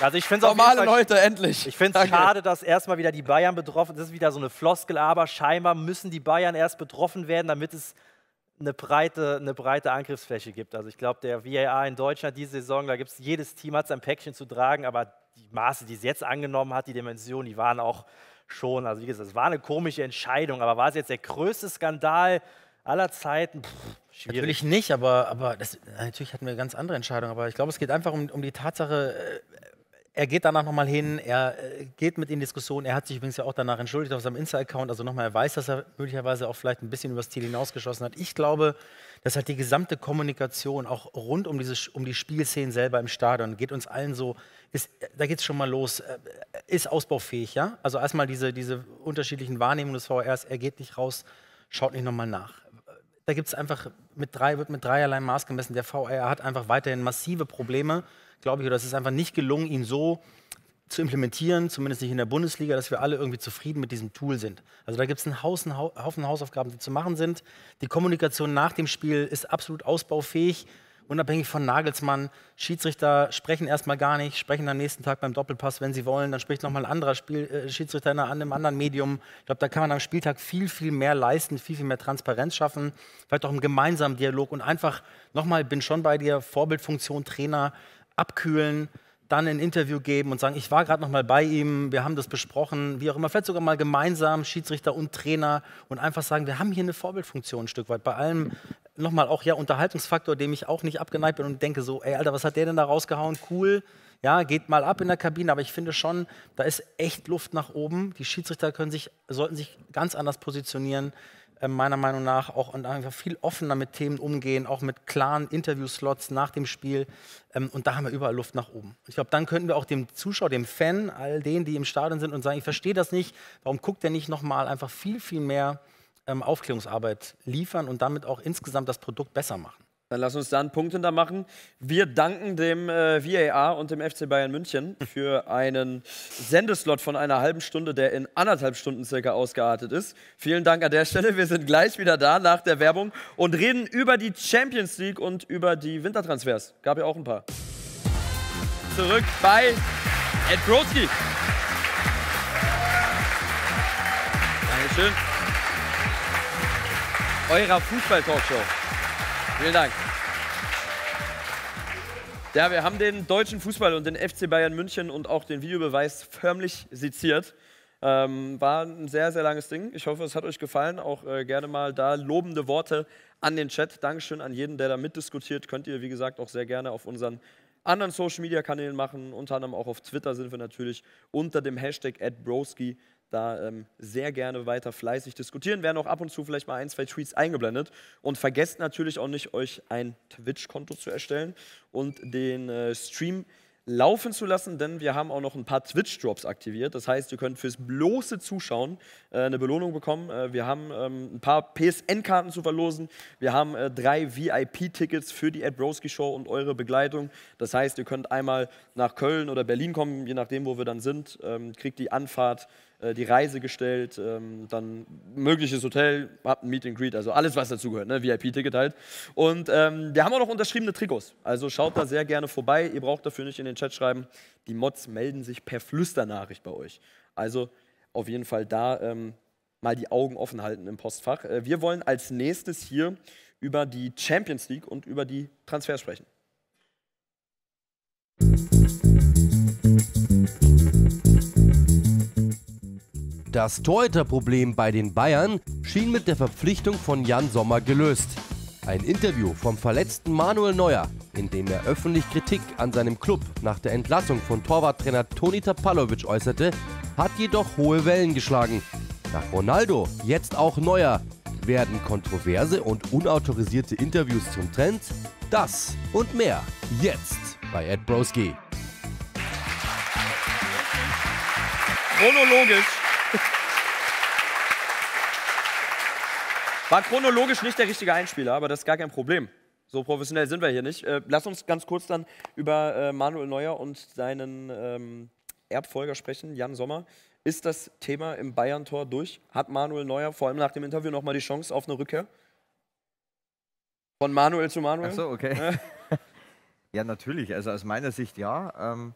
Speaker 5: Also ich finde Normale Fall, Leute, endlich. Ich finde es schade, dass erstmal wieder die Bayern betroffen sind. Das ist wieder so eine Floskel, aber scheinbar müssen die Bayern erst betroffen werden, damit es eine breite, eine breite Angriffsfläche gibt. Also ich glaube, der VAR in Deutschland diese Saison, da gibt es jedes Team hat sein Päckchen zu tragen, aber die Maße, die es jetzt angenommen hat, die Dimension, die waren auch schon. Also wie gesagt, es war eine komische Entscheidung, aber war es jetzt der größte Skandal aller Zeiten? Pff,
Speaker 6: schwierig. Natürlich nicht, aber, aber das, natürlich hatten wir ganz andere Entscheidungen. Aber ich glaube, es geht einfach um, um die Tatsache, äh, er geht danach nochmal hin, er äh, geht mit in Diskussionen. Er hat sich übrigens ja auch danach entschuldigt auf seinem Insta-Account. Also nochmal, er weiß, dass er möglicherweise auch vielleicht ein bisschen übers Ziel hinausgeschossen hat. Ich glaube, dass halt die gesamte Kommunikation auch rund um, diese, um die Spielszenen selber im Stadion geht uns allen so, ist, äh, da geht es schon mal los, äh, ist ausbaufähig, ja? Also erstmal diese, diese unterschiedlichen Wahrnehmungen des VRs, er geht nicht raus, schaut nicht nochmal nach da gibt es einfach mit drei, wird mit dreierlei Maß gemessen. Der VR hat einfach weiterhin massive Probleme glaube ich, oder es ist einfach nicht gelungen, ihn so zu implementieren, zumindest nicht in der Bundesliga, dass wir alle irgendwie zufrieden mit diesem Tool sind. Also da gibt es einen Haufen, Haufen Hausaufgaben, die zu machen sind. Die Kommunikation nach dem Spiel ist absolut ausbaufähig, unabhängig von Nagelsmann. Schiedsrichter sprechen erstmal gar nicht, sprechen am nächsten Tag beim Doppelpass, wenn sie wollen. Dann spricht nochmal ein anderer Spiel, äh, Schiedsrichter in einem anderen Medium. Ich glaube, da kann man am Spieltag viel, viel mehr leisten, viel, viel mehr Transparenz schaffen. Vielleicht auch im gemeinsamen Dialog und einfach nochmal, bin schon bei dir, Vorbildfunktion, Trainer, abkühlen, dann ein Interview geben und sagen, ich war gerade noch mal bei ihm, wir haben das besprochen, wie auch immer, vielleicht sogar mal gemeinsam, Schiedsrichter und Trainer und einfach sagen, wir haben hier eine Vorbildfunktion ein Stück weit. Bei allem nochmal auch ja Unterhaltungsfaktor, dem ich auch nicht abgeneigt bin und denke so, ey Alter, was hat der denn da rausgehauen? Cool, ja, geht mal ab in der Kabine, aber ich finde schon, da ist echt Luft nach oben. Die Schiedsrichter können sich, sollten sich ganz anders positionieren. Äh, meiner Meinung nach auch und einfach viel offener mit Themen umgehen, auch mit klaren Interviewslots nach dem Spiel. Ähm, und da haben wir überall Luft nach oben. Ich glaube, dann könnten wir auch dem Zuschauer, dem Fan, all denen, die im Stadion sind und sagen, ich verstehe das nicht, warum guckt der nicht nochmal einfach viel, viel mehr ähm, Aufklärungsarbeit liefern und damit auch insgesamt das Produkt besser machen. Dann lass uns da einen Punkt hinter machen. Wir danken dem äh, VAR und dem
Speaker 1: FC Bayern München für einen Sendeslot von einer halben Stunde, der in anderthalb Stunden circa ausgeartet ist. Vielen Dank an der Stelle. Wir sind gleich wieder da nach der Werbung und reden über die Champions League und über die Wintertransfers. Gab ja auch ein paar. Zurück bei Ed Brodsky. Dankeschön. Eurer Fußball-Talkshow. Vielen Dank. Ja, wir haben den deutschen Fußball und den FC Bayern München und auch den Videobeweis förmlich seziert. Ähm, war ein sehr, sehr langes Ding. Ich hoffe, es hat euch gefallen. Auch äh, gerne mal da lobende Worte an den Chat. Dankeschön an jeden, der da mitdiskutiert. Könnt ihr, wie gesagt, auch sehr gerne auf unseren anderen Social Media Kanälen machen. Unter anderem auch auf Twitter sind wir natürlich unter dem Hashtag @broski da ähm, sehr gerne weiter fleißig diskutieren. Werden auch ab und zu vielleicht mal ein, zwei Tweets eingeblendet. Und vergesst natürlich auch nicht, euch ein Twitch-Konto zu erstellen und den äh, Stream laufen zu lassen, denn wir haben auch noch ein paar Twitch-Drops aktiviert. Das heißt, ihr könnt fürs bloße Zuschauen äh, eine Belohnung bekommen. Äh, wir haben ähm, ein paar PSN-Karten zu verlosen. Wir haben äh, drei VIP-Tickets für die Ed Broski Show und eure Begleitung. Das heißt, ihr könnt einmal nach Köln oder Berlin kommen, je nachdem, wo wir dann sind. Ähm, kriegt die Anfahrt äh, die Reise gestellt, ähm, dann mögliches Hotel, habt ein Meet and Greet, also alles, was dazugehört, ne? VIP-Ticket halt. Und ähm, wir haben auch noch unterschriebene Trikots, also schaut da sehr gerne vorbei. Ihr braucht dafür nicht in den Chat schreiben. Die Mods melden sich per Flüsternachricht bei euch. Also auf jeden Fall da ähm, mal die Augen offen halten im Postfach. Äh, wir wollen als nächstes hier über die Champions League und über die Transfers sprechen. Musik
Speaker 7: Das Torhüterproblem bei den Bayern schien mit der Verpflichtung von Jan Sommer gelöst. Ein Interview vom verletzten Manuel Neuer, in dem er öffentlich Kritik an seinem Club nach der Entlassung von Torwarttrainer Toni Tapalovic äußerte, hat jedoch hohe Wellen geschlagen. Nach Ronaldo, jetzt auch Neuer, werden kontroverse und unautorisierte Interviews zum Trend? Das und mehr jetzt bei Ed Broski. Chronologisch
Speaker 1: War chronologisch nicht der richtige Einspieler, aber das ist gar kein Problem. So professionell sind wir hier nicht. Äh, lass uns ganz kurz dann über äh, Manuel Neuer und seinen ähm, Erbfolger sprechen, Jan Sommer. Ist das Thema im Bayern-Tor durch? Hat Manuel Neuer vor allem nach dem Interview nochmal die Chance auf eine Rückkehr?
Speaker 4: Von Manuel zu Manuel? Ach so, okay. ja, natürlich. Also aus meiner Sicht ja. Ähm,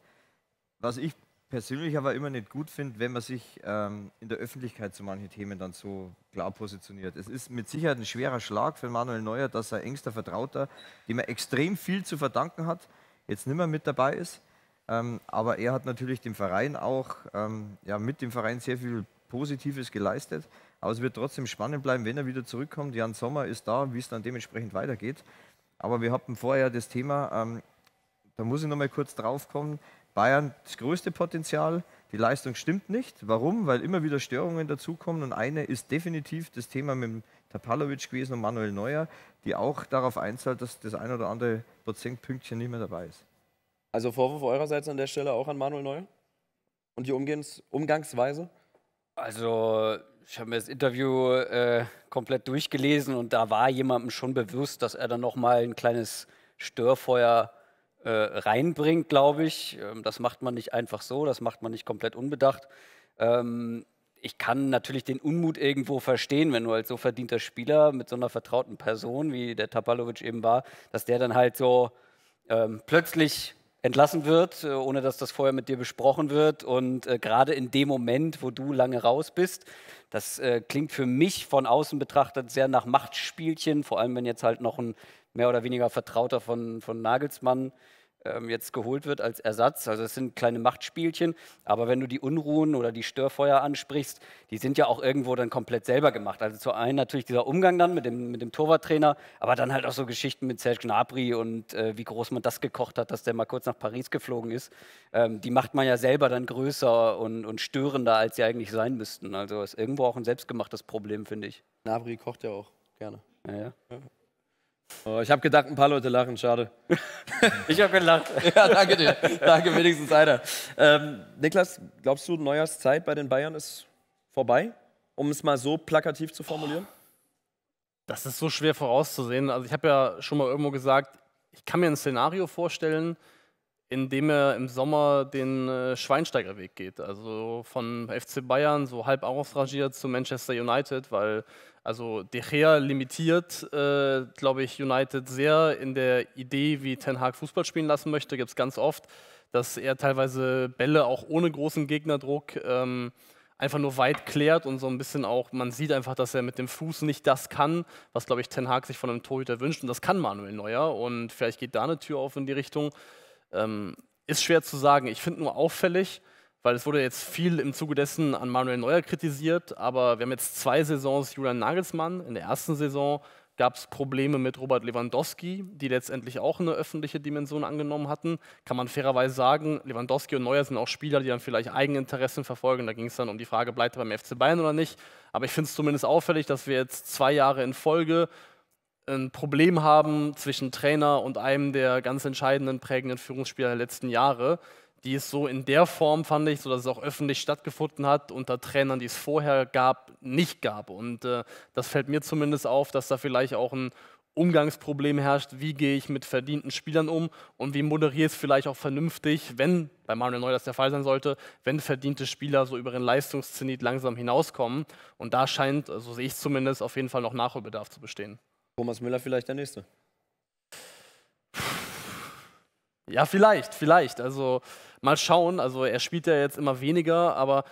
Speaker 4: was ich persönlich aber immer nicht gut finde, wenn man sich ähm, in der Öffentlichkeit zu manchen Themen dann so klar positioniert. Es ist mit Sicherheit ein schwerer Schlag für Manuel Neuer, dass er engster Vertrauter, dem er extrem viel zu verdanken hat, jetzt nicht mehr mit dabei ist. Ähm, aber er hat natürlich dem Verein auch, ähm, ja, mit dem Verein sehr viel Positives geleistet. Aber es wird trotzdem spannend bleiben, wenn er wieder zurückkommt. Jan Sommer ist da, wie es dann dementsprechend weitergeht. Aber wir hatten vorher das Thema, ähm, da muss ich noch mal kurz drauf kommen. Bayern das größte Potenzial. Die Leistung stimmt nicht. Warum? Weil immer wieder Störungen dazukommen. Und eine ist definitiv das Thema mit Tapalovic gewesen und Manuel Neuer, die auch darauf einzahlt, dass das ein oder andere Prozentpünktchen nicht mehr dabei ist. Also Vorwurf eurerseits
Speaker 2: an der Stelle auch an Manuel Neuer? Und die Umgehens Umgangsweise? Also ich habe mir das Interview äh, komplett durchgelesen und da war jemandem schon bewusst, dass er dann nochmal ein kleines Störfeuer äh, reinbringt, glaube ich. Ähm, das macht man nicht einfach so, das macht man nicht komplett unbedacht. Ähm, ich kann natürlich den Unmut irgendwo verstehen, wenn du als so verdienter Spieler mit so einer vertrauten Person, wie der Tapalovic eben war, dass der dann halt so ähm, plötzlich entlassen wird, äh, ohne dass das vorher mit dir besprochen wird. Und äh, gerade in dem Moment, wo du lange raus bist, das äh, klingt für mich von außen betrachtet sehr nach Machtspielchen, vor allem wenn jetzt halt noch ein mehr oder weniger Vertrauter von, von Nagelsmann ähm, jetzt geholt wird als Ersatz. Also es sind kleine Machtspielchen, aber wenn du die Unruhen oder die Störfeuer ansprichst, die sind ja auch irgendwo dann komplett selber gemacht. Also zu einen natürlich dieser Umgang dann mit dem, mit dem Torwarttrainer, aber dann halt auch so Geschichten mit Serge Gnabry und äh, wie groß man das gekocht hat, dass der mal kurz nach Paris geflogen ist. Ähm, die macht man ja selber dann größer und, und störender, als sie eigentlich sein müssten. Also ist irgendwo auch ein selbstgemachtes Problem, finde ich. Gnabry kocht ja auch gerne. Ja, ja. ja. Oh, ich habe gedacht, ein paar Leute lachen, schade. ich habe gelacht. ja, danke dir. Danke,
Speaker 1: wenigstens einer. Ähm, Niklas, glaubst du, Neujahrszeit bei den Bayern ist vorbei?
Speaker 3: Um es mal so plakativ zu formulieren? Das ist so schwer vorauszusehen. Also, ich habe ja schon mal irgendwo gesagt, ich kann mir ein Szenario vorstellen, in dem er im Sommer den äh, Schweinsteigerweg geht. Also von FC Bayern so halb ausrangiert zu Manchester United, weil also De Gea limitiert, äh, glaube ich, United sehr in der Idee, wie Ten Hag Fußball spielen lassen möchte. Gibt es ganz oft, dass er teilweise Bälle auch ohne großen Gegnerdruck ähm, einfach nur weit klärt und so ein bisschen auch, man sieht einfach, dass er mit dem Fuß nicht das kann, was, glaube ich, Ten Hag sich von einem Torhüter wünscht. Und das kann Manuel Neuer. Und vielleicht geht da eine Tür auf in die Richtung. Ähm, ist schwer zu sagen. Ich finde nur auffällig, weil es wurde jetzt viel im Zuge dessen an Manuel Neuer kritisiert, aber wir haben jetzt zwei Saisons Julian Nagelsmann. In der ersten Saison gab es Probleme mit Robert Lewandowski, die letztendlich auch eine öffentliche Dimension angenommen hatten. Kann man fairerweise sagen, Lewandowski und Neuer sind auch Spieler, die dann vielleicht Eigeninteressen verfolgen. Da ging es dann um die Frage, bleibt er beim FC Bayern oder nicht. Aber ich finde es zumindest auffällig, dass wir jetzt zwei Jahre in Folge ein Problem haben zwischen Trainer und einem der ganz entscheidenden, prägenden Führungsspieler der letzten Jahre die es so in der Form, fand ich, so dass es auch öffentlich stattgefunden hat, unter Trainern, die es vorher gab, nicht gab. Und äh, das fällt mir zumindest auf, dass da vielleicht auch ein Umgangsproblem herrscht, wie gehe ich mit verdienten Spielern um und wie moderiere ich es vielleicht auch vernünftig, wenn bei Manuel Neuer das der Fall sein sollte, wenn verdiente Spieler so über den Leistungszenit langsam hinauskommen. Und da scheint, so also sehe ich zumindest, auf jeden Fall noch Nachholbedarf zu bestehen. Thomas Müller vielleicht der Nächste. Ja, vielleicht, vielleicht. Also Mal schauen, also er spielt ja jetzt immer weniger, aber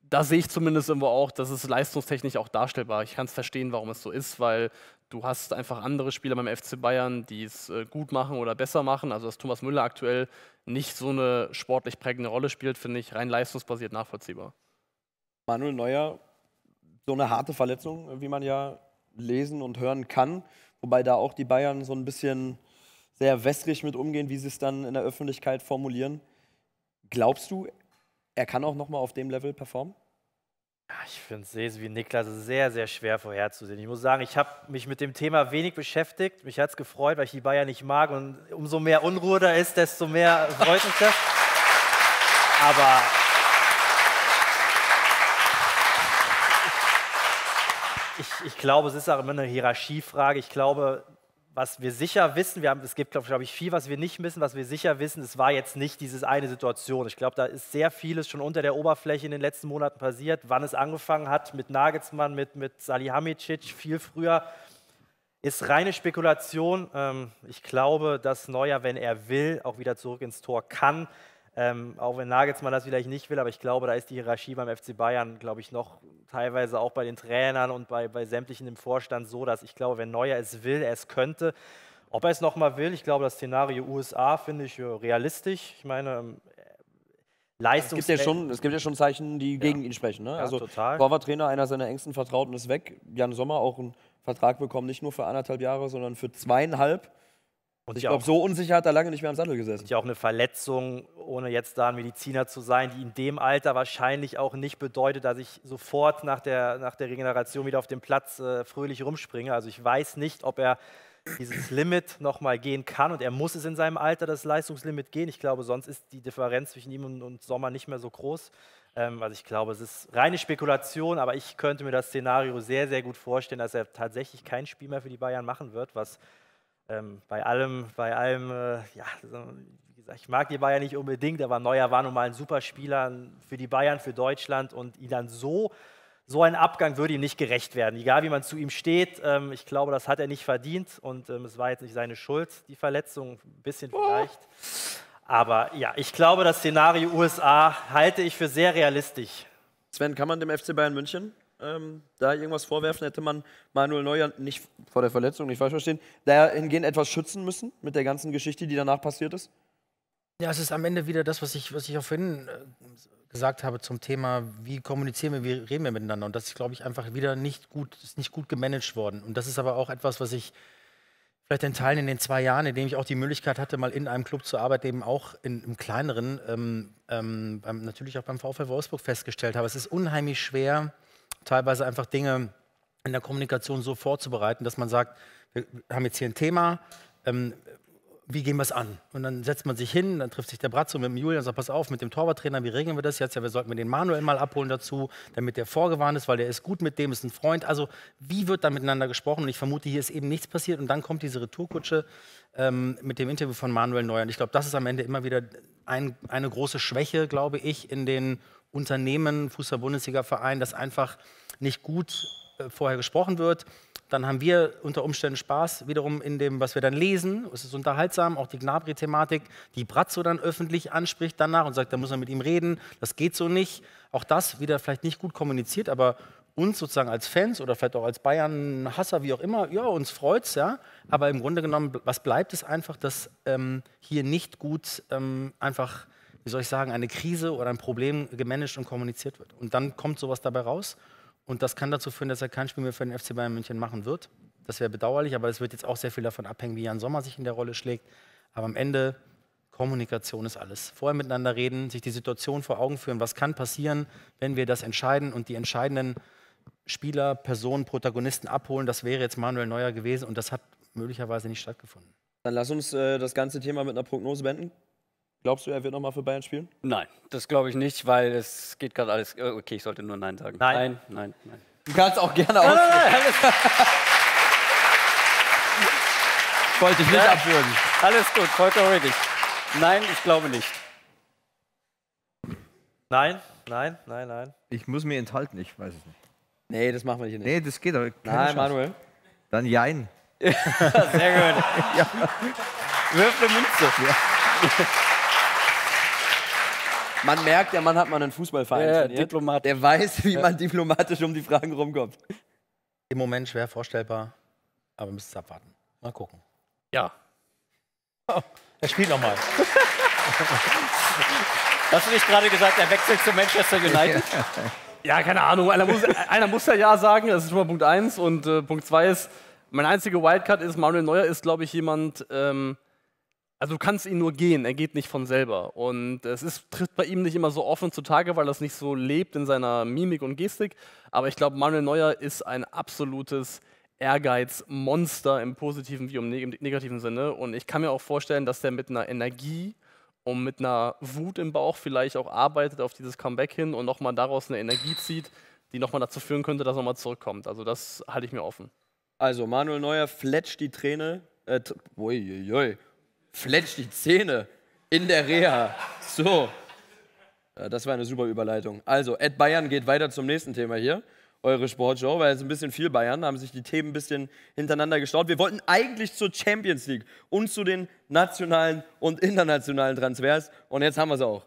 Speaker 3: da sehe ich zumindest irgendwo auch, dass es leistungstechnisch auch darstellbar. Ich kann es verstehen, warum es so ist, weil du hast einfach andere Spieler beim FC Bayern, die es äh, gut machen oder besser machen. Also dass Thomas Müller aktuell nicht so eine sportlich prägende Rolle spielt, finde ich rein leistungsbasiert nachvollziehbar.
Speaker 1: Manuel Neuer, so eine harte Verletzung, wie man ja lesen und hören kann, wobei da auch die Bayern so ein bisschen sehr wässrig mit umgehen, wie sie es dann in der Öffentlichkeit formulieren. Glaubst du, er kann auch nochmal auf dem Level performen?
Speaker 5: Ich finde es wie Niklas sehr, sehr schwer vorherzusehen. Ich muss sagen, ich habe mich mit dem Thema wenig beschäftigt. Mich hat es gefreut, weil ich die Bayern nicht mag. Und umso mehr Unruhe da ist, desto mehr freut mich das. Aber ich, ich glaube, es ist auch immer eine Hierarchiefrage. Ich glaube, was wir sicher wissen, wir haben, es gibt, glaube ich, viel, was wir nicht wissen, was wir sicher wissen, es war jetzt nicht diese eine Situation. Ich glaube, da ist sehr vieles schon unter der Oberfläche in den letzten Monaten passiert, wann es angefangen hat mit Nagelsmann, mit, mit Salihamidzic, viel früher. Ist reine Spekulation. Ähm, ich glaube, dass Neuer, wenn er will, auch wieder zurück ins Tor kann. Ähm, auch wenn Nagelsmann das vielleicht nicht will, aber ich glaube, da ist die Hierarchie beim FC Bayern, glaube ich, noch teilweise auch bei den Trainern und bei, bei sämtlichen im Vorstand so, dass ich glaube, wenn Neuer es will, er es könnte. Ob er es nochmal will, ich glaube, das Szenario USA finde ich äh, realistisch. Ich meine,
Speaker 1: Leistungs ähm, äh, es gibt, ja es gibt ja schon Zeichen, die ja. gegen ihn sprechen. Ne? Ja, also Torwarttrainer, einer seiner engsten Vertrauten, ist weg. Jan Sommer auch einen Vertrag bekommen, nicht nur für anderthalb Jahre, sondern für
Speaker 5: zweieinhalb. Und ich, ich glaube, so unsicher hat er lange nicht mehr am Sattel gesessen. Ja, auch eine Verletzung, ohne jetzt da ein Mediziner zu sein, die in dem Alter wahrscheinlich auch nicht bedeutet, dass ich sofort nach der, nach der Regeneration wieder auf dem Platz äh, fröhlich rumspringe. Also ich weiß nicht, ob er dieses Limit nochmal gehen kann und er muss es in seinem Alter, das Leistungslimit gehen. Ich glaube, sonst ist die Differenz zwischen ihm und, und Sommer nicht mehr so groß. Ähm, also ich glaube, es ist reine Spekulation, aber ich könnte mir das Szenario sehr, sehr gut vorstellen, dass er tatsächlich kein Spiel mehr für die Bayern machen wird, was ähm, bei allem, bei allem, äh, ja, wie gesagt, ich mag die Bayern nicht unbedingt, aber Neuer war nun mal ein Superspieler für die Bayern, für Deutschland und ihn dann so, so ein Abgang würde ihm nicht gerecht werden, egal wie man zu ihm steht. Ähm, ich glaube, das hat er nicht verdient und ähm, es war jetzt nicht seine Schuld, die Verletzung, ein bisschen oh. vielleicht. Aber ja, ich glaube, das Szenario USA halte ich für sehr realistisch. Sven, kann man dem FC Bayern München
Speaker 1: ähm, da irgendwas vorwerfen, hätte man Manuel Neuer nicht vor der Verletzung, nicht falsch verstehen, dahingehend etwas schützen müssen mit der ganzen Geschichte, die danach passiert ist?
Speaker 6: Ja, es ist am Ende wieder das, was ich, was ich auch vorhin äh, gesagt habe zum Thema, wie kommunizieren wir, wie reden wir miteinander. Und das ist, glaube ich, einfach wieder nicht gut, ist nicht gut gemanagt worden. Und das ist aber auch etwas, was ich vielleicht in Teilen in den zwei Jahren, in denen ich auch die Möglichkeit hatte, mal in einem Club zu arbeiten, eben auch in, im kleineren, ähm, ähm, beim, natürlich auch beim VfL Wolfsburg festgestellt habe. Es ist unheimlich schwer, teilweise einfach Dinge in der Kommunikation so vorzubereiten, dass man sagt, wir haben jetzt hier ein Thema, ähm, wie gehen wir es an? Und dann setzt man sich hin, dann trifft sich der Bratzo mit dem Julian und sagt, pass auf, mit dem Torwarttrainer, wie regeln wir das jetzt? Ja, wir sollten den Manuel mal abholen dazu, damit der vorgewarnt ist, weil der ist gut mit dem, ist ein Freund. Also wie wird da miteinander gesprochen? Und ich vermute, hier ist eben nichts passiert. Und dann kommt diese Retourkutsche ähm, mit dem Interview von Manuel Neuer. Und ich glaube, das ist am Ende immer wieder ein, eine große Schwäche, glaube ich, in den Unternehmen, Fußball-Bundesliga-Verein, das einfach nicht gut äh, vorher gesprochen wird. Dann haben wir unter Umständen Spaß wiederum in dem, was wir dann lesen. Es ist unterhaltsam, auch die gnabri thematik die Bratzo dann öffentlich anspricht danach und sagt, da muss man mit ihm reden, das geht so nicht. Auch das wieder vielleicht nicht gut kommuniziert, aber uns sozusagen als Fans oder vielleicht auch als Bayern-Hasser, wie auch immer, ja, uns freut's, ja. Aber im Grunde genommen, was bleibt, es einfach, dass ähm, hier nicht gut ähm, einfach wie soll ich sagen, eine Krise oder ein Problem gemanagt und kommuniziert wird. Und dann kommt sowas dabei raus. Und das kann dazu führen, dass er kein Spiel mehr für den FC Bayern München machen wird. Das wäre bedauerlich, aber es wird jetzt auch sehr viel davon abhängen, wie Jan Sommer sich in der Rolle schlägt. Aber am Ende, Kommunikation ist alles. Vorher miteinander reden, sich die Situation vor Augen führen, was kann passieren, wenn wir das entscheiden und die entscheidenden Spieler, Personen, Protagonisten abholen. Das wäre jetzt Manuel Neuer gewesen und das hat möglicherweise nicht stattgefunden.
Speaker 1: Dann lass uns äh, das ganze Thema mit einer Prognose beenden. Glaubst du, er wird nochmal für Bayern spielen?
Speaker 2: Nein, das glaube ich nicht, weil es geht gerade alles. Äh, okay, ich sollte nur Nein sagen. Nein, nein, nein. nein. Du kannst auch gerne ausführen. Nein, nein,
Speaker 6: nein,
Speaker 5: ich wollte dich nicht ja, abwürgen. Alles gut, vollkommen richtig. Nein, ich glaube nicht. Nein, nein, nein, nein.
Speaker 4: Ich muss mir enthalten, ich weiß es nicht. Nee, das machen wir hier nicht. Nee, das geht aber. Nein, Chance. Manuel. Dann Jein. Sehr gut. ja. Wirf eine Münze. Ja.
Speaker 1: Man merkt, der Mann hat mal einen Fußballverein ja, trainiert. Diplomat. Der weiß, wie man diplomatisch um die Fragen
Speaker 6: rumkommt. Im Moment schwer vorstellbar, aber wir müssen es abwarten. Mal gucken. Ja. Oh, er spielt nochmal.
Speaker 3: Hast du nicht gerade gesagt, er wechselt zu Manchester United? Ja, keine Ahnung. Einer muss, einer muss ja Ja sagen, das ist schon mal Punkt 1. Und äh, Punkt 2 ist, mein einziger Wildcard ist, Manuel Neuer ist, glaube ich, jemand, ähm, also du kannst ihn nur gehen, er geht nicht von selber. Und es ist, tritt bei ihm nicht immer so offen zutage, weil das nicht so lebt in seiner Mimik und Gestik. Aber ich glaube, Manuel Neuer ist ein absolutes Ehrgeizmonster im positiven wie im negativen Sinne. Und ich kann mir auch vorstellen, dass der mit einer Energie und mit einer Wut im Bauch vielleicht auch arbeitet auf dieses Comeback hin und nochmal daraus eine Energie zieht, die nochmal dazu führen könnte, dass er nochmal zurückkommt. Also das halte ich mir offen. Also Manuel Neuer fletscht die Träne. Äh,
Speaker 1: uiuiui fletsch die Zähne in der Reha. So. das war eine super Überleitung. Also, Ed Bayern geht weiter zum nächsten Thema hier. Eure Sportshow, weil es ein bisschen viel Bayern, haben sich die Themen ein bisschen hintereinander gestaut. Wir wollten eigentlich zur Champions League und zu den nationalen und internationalen Transfers und jetzt haben wir es auch.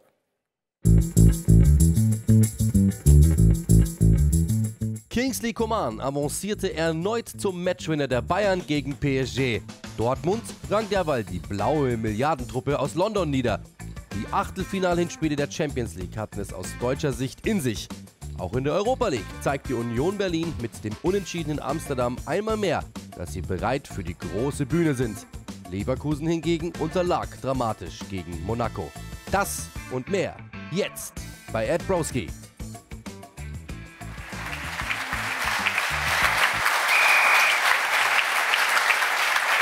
Speaker 7: Kingsley Coman avancierte erneut zum Matchwinner der Bayern gegen PSG. Dortmund rang derweil die blaue Milliardentruppe aus London nieder. Die Achtelfinal-Hinspiele der Champions League hatten es aus deutscher Sicht in sich. Auch in der Europa League zeigt die Union Berlin mit dem unentschiedenen Amsterdam einmal mehr, dass sie bereit für die große Bühne sind. Leverkusen hingegen unterlag dramatisch gegen Monaco. Das und mehr jetzt bei Ed Broski.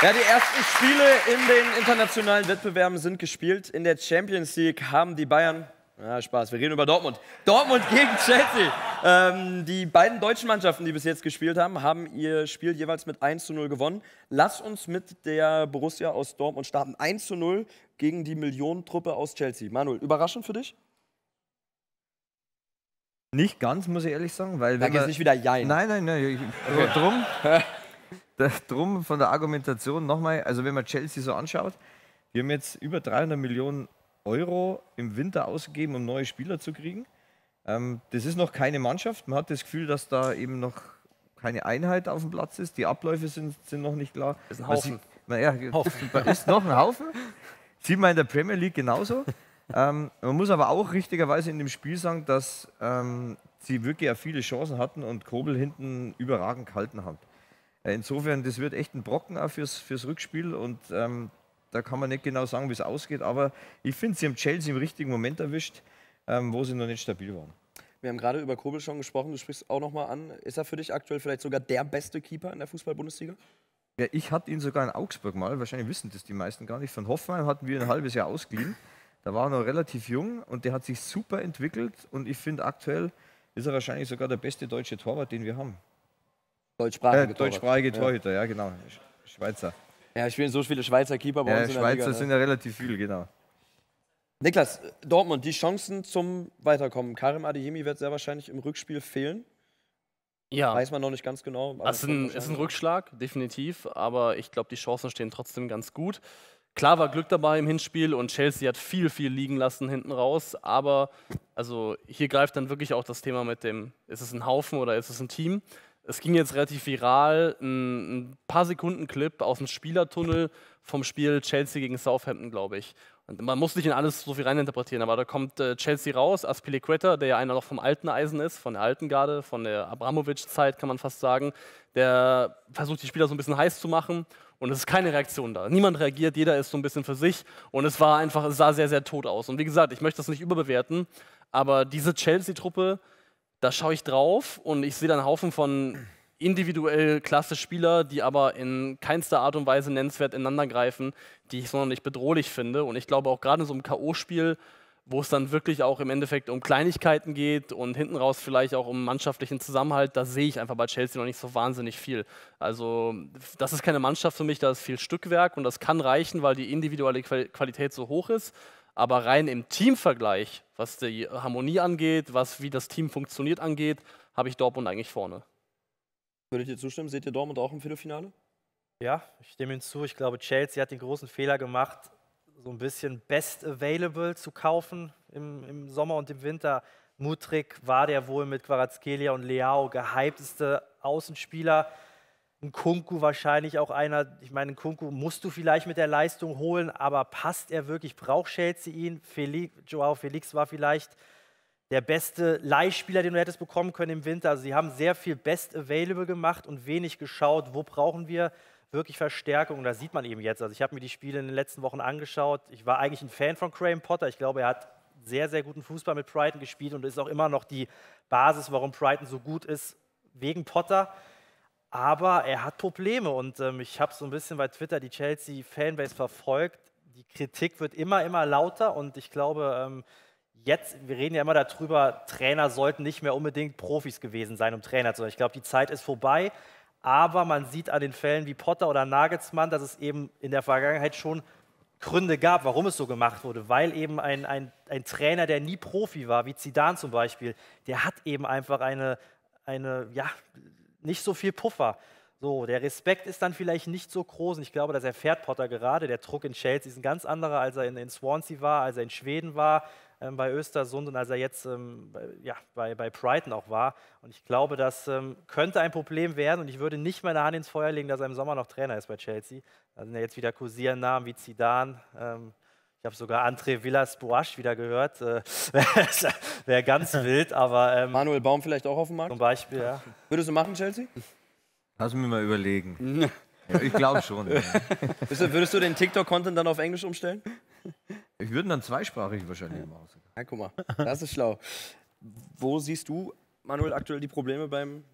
Speaker 7: Ja, die ersten
Speaker 1: Spiele in den internationalen Wettbewerben sind gespielt. In der Champions League haben die Bayern. Ja, Spaß, wir reden über Dortmund. Dortmund gegen Chelsea. Ähm, die beiden deutschen Mannschaften, die bis jetzt gespielt haben, haben ihr Spiel jeweils mit 1 zu 0 gewonnen. Lass uns mit der Borussia aus Dortmund starten. 1 zu 0 gegen die Millionentruppe aus Chelsea. Manuel, überraschend für
Speaker 4: dich? Nicht ganz, muss ich ehrlich sagen. Weil Sag jetzt nicht wieder Jein. Nein, nein, nein. Ich, okay. Drum. drum von der Argumentation nochmal, also wenn man Chelsea so anschaut, wir haben jetzt über 300 Millionen Euro im Winter ausgegeben, um neue Spieler zu kriegen. Ähm, das ist noch keine Mannschaft. Man hat das Gefühl, dass da eben noch keine Einheit auf dem Platz ist. Die Abläufe sind, sind noch nicht klar. Das ist ein Haufen. Man sieht, man, ja, Haufen. ist noch ein Haufen. Sieht man in der Premier League genauso. ähm, man muss aber auch richtigerweise in dem Spiel sagen, dass ähm, sie wirklich ja viele Chancen hatten und Kobel hinten überragend gehalten haben. Äh, insofern, das wird echt ein Brocken auch fürs, fürs Rückspiel und ähm, da kann man nicht genau sagen, wie es ausgeht, aber ich finde, sie haben Chelsea im richtigen Moment erwischt, ähm, wo sie noch nicht stabil waren.
Speaker 1: Wir haben gerade über Kobel schon gesprochen, du sprichst auch nochmal an. Ist er
Speaker 4: für dich aktuell vielleicht sogar der beste Keeper in der Fußball-Bundesliga? Ja, ich hatte ihn sogar in Augsburg mal, wahrscheinlich wissen das die meisten gar nicht. Von Hoffenheim hatten wir ein halbes Jahr ausgeliehen. Da war er noch relativ jung und der hat sich super entwickelt und ich finde aktuell ist er wahrscheinlich sogar der beste deutsche Torwart, den wir haben. Deutschsprachige, äh, deutschsprachige Torhüter. Ja. ja, genau. Schweizer. Ja, ich spielen so
Speaker 1: viele Schweizer Keeper bei ja, uns. In Schweizer der Liga, ne? sind
Speaker 4: ja relativ viel, genau.
Speaker 1: Niklas, äh, Dortmund, die Chancen zum Weiterkommen. Karim Adeyemi wird sehr wahrscheinlich im Rückspiel fehlen. Ja. Weiß man noch nicht ganz genau. Es ist, ein, ist ein
Speaker 3: Rückschlag, definitiv, aber ich glaube, die Chancen stehen trotzdem ganz gut. Klar war Glück dabei im Hinspiel und Chelsea hat viel, viel liegen lassen hinten raus, aber also hier greift dann wirklich auch das Thema mit dem, ist es ein Haufen oder ist es ein Team? es ging jetzt relativ viral, ein, ein paar Sekunden Clip aus dem Spielertunnel vom Spiel Chelsea gegen Southampton, glaube ich. Und man muss nicht in alles so viel reininterpretieren, aber da kommt äh, Chelsea raus, Aspilicueta, der ja einer noch vom alten Eisen ist, von der alten Garde, von der Abramovic-Zeit, kann man fast sagen, der versucht, die Spieler so ein bisschen heiß zu machen und es ist keine Reaktion da. Niemand reagiert, jeder ist so ein bisschen für sich und es war einfach, es sah sehr, sehr tot aus. Und wie gesagt, ich möchte das nicht überbewerten, aber diese Chelsea-Truppe, da schaue ich drauf und ich sehe dann einen Haufen von individuell klasse Spieler, die aber in keinster Art und Weise nennenswert ineinandergreifen, die ich so noch nicht bedrohlich finde. Und ich glaube auch gerade in so einem K.O.-Spiel, wo es dann wirklich auch im Endeffekt um Kleinigkeiten geht und hinten raus vielleicht auch um mannschaftlichen Zusammenhalt, da sehe ich einfach bei Chelsea noch nicht so wahnsinnig viel. Also das ist keine Mannschaft für mich, da ist viel Stückwerk und das kann reichen, weil die individuelle Qualität so hoch ist. Aber rein im Teamvergleich, was die Harmonie angeht, was wie das Team funktioniert angeht, habe ich Dortmund eigentlich vorne. Würde ich dir zustimmen? Seht ihr Dortmund auch im Viertelfinale? Ja, ich stimme Ihnen zu. Ich glaube,
Speaker 5: Chelsea hat den großen Fehler gemacht, so ein bisschen Best Available zu kaufen im, im Sommer und im Winter. Mutrik war der wohl mit Quarazkelia und Leao gehypteste Außenspieler ein Kunku wahrscheinlich auch einer, ich meine, Kunku musst du vielleicht mit der Leistung holen, aber passt er wirklich? Braucht Chelsea ihn? Felix, Joao Felix war vielleicht der beste Leihspieler, den du hättest bekommen können im Winter. Also sie haben sehr viel Best Available gemacht und wenig geschaut, wo brauchen wir wirklich Verstärkung. Und das sieht man eben jetzt. Also ich habe mir die Spiele in den letzten Wochen angeschaut. Ich war eigentlich ein Fan von Graham Potter. Ich glaube, er hat sehr, sehr guten Fußball mit Brighton gespielt und ist auch immer noch die Basis, warum Brighton so gut ist, wegen Potter. Aber er hat Probleme und ähm, ich habe so ein bisschen bei Twitter die Chelsea-Fanbase verfolgt. Die Kritik wird immer, immer lauter und ich glaube, ähm, jetzt, wir reden ja immer darüber, Trainer sollten nicht mehr unbedingt Profis gewesen sein, um Trainer zu sein. Ich glaube, die Zeit ist vorbei, aber man sieht an den Fällen wie Potter oder Nagelsmann, dass es eben in der Vergangenheit schon Gründe gab, warum es so gemacht wurde, weil eben ein, ein, ein Trainer, der nie Profi war, wie Zidane zum Beispiel, der hat eben einfach eine, eine ja, nicht so viel Puffer. So, der Respekt ist dann vielleicht nicht so groß. Und ich glaube, das erfährt Potter gerade. Der Druck in Chelsea ist ein ganz anderer, als er in, in Swansea war, als er in Schweden war, ähm, bei Östersund und als er jetzt ähm, bei, ja, bei, bei Brighton auch war. Und ich glaube, das ähm, könnte ein Problem werden. Und ich würde nicht meine Hand ins Feuer legen, dass er im Sommer noch Trainer ist bei Chelsea. Da sind ja jetzt wieder Namen wie Zidane. Ähm, ich habe sogar André Villas-Boasch wieder gehört. Äh, Wäre wär ganz wild, aber. Ähm, Manuel Baum vielleicht auch auf dem Markt? Zum Beispiel, ja. Würdest du
Speaker 1: machen,
Speaker 4: Chelsea? Lass mich mal überlegen. ja, ich glaube schon. du, würdest du den
Speaker 1: TikTok-Content dann auf Englisch umstellen? Ich würde dann zweisprachig wahrscheinlich machen. Ja, guck mal, das ist schlau. Wo siehst du, Manuel, aktuell die Probleme beim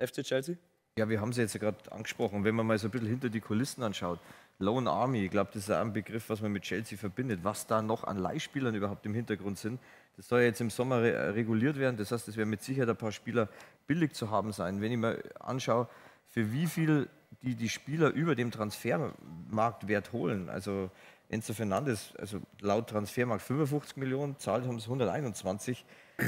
Speaker 4: FC Chelsea? Ja, wir haben sie jetzt ja gerade angesprochen. Wenn man mal so ein bisschen hinter die Kulissen anschaut, Lone Army, ich glaube, das ist ein Begriff, was man mit Chelsea verbindet. Was da noch an Leihspielern überhaupt im Hintergrund sind, das soll ja jetzt im Sommer re äh, reguliert werden. Das heißt, es werden mit Sicherheit ein paar Spieler billig zu haben sein. Wenn ich mir anschaue, für wie viel die die Spieler über dem Transfermarktwert holen. Also Enzo Fernandes, also laut Transfermarkt 55 Millionen, zahlt haben es 121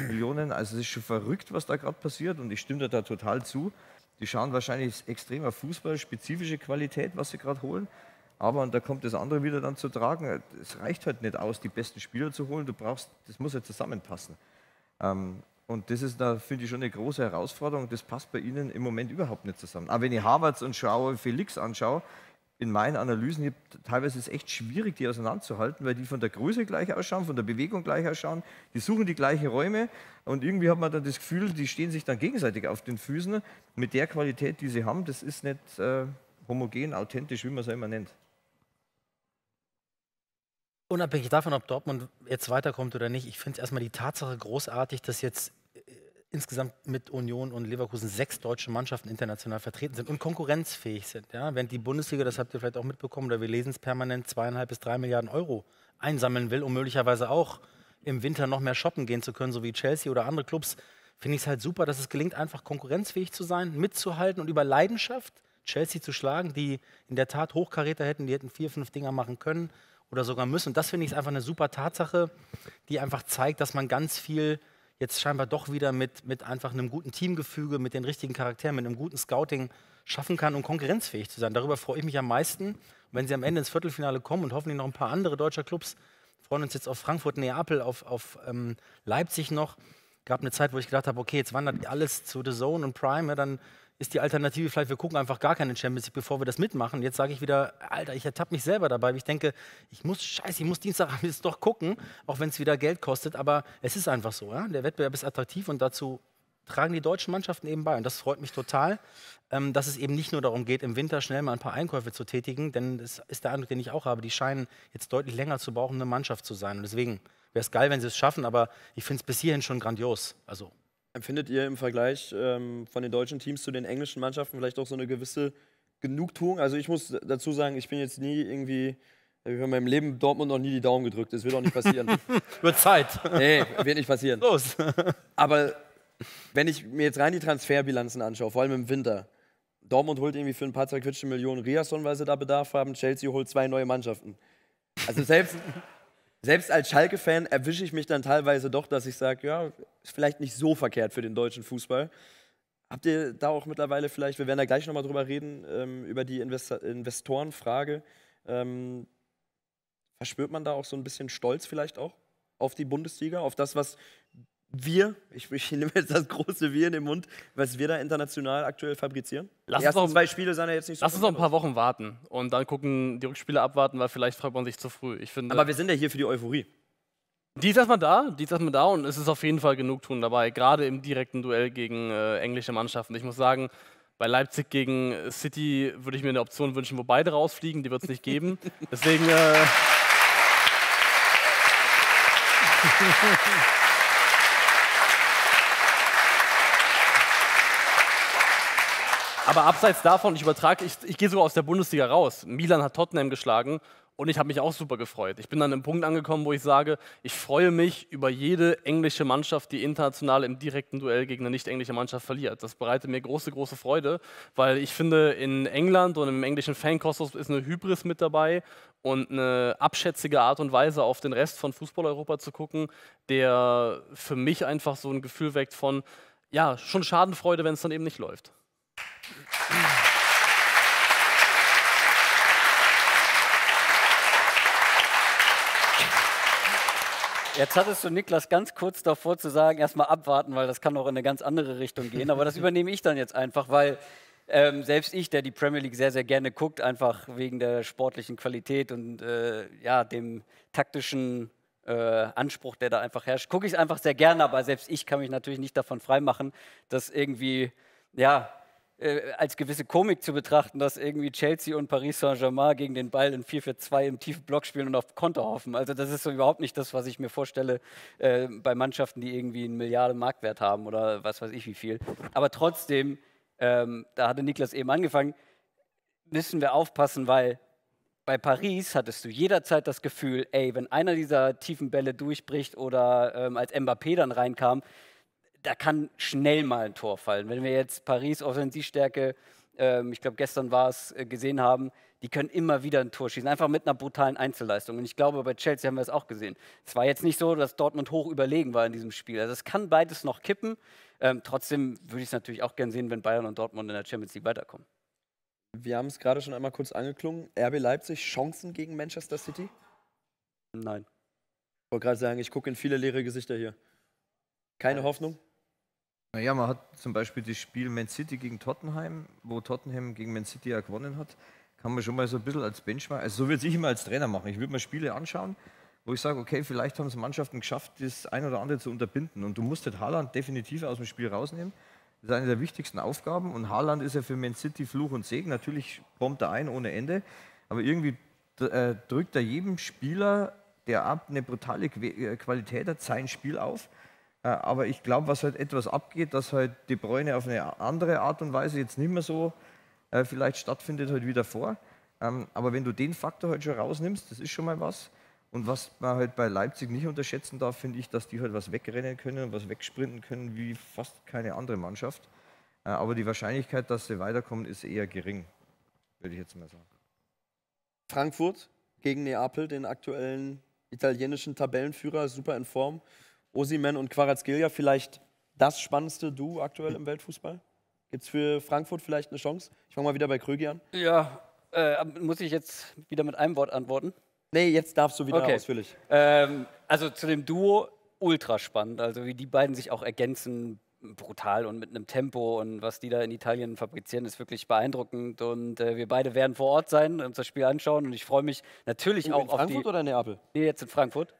Speaker 4: Millionen. Also es ist schon verrückt, was da gerade passiert und ich stimme da total zu. Die schauen wahrscheinlich extremer Fußball, spezifische Qualität, was sie gerade holen. Aber, und da kommt das andere wieder dann zu tragen, es reicht halt nicht aus, die besten Spieler zu holen, du brauchst, das muss ja halt zusammenpassen. Ähm, und das ist da, finde ich, schon eine große Herausforderung. Das passt bei Ihnen im Moment überhaupt nicht zusammen. Aber wenn ich Harvards und schaue, Felix anschaue, in meinen Analysen, ich, teilweise ist es echt schwierig, die auseinanderzuhalten, weil die von der Größe gleich ausschauen, von der Bewegung gleich ausschauen, die suchen die gleichen Räume und irgendwie hat man dann das Gefühl, die stehen sich dann gegenseitig auf den Füßen. Mit der Qualität, die sie haben, das ist nicht äh, homogen, authentisch, wie man es ja immer nennt
Speaker 6: unabhängig davon, ob Dortmund jetzt weiterkommt oder nicht, ich finde es erstmal die Tatsache großartig, dass jetzt äh, insgesamt mit Union und Leverkusen sechs deutsche Mannschaften international vertreten sind und konkurrenzfähig sind. Ja? Während die Bundesliga, das habt ihr vielleicht auch mitbekommen, oder wir lesen es permanent, zweieinhalb bis drei Milliarden Euro einsammeln will, um möglicherweise auch im Winter noch mehr shoppen gehen zu können, so wie Chelsea oder andere Clubs, finde ich es halt super, dass es gelingt, einfach konkurrenzfähig zu sein, mitzuhalten und über Leidenschaft Chelsea zu schlagen, die in der Tat Hochkaräter hätten, die hätten vier, fünf Dinger machen können oder sogar müssen. Und das finde ich einfach eine super Tatsache, die einfach zeigt, dass man ganz viel jetzt scheinbar doch wieder mit, mit einfach einem guten Teamgefüge, mit den richtigen Charakteren, mit einem guten Scouting schaffen kann, um konkurrenzfähig zu sein. Darüber freue ich mich am meisten. Und wenn sie am Ende ins Viertelfinale kommen und hoffentlich noch ein paar andere deutsche Clubs, freuen uns jetzt auf Frankfurt, Neapel, auf, auf ähm, Leipzig noch. Es Gab eine Zeit, wo ich gedacht habe, okay, jetzt wandert alles zu The Zone und Prime, ja, dann ist die Alternative vielleicht, wir gucken einfach gar keine Champions League, bevor wir das mitmachen. Jetzt sage ich wieder, Alter, ich ertappe mich selber dabei, weil ich denke, ich muss, scheiße, ich muss Dienstagabend jetzt doch gucken, auch wenn es wieder Geld kostet. Aber es ist einfach so, ja? der Wettbewerb ist attraktiv und dazu tragen die deutschen Mannschaften eben bei. Und das freut mich total, ähm, dass es eben nicht nur darum geht, im Winter schnell mal ein paar Einkäufe zu tätigen, denn das ist der Eindruck, den ich auch habe. Die scheinen jetzt deutlich länger zu brauchen, eine Mannschaft zu sein. Und deswegen wäre es geil, wenn sie es schaffen, aber ich finde es bis hierhin schon grandios. Also
Speaker 1: Empfindet ihr im Vergleich ähm, von den deutschen Teams zu den englischen Mannschaften vielleicht auch so eine gewisse Genugtuung? Also ich muss dazu sagen, ich bin jetzt nie irgendwie, ich habe in meinem Leben Dortmund noch nie die Daumen gedrückt. Das wird auch nicht passieren.
Speaker 7: wird Zeit. Nee,
Speaker 1: wird nicht passieren. Los. Aber wenn ich mir jetzt rein die Transferbilanzen anschaue, vor allem im Winter, Dortmund holt irgendwie für ein paar zerquetschte Millionen Riason, weil sie da Bedarf haben. Chelsea holt zwei neue Mannschaften. Also selbst, selbst als Schalke-Fan erwische ich mich dann teilweise doch, dass ich sage, ja, ist vielleicht nicht so verkehrt für den deutschen Fußball. Habt ihr da auch mittlerweile vielleicht, wir werden da gleich nochmal drüber reden, ähm, über die Invest Investorenfrage, ähm, verspürt man da auch so ein bisschen Stolz vielleicht auch auf die Bundesliga, auf das, was wir, ich, ich nehme jetzt das große Wir in den Mund, was wir da international
Speaker 3: aktuell fabrizieren. Lass uns noch, zwei Spiele sind ja jetzt nicht so Lass uns noch ein paar Wochen warten und dann gucken, die Rückspiele abwarten, weil vielleicht freut man sich zu früh. Ich finde, Aber wir sind ja hier für die Euphorie. Die ist erstmal da, die ist erstmal da und es ist auf jeden Fall genug tun dabei, gerade im direkten Duell gegen äh, englische Mannschaften. Ich muss sagen, bei Leipzig gegen City würde ich mir eine Option wünschen, wo beide rausfliegen, die wird es nicht geben. Deswegen. Äh aber abseits davon, ich übertrage, ich, ich gehe sogar aus der Bundesliga raus. Milan hat Tottenham geschlagen und ich habe mich auch super gefreut. Ich bin an einem Punkt angekommen, wo ich sage, ich freue mich über jede englische Mannschaft, die international im direkten Duell gegen eine nicht englische Mannschaft verliert. Das bereitet mir große, große Freude, weil ich finde, in England und im englischen Fankosmos ist eine Hybris mit dabei und eine abschätzige Art und Weise auf den Rest von Fußball Europa zu gucken, der für mich einfach so ein Gefühl weckt von, ja, schon Schadenfreude, wenn es dann eben nicht läuft.
Speaker 2: Jetzt hattest du Niklas ganz kurz davor zu sagen, erstmal abwarten, weil das kann auch in eine ganz andere Richtung gehen. Aber das übernehme ich dann jetzt einfach, weil ähm, selbst ich, der die Premier League sehr, sehr gerne guckt, einfach wegen der sportlichen Qualität und äh, ja, dem taktischen äh, Anspruch, der da einfach herrscht, gucke ich es einfach sehr gerne. Aber selbst ich kann mich natürlich nicht davon freimachen, dass irgendwie ja, äh, als gewisse Komik zu betrachten, dass irgendwie Chelsea und Paris Saint-Germain gegen den Ball in 4-4-2 im tiefen Block spielen und auf Konter hoffen. Also das ist so überhaupt nicht das, was ich mir vorstelle äh, bei Mannschaften, die irgendwie einen Milliarden Marktwert haben oder was weiß ich wie viel. Aber trotzdem, ähm, da hatte Niklas eben angefangen, müssen wir aufpassen, weil bei Paris hattest du jederzeit das Gefühl, ey, wenn einer dieser tiefen Bälle durchbricht oder ähm, als Mbappé dann reinkam, da kann schnell mal ein Tor fallen. Wenn wir jetzt Paris Offensivstärke, ähm, ich glaube gestern war es, äh, gesehen haben, die können immer wieder ein Tor schießen, einfach mit einer brutalen Einzelleistung. Und ich glaube, bei Chelsea haben wir es auch gesehen. Es war jetzt nicht so, dass Dortmund hoch überlegen war in diesem Spiel. Also es kann beides noch kippen. Ähm, trotzdem würde ich es natürlich auch gerne sehen, wenn Bayern und Dortmund in der Champions League weiterkommen.
Speaker 1: Wir haben es gerade schon einmal kurz angeklungen. RB Leipzig, Chancen gegen Manchester City? Nein. Ich wollte gerade sagen, ich gucke in viele leere Gesichter
Speaker 4: hier. Keine Hoffnung? Naja, man hat zum Beispiel das Spiel Man City gegen Tottenheim, wo Tottenham gegen Man City ja gewonnen hat, kann man schon mal so ein bisschen als Benchmark, also so würde ich immer als Trainer machen. Ich würde mir Spiele anschauen, wo ich sage, okay, vielleicht haben es Mannschaften geschafft, das ein oder andere zu unterbinden. Und du musst den halt Haaland definitiv aus dem Spiel rausnehmen. Das ist eine der wichtigsten Aufgaben. Und Haaland ist ja für Man City Fluch und Segen. Natürlich bombt er ein ohne Ende. Aber irgendwie äh, drückt er jedem Spieler, der ab eine brutale äh, Qualität hat, sein Spiel auf. Äh, aber ich glaube, was halt etwas abgeht, dass halt die Bräune auf eine andere Art und Weise jetzt nicht mehr so äh, vielleicht stattfindet, halt wieder vor. Ähm, aber wenn du den Faktor halt schon rausnimmst, das ist schon mal was. Und was man halt bei Leipzig nicht unterschätzen darf, finde ich, dass die halt was wegrennen können und was wegsprinten können, wie fast keine andere Mannschaft. Äh, aber die Wahrscheinlichkeit, dass sie weiterkommen, ist eher gering, würde ich jetzt mal sagen. Frankfurt
Speaker 1: gegen Neapel, den aktuellen italienischen Tabellenführer, super in Form. Osimen und Quarazgelia vielleicht das spannendste Du aktuell im Weltfußball? Gibt es für Frankfurt vielleicht eine Chance? Ich fange mal wieder bei Krögi
Speaker 2: an. Ja, äh, muss ich jetzt wieder mit einem Wort antworten? Nee, jetzt darfst du wieder okay. ausführlich. Ähm, also zu dem Duo ultra spannend. Also wie die beiden sich auch ergänzen, brutal und mit einem Tempo und was die da in Italien fabrizieren, ist wirklich beeindruckend. Und äh, wir beide werden vor Ort sein und uns das Spiel anschauen. Und ich freue mich natürlich in auch in auf Frankfurt die. Frankfurt oder Neapel? Nee, jetzt in Frankfurt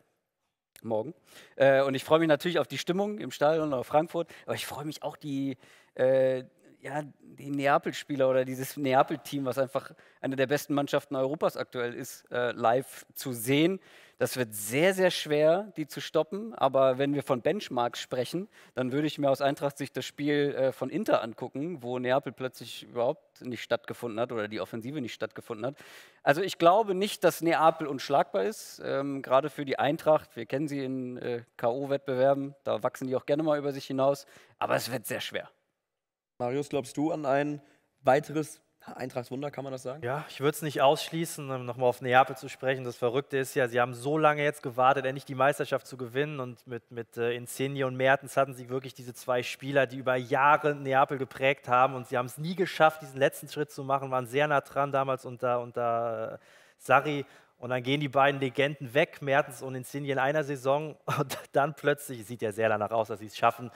Speaker 2: morgen. Äh, und ich freue mich natürlich auf die Stimmung im Stadion oder Frankfurt, aber ich freue mich auch die, äh, ja, die Neapel-Spieler oder dieses Neapel-Team, was einfach eine der besten Mannschaften Europas aktuell ist, äh, live zu sehen. Das wird sehr, sehr schwer, die zu stoppen. Aber wenn wir von Benchmarks sprechen, dann würde ich mir aus Eintracht sich das Spiel äh, von Inter angucken, wo Neapel plötzlich überhaupt nicht stattgefunden hat oder die Offensive nicht stattgefunden hat. Also ich glaube nicht, dass Neapel unschlagbar ist. Ähm, gerade für die Eintracht, wir kennen sie in äh, KO-Wettbewerben, da wachsen die auch gerne mal über sich hinaus. Aber es wird sehr schwer. Marius, glaubst du an ein weiteres Eintrachtswunder, kann man das sagen?
Speaker 5: Ja, ich würde es nicht ausschließen, um nochmal auf Neapel zu sprechen. Das Verrückte ist ja, sie haben so lange jetzt gewartet, endlich die Meisterschaft zu gewinnen. Und mit, mit äh, Insigne und Mertens hatten sie wirklich diese zwei Spieler, die über Jahre Neapel geprägt haben. Und sie haben es nie geschafft, diesen letzten Schritt zu machen, waren sehr nah dran damals unter, unter äh, Sarri. Und dann gehen die beiden Legenden weg, Mertens und Insigne in einer Saison. Und dann plötzlich, sieht ja sehr danach aus, dass sie es schaffen,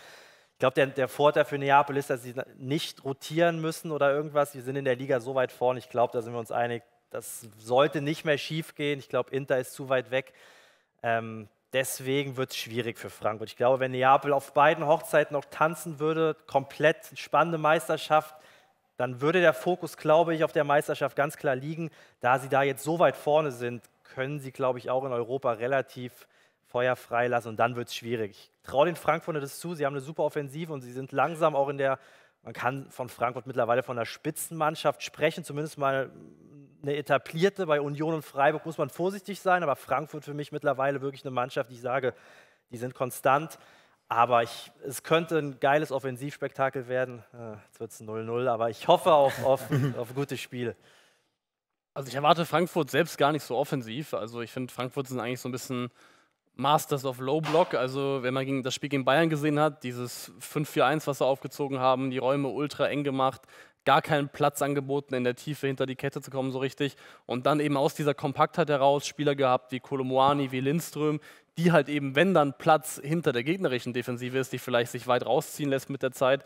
Speaker 5: ich glaube, der, der, Vorteil für Neapel ist, dass sie nicht rotieren müssen oder irgendwas. Wir sind in der Liga so weit vorn. Ich glaube, da sind wir uns einig. Das sollte nicht mehr schief gehen. Ich glaube, Inter ist zu weit weg. Ähm, deswegen wird es schwierig für Frankfurt. Ich glaube, wenn Neapel auf beiden Hochzeiten noch tanzen würde, komplett spannende Meisterschaft, dann würde der Fokus, glaube ich, auf der Meisterschaft ganz klar liegen. Da sie da jetzt so weit vorne sind, können sie, glaube ich, auch in Europa relativ Feuer freilassen und dann wird es schwierig traue den Frankfurter das zu. Sie haben eine super Offensive und sie sind langsam auch in der, man kann von Frankfurt mittlerweile von einer Spitzenmannschaft sprechen, zumindest mal eine etablierte. Bei Union und Freiburg muss man vorsichtig sein, aber Frankfurt für mich mittlerweile wirklich eine Mannschaft, die ich sage, die sind konstant. Aber ich, es könnte ein geiles Offensivspektakel werden. Äh, jetzt wird es 0-0,
Speaker 3: aber ich hoffe auf, auf, auf gute Spiele. Also ich erwarte Frankfurt selbst gar nicht so offensiv. Also ich finde, Frankfurt sind eigentlich so ein bisschen Masters of Low Block. Also, wenn man das Spiel gegen Bayern gesehen hat, dieses 5-4-1, was sie aufgezogen haben, die Räume ultra eng gemacht, gar keinen Platz angeboten, in der Tiefe hinter die Kette zu kommen, so richtig. Und dann eben aus dieser Kompaktheit heraus Spieler gehabt wie Kolomoani, wie Lindström, die halt eben, wenn dann Platz hinter der gegnerischen Defensive ist, die vielleicht sich weit rausziehen lässt mit der Zeit,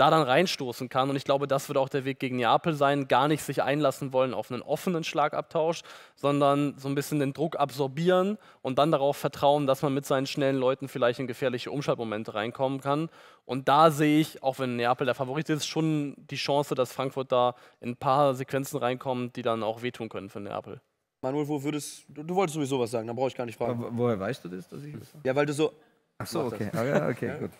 Speaker 3: da dann reinstoßen kann. Und ich glaube, das wird auch der Weg gegen Neapel sein, gar nicht sich einlassen wollen auf einen offenen Schlagabtausch, sondern so ein bisschen den Druck absorbieren und dann darauf vertrauen, dass man mit seinen schnellen Leuten vielleicht in gefährliche Umschaltmomente reinkommen kann. Und da sehe ich, auch wenn Neapel der Favorit ist, schon die Chance, dass Frankfurt da in ein paar Sequenzen reinkommt, die dann auch wehtun können für Neapel.
Speaker 1: Manuel, wo würdest du, du wolltest sowieso was sagen, da brauche ich gar nicht fragen. Aber
Speaker 4: woher weißt du das, dass ich das Ja, weil du so
Speaker 1: Ach so, okay. Ah, ja, okay, gut.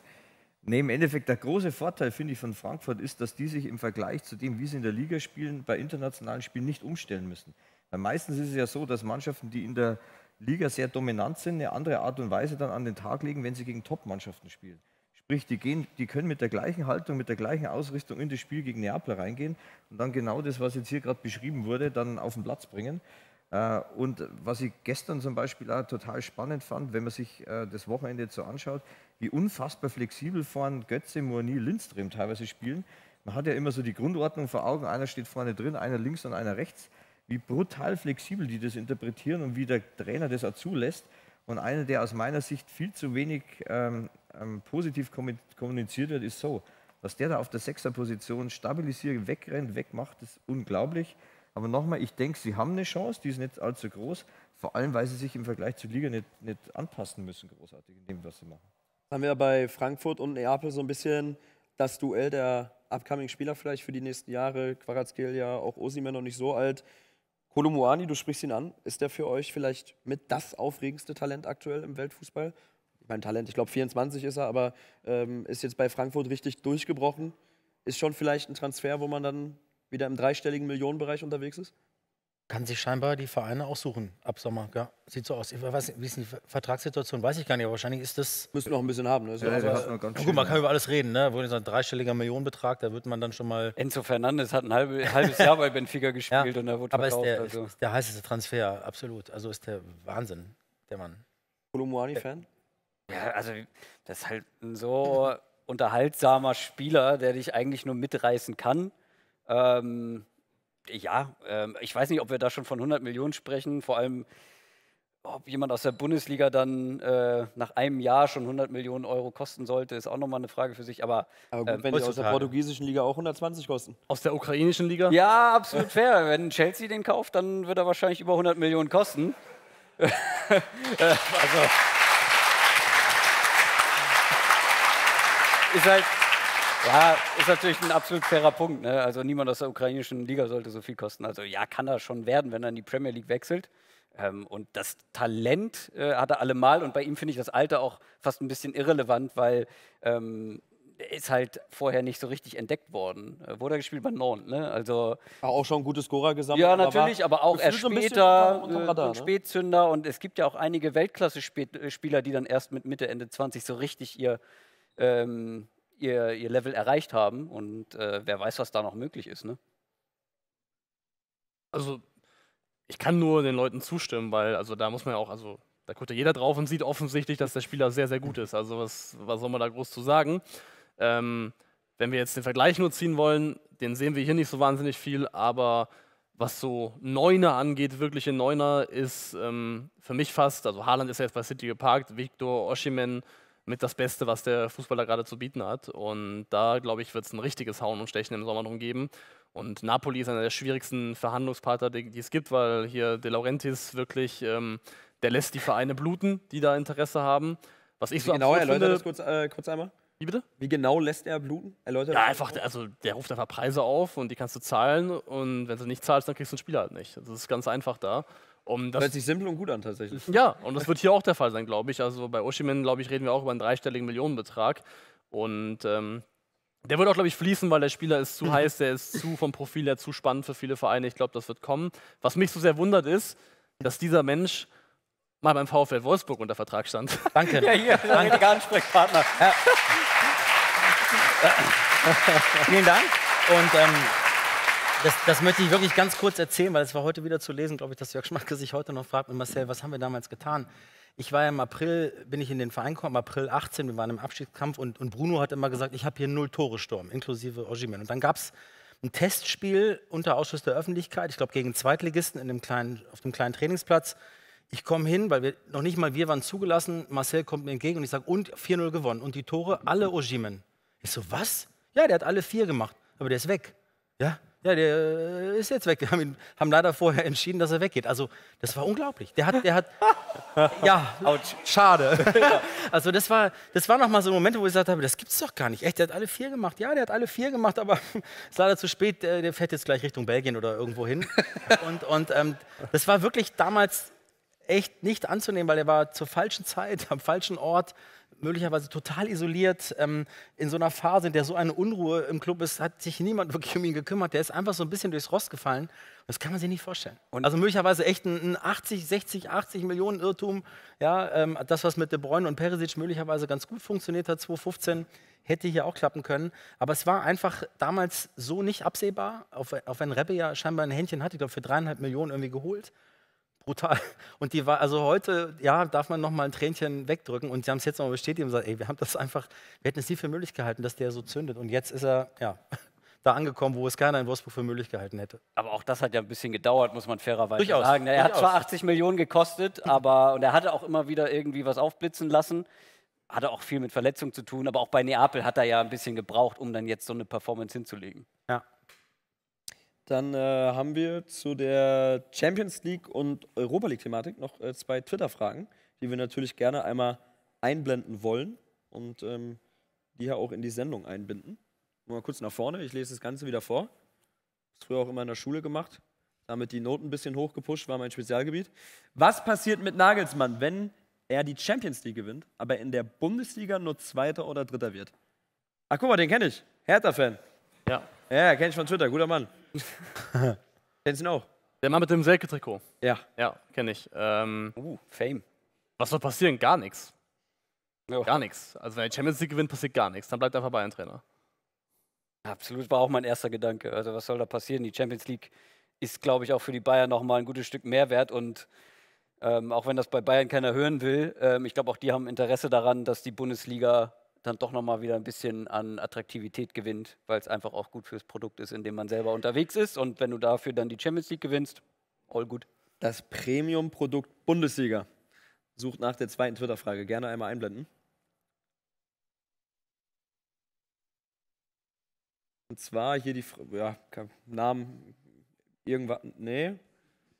Speaker 4: Nee, im Endeffekt der große Vorteil, finde ich, von Frankfurt ist, dass die sich im Vergleich zu dem, wie sie in der Liga spielen, bei internationalen Spielen nicht umstellen müssen. Weil meistens ist es ja so, dass Mannschaften, die in der Liga sehr dominant sind, eine andere Art und Weise dann an den Tag legen, wenn sie gegen Top-Mannschaften spielen. Sprich, die, gehen, die können mit der gleichen Haltung, mit der gleichen Ausrichtung in das Spiel gegen Neapel reingehen und dann genau das, was jetzt hier gerade beschrieben wurde, dann auf den Platz bringen. Äh, und was ich gestern zum Beispiel auch total spannend fand, wenn man sich äh, das Wochenende so anschaut, wie unfassbar flexibel vorne Götze, Mourni, Lindström teilweise spielen. Man hat ja immer so die Grundordnung vor Augen, einer steht vorne drin, einer links und einer rechts. Wie brutal flexibel die das interpretieren und wie der Trainer das auch zulässt. Und einer, der aus meiner Sicht viel zu wenig ähm, ähm positiv kommuniziert wird, ist so. Was der da auf der Sechserposition stabilisiert, wegrennt, wegmacht, ist unglaublich. Aber nochmal, ich denke, sie haben eine Chance, die ist nicht allzu groß, vor allem weil sie sich im Vergleich zur Liga nicht, nicht anpassen müssen, großartig in dem, was sie machen
Speaker 1: haben wir bei Frankfurt und Neapel so ein bisschen das Duell der upcoming Spieler vielleicht für die nächsten Jahre. Quarazkil ja auch Osimhen noch nicht so alt. Kolomuani, du sprichst ihn an. Ist der für euch vielleicht mit das aufregendste Talent aktuell im Weltfußball? Mein Talent, ich glaube 24 ist er, aber ähm, ist jetzt bei Frankfurt richtig durchgebrochen. Ist schon vielleicht ein Transfer, wo man dann wieder im dreistelligen Millionenbereich unterwegs ist?
Speaker 6: kann sich scheinbar die Vereine auch suchen ab Sommer. Ja, sieht so aus. Ich weiß, wie ist die Vertragssituation? Weiß ich gar nicht, aber wahrscheinlich ist das. Müssen noch ein bisschen haben. Ne? Ja, also ja, also, gut, schön, man kann über alles reden. Ne? Wurde so ein dreistelliger Millionenbetrag, da wird man dann schon mal. Enzo Fernandes hat ein halbes Jahr bei Benfica gespielt und er wurde aber verkauft. Aber ist, also. ist der, heißeste Transfer, absolut. Also ist der Wahnsinn, der Mann. Kolomuani-Fan? Ja, also
Speaker 2: das ist halt ein so unterhaltsamer Spieler, der dich eigentlich nur mitreißen kann. Ähm, ja, ähm, ich weiß nicht, ob wir da schon von 100 Millionen sprechen, vor allem ob jemand aus der Bundesliga dann äh, nach einem Jahr schon 100 Millionen Euro kosten sollte, ist auch nochmal eine Frage für sich. Aber, aber gut, ähm, wenn die aus der portugiesischen Liga auch 120 kosten. Aus der ukrainischen Liga? Ja, absolut fair. wenn Chelsea den kauft, dann wird er wahrscheinlich über 100 Millionen kosten. Äh, also. Ist halt, ja, ist natürlich ein absolut fairer Punkt. Ne? Also niemand aus der ukrainischen Liga sollte so viel kosten. Also ja, kann er schon werden, wenn er in die Premier League wechselt. Ähm, und das Talent äh, hat er allemal. Und bei ihm finde ich das Alter auch fast ein bisschen irrelevant, weil ähm, ist halt vorher nicht so richtig entdeckt worden. Äh, wurde er gespielt bei Nantes, ne? Also auch schon ein gutes Scorer gesammelt. Ja, natürlich, aber, aber auch erst später ein äh, Radar, und ne? Spätzünder. Und es gibt ja auch einige Weltklasse-Spieler, äh, die dann erst mit Mitte, Ende 20 so richtig ihr ähm, ihr, ihr Level erreicht haben und äh, wer weiß, was da noch
Speaker 3: möglich ist. Ne? Also ich kann nur den Leuten zustimmen, weil also da muss man ja auch, also da guckt ja jeder drauf und sieht offensichtlich, dass der Spieler sehr, sehr gut ist. Also was, was soll man da groß zu sagen? Ähm, wenn wir jetzt den Vergleich nur ziehen wollen, den sehen wir hier nicht so wahnsinnig viel, aber was so Neuner angeht, wirkliche Neuner, ist ähm, für mich fast, also Haaland ist ja jetzt bei City geparkt, Victor, Oshimen, mit das Beste, was der Fußballer gerade zu bieten hat. Und da, glaube ich, wird es ein richtiges Hauen und Stechen im Sommer drum geben. Und Napoli ist einer der schwierigsten Verhandlungspartner, die, die es gibt, weil hier De Laurentiis wirklich, ähm, der lässt die Vereine bluten, die da Interesse haben. Was ich Wie so genau erläutert finde, das kurz, äh, kurz einmal? Wie bitte? Wie genau lässt er bluten? Erläutert ja, einfach, also der ruft einfach Preise auf und die kannst du zahlen und wenn du nicht zahlst, dann kriegst du ein Spiel halt nicht. Das ist ganz einfach da. Um das Hört sich
Speaker 1: simpel und gut an tatsächlich. Ja,
Speaker 3: und das wird hier auch der Fall sein, glaube ich. Also bei Oshimin, glaube ich, reden wir auch über einen dreistelligen Millionenbetrag. Und ähm, der wird auch, glaube ich, fließen, weil der Spieler ist zu heiß, der ist zu vom Profil her zu spannend für viele Vereine. Ich glaube, das wird kommen. Was mich so sehr wundert ist, dass dieser Mensch mal beim VfL Wolfsburg unter Vertrag stand. Danke. Ja, hier, der richtige
Speaker 2: Ansprechpartner.
Speaker 6: Ja. Vielen Dank. Und ähm, das, das, möchte ich wirklich ganz kurz erzählen, weil es war heute wieder zu lesen, glaube ich, dass Jörg Schmatke sich heute noch fragt, mit Marcel, was haben wir damals getan? Ich war ja im April, bin ich in den Verein gekommen, April 18, wir waren im Abschiedskampf und, und Bruno hat immer gesagt, ich habe hier null Tore Sturm, inklusive Ojimen. Und dann gab es ein Testspiel unter Ausschuss der Öffentlichkeit, ich glaube gegen Zweitligisten in dem kleinen, auf dem kleinen Trainingsplatz. Ich komme hin, weil wir noch nicht mal wir waren zugelassen. Marcel kommt mir entgegen und ich sage, und 4-0 gewonnen. Und die Tore, alle Ojimen. Ich so, was? Ja, der hat alle vier gemacht, aber der ist weg. Ja, ja, der äh, ist jetzt weg. Wir haben, ihn, haben leider vorher entschieden, dass er weggeht. Also, das war unglaublich. Der hat, der hat, ja, Autsch. schade. also, das war, das war nochmal so ein Moment, wo ich gesagt habe, das gibt's doch gar nicht. Echt, der hat alle vier gemacht. Ja, der hat alle vier gemacht, aber es ist leider zu spät. Der fährt jetzt gleich Richtung Belgien oder irgendwo hin. Und, und ähm, das war wirklich damals echt nicht anzunehmen, weil er war zur falschen Zeit, am falschen Ort möglicherweise total isoliert ähm, in so einer Phase, in der so eine Unruhe im Club ist, hat sich niemand wirklich um ihn gekümmert. Der ist einfach so ein bisschen durchs Rost gefallen. Das kann man sich nicht vorstellen. Und also möglicherweise echt ein, ein 80, 60, 80 Millionen Irrtum. Ja, ähm, das, was mit De Bruyne und Perisic möglicherweise ganz gut funktioniert hat, 2015, hätte hier auch klappen können. Aber es war einfach damals so nicht absehbar, auch, auch wenn Rebbe ja scheinbar ein Händchen hatte, ich glaube, für dreieinhalb Millionen irgendwie geholt brutal. Und die war, also heute, ja, darf man nochmal ein Tränchen wegdrücken und sie haben es jetzt nochmal bestätigt und gesagt, ey, wir haben das einfach, wir hätten es nie für möglich gehalten, dass der so zündet. Und jetzt ist er, ja, da angekommen, wo es keiner in Wolfsburg für möglich gehalten hätte.
Speaker 2: Aber auch das hat ja ein bisschen gedauert, muss man fairerweise Durchaus. sagen. Er Durchaus. hat zwar 80 Millionen gekostet, aber und er hatte auch immer wieder irgendwie was aufblitzen lassen. Hatte auch viel mit Verletzungen zu tun, aber auch bei Neapel hat er ja ein bisschen gebraucht, um dann jetzt so eine Performance hinzulegen.
Speaker 1: Dann äh, haben wir zu der Champions League und Europa League-Thematik noch äh, zwei Twitter-Fragen, die wir natürlich gerne einmal einblenden wollen und ähm, die ja auch in die Sendung einbinden. Mal kurz nach vorne, ich lese das Ganze wieder vor. Das früher auch immer in der Schule gemacht. Damit die Noten ein bisschen hochgepusht war mein Spezialgebiet. Was passiert mit Nagelsmann, wenn er die Champions League gewinnt, aber in der Bundesliga nur Zweiter oder Dritter wird? Ach, guck mal, den kenne ich. Hertha-Fan. Ja. Ja, kenne ich von
Speaker 3: Twitter. Guter Mann.
Speaker 4: Kennst
Speaker 3: du ihn auch? Der Mann mit dem Selke-Trikot. Ja. Ja, kenne ich. Ähm, uh, Fame. Was soll passieren? Gar nichts. Oh. Gar nichts. Also wenn die Champions League gewinnt, passiert gar nichts. Dann bleibt einfach Bayern-Trainer. Absolut, war auch mein erster Gedanke.
Speaker 2: Also was soll da passieren? Die Champions League ist, glaube ich, auch für die Bayern nochmal ein gutes Stück Mehrwert. Und ähm, auch wenn das bei Bayern keiner hören will, ähm, ich glaube, auch die haben Interesse daran, dass die Bundesliga dann doch nochmal wieder ein bisschen an Attraktivität gewinnt, weil es einfach auch gut fürs Produkt ist, in dem man selber unterwegs ist. Und wenn du dafür dann die Champions League gewinnst, all gut. Das Premium-Produkt Bundesliga sucht nach der zweiten Twitter-Frage. Gerne einmal einblenden.
Speaker 1: Und zwar hier die, ja, Namen, irgendwas, nee.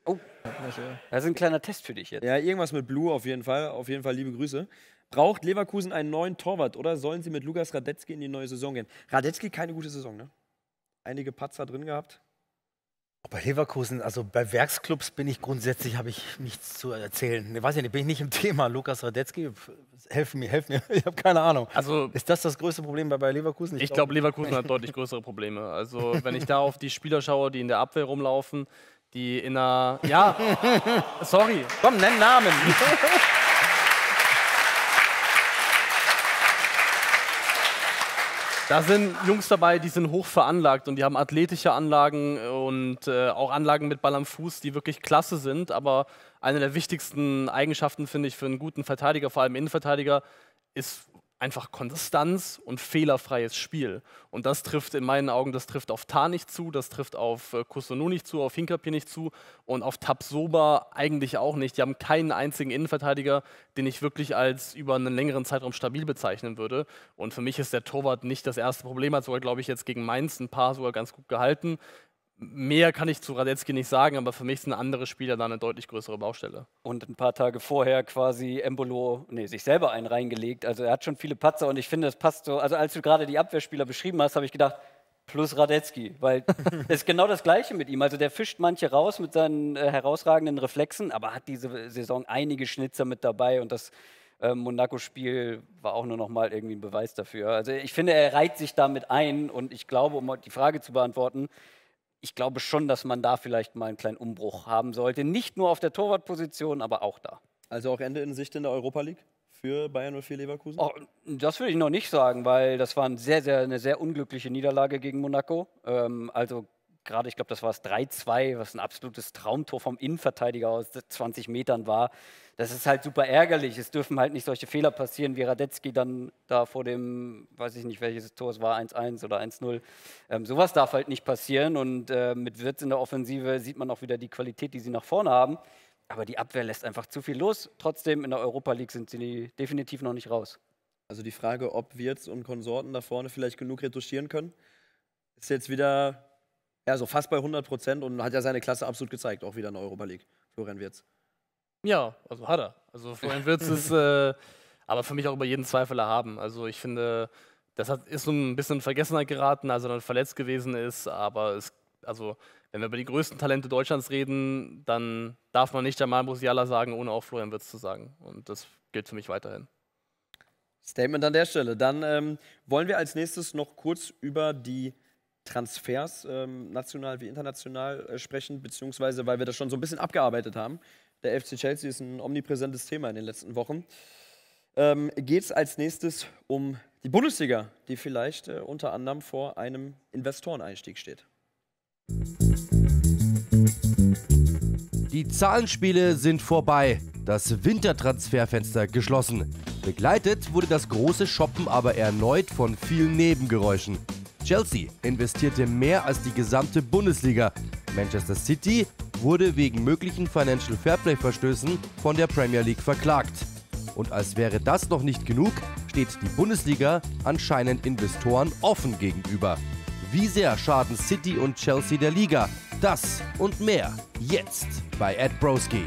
Speaker 7: Oh, das ist ein
Speaker 1: kleiner Test für dich jetzt. Ja, irgendwas mit Blue auf jeden Fall. Auf jeden Fall liebe Grüße braucht Leverkusen einen neuen Torwart oder sollen sie mit Lukas Radetzky in die neue Saison gehen? Radetzky keine gute Saison, ne? Einige Patzer
Speaker 6: drin gehabt. Bei Leverkusen, also bei Werksclubs bin ich grundsätzlich, habe ich nichts zu erzählen. Ich weiß ich nicht, bin ich nicht im Thema. Lukas Radetzky, helf mir, helf mir. Ich habe keine Ahnung. Also, ist das das größte Problem bei, bei Leverkusen? Ich, ich glaube, glaub, Leverkusen hat deutlich größere Probleme. Also, wenn ich
Speaker 7: da
Speaker 3: auf die Spieler schaue, die in der Abwehr rumlaufen, die in einer. Ja, sorry. Komm, nenn Namen. Da sind Jungs dabei, die sind hoch veranlagt und die haben athletische Anlagen und äh, auch Anlagen mit Ball am Fuß, die wirklich klasse sind. Aber eine der wichtigsten Eigenschaften, finde ich, für einen guten Verteidiger, vor allem Innenverteidiger, ist einfach Konstanz und fehlerfreies Spiel. Und das trifft in meinen Augen, das trifft auf Tar nicht zu, das trifft auf äh, Kusunu nicht zu, auf Hinkapi nicht zu und auf Tabsoba eigentlich auch nicht. Die haben keinen einzigen Innenverteidiger, den ich wirklich als über einen längeren Zeitraum stabil bezeichnen würde. Und für mich ist der Torwart nicht das erste Problem, hat sogar, glaube ich, jetzt gegen Mainz ein paar sogar ganz gut gehalten. Mehr kann ich zu Radetzky nicht sagen, aber für mich sind andere Spieler da eine deutlich größere Baustelle. Und ein paar Tage vorher quasi Embolo, nee, sich selber einen reingelegt. Also er hat schon viele
Speaker 2: Patzer und ich finde, das passt so. Also als du gerade die Abwehrspieler beschrieben hast, habe ich gedacht, plus Radetzky, weil es ist genau das Gleiche mit ihm. Also der fischt manche raus mit seinen äh, herausragenden Reflexen, aber hat diese Saison einige Schnitzer mit dabei und das äh, Monaco-Spiel war auch nur noch mal irgendwie ein Beweis dafür. Also ich finde, er reiht sich damit ein und ich glaube, um die Frage zu beantworten, ich glaube schon, dass man da vielleicht mal einen kleinen Umbruch haben sollte. Nicht nur auf der Torwartposition, aber auch da. Also auch Ende in Sicht in der Europa League? für Bayern 04 Leverkusen? Oh, das würde ich noch nicht sagen, weil das war ein sehr, sehr, eine sehr unglückliche Niederlage gegen Monaco. Ähm, also gerade, ich glaube, das war es 3-2, was ein absolutes Traumtor vom Innenverteidiger aus 20 Metern war. Das ist halt super ärgerlich. Es dürfen halt nicht solche Fehler passieren, wie Radetzky dann da vor dem, weiß ich nicht, welches Tor es war, 1-1 oder 1-0. Ähm, sowas darf halt nicht passieren. Und äh, mit Wirtz in der Offensive sieht man auch wieder die Qualität, die sie nach vorne haben. Aber die Abwehr lässt einfach zu viel los. Trotzdem, in der Europa League sind sie definitiv noch nicht raus. Also die
Speaker 1: Frage, ob Wirtz und Konsorten da vorne vielleicht genug retuschieren können, ist jetzt wieder ja, so fast bei 100 Prozent und hat ja seine Klasse absolut gezeigt, auch wieder in der Europa League, Florian Wirtz.
Speaker 3: Ja, also hat er. Also Florian Wirtz ist äh, aber für mich auch über jeden Zweifel erhaben. Also ich finde, das hat, ist so ein bisschen in Vergessenheit geraten, als er dann verletzt gewesen ist. Aber es, also, wenn wir über die größten Talente Deutschlands reden, dann darf man nicht einmal Musiala sagen, ohne auch Florian Wirtz zu sagen. Und das gilt für mich weiterhin. Statement an der
Speaker 1: Stelle. Dann ähm, wollen wir als nächstes noch kurz über die Transfers ähm, national wie international äh, sprechen, beziehungsweise weil wir das schon so ein bisschen abgearbeitet haben, der FC Chelsea ist ein omnipräsentes Thema in den letzten Wochen. Ähm, Geht es als nächstes um die Bundesliga, die vielleicht äh, unter anderem vor einem Investoreneinstieg steht?
Speaker 7: Die Zahlenspiele sind vorbei, das Wintertransferfenster geschlossen. Begleitet wurde das große Shoppen aber erneut von vielen Nebengeräuschen. Chelsea investierte mehr als die gesamte Bundesliga. Manchester City wurde wegen möglichen Financial Fairplay-Verstößen von der Premier League verklagt. Und als wäre das noch nicht genug, steht die Bundesliga anscheinend Investoren offen gegenüber. Wie sehr schaden City und Chelsea der Liga? Das und mehr jetzt bei Ed Broski.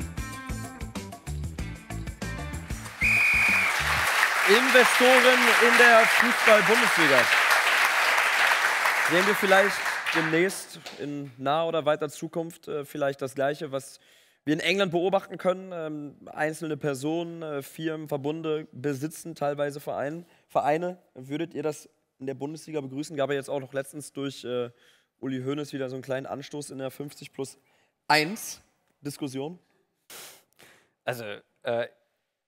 Speaker 7: Investoren
Speaker 1: in der Fußball-Bundesliga. Sehen wir vielleicht demnächst in naher oder weiter Zukunft äh, vielleicht das Gleiche, was wir in England beobachten können. Ähm, einzelne Personen, äh, Firmen, Verbunde besitzen teilweise Verein, Vereine. Würdet ihr das in der Bundesliga begrüßen? Gab ja jetzt auch noch letztens durch äh, Uli Hoeneß wieder so einen kleinen Anstoß in der 50 plus 1 Diskussion.
Speaker 2: Also äh,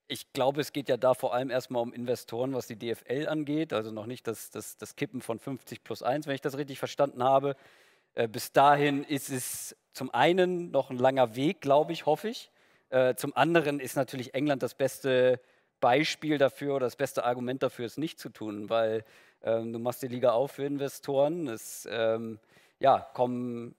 Speaker 2: ich glaube, es geht ja da vor allem erstmal um Investoren, was die DFL angeht, also noch nicht das, das, das Kippen von 50 plus 1, wenn ich das richtig verstanden habe. Äh, bis dahin ist es zum einen noch ein langer Weg, glaube ich, hoffe ich. Äh, zum anderen ist natürlich England das beste Beispiel dafür oder das beste Argument dafür, es nicht zu tun, weil ähm, du machst die Liga auf für Investoren. Es ähm, ja, kommen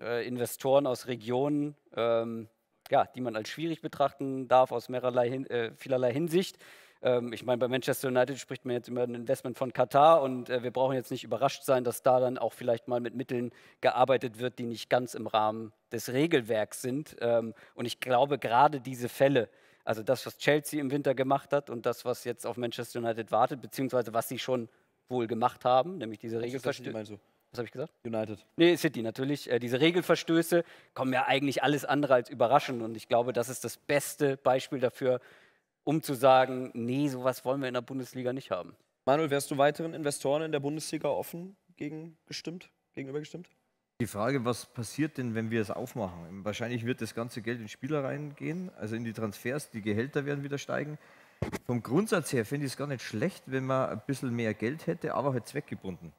Speaker 2: äh, Investoren aus Regionen. Ähm, ja, die man als schwierig betrachten darf aus hin, äh, vielerlei Hinsicht. Ähm, ich meine, bei Manchester United spricht man jetzt über ein Investment von Katar und äh, wir brauchen jetzt nicht überrascht sein, dass da dann auch vielleicht mal mit Mitteln gearbeitet wird, die nicht ganz im Rahmen des Regelwerks sind. Ähm, und ich glaube, gerade diese Fälle, also das, was Chelsea im Winter gemacht hat und das, was jetzt auf Manchester United wartet, beziehungsweise was sie schon wohl gemacht haben, nämlich diese Regelverstöße
Speaker 1: was habe ich gesagt? United.
Speaker 2: Nee, City natürlich. Äh, diese Regelverstöße kommen ja eigentlich alles andere als überraschend. Und ich glaube, das ist das beste Beispiel dafür, um zu sagen, nee, sowas wollen wir in der Bundesliga nicht haben. Manuel, wärst du weiteren Investoren in der Bundesliga offen gegen gestimmt, gegenüber
Speaker 4: Die Frage, was passiert denn, wenn wir es aufmachen? Wahrscheinlich wird das ganze Geld in Spieler reingehen, also in die Transfers, die Gehälter werden wieder steigen. Vom Grundsatz her finde ich es gar nicht schlecht, wenn man ein bisschen mehr Geld hätte, aber halt zweckgebunden.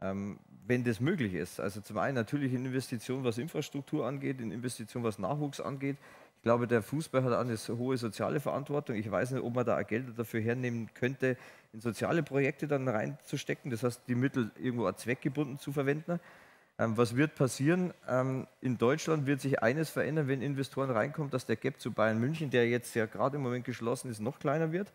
Speaker 4: Ähm, wenn das möglich ist. Also zum einen natürlich in Investitionen, was Infrastruktur angeht, in Investitionen, was Nachwuchs angeht. Ich glaube, der Fußball hat eine hohe soziale Verantwortung. Ich weiß nicht, ob man da Gelder dafür hernehmen könnte, in soziale Projekte dann reinzustecken. Das heißt, die Mittel irgendwo zweckgebunden zu verwenden. Ähm, was wird passieren? Ähm, in Deutschland wird sich eines verändern, wenn Investoren reinkommen, dass der Gap zu Bayern München, der jetzt ja gerade im Moment geschlossen ist, noch kleiner wird.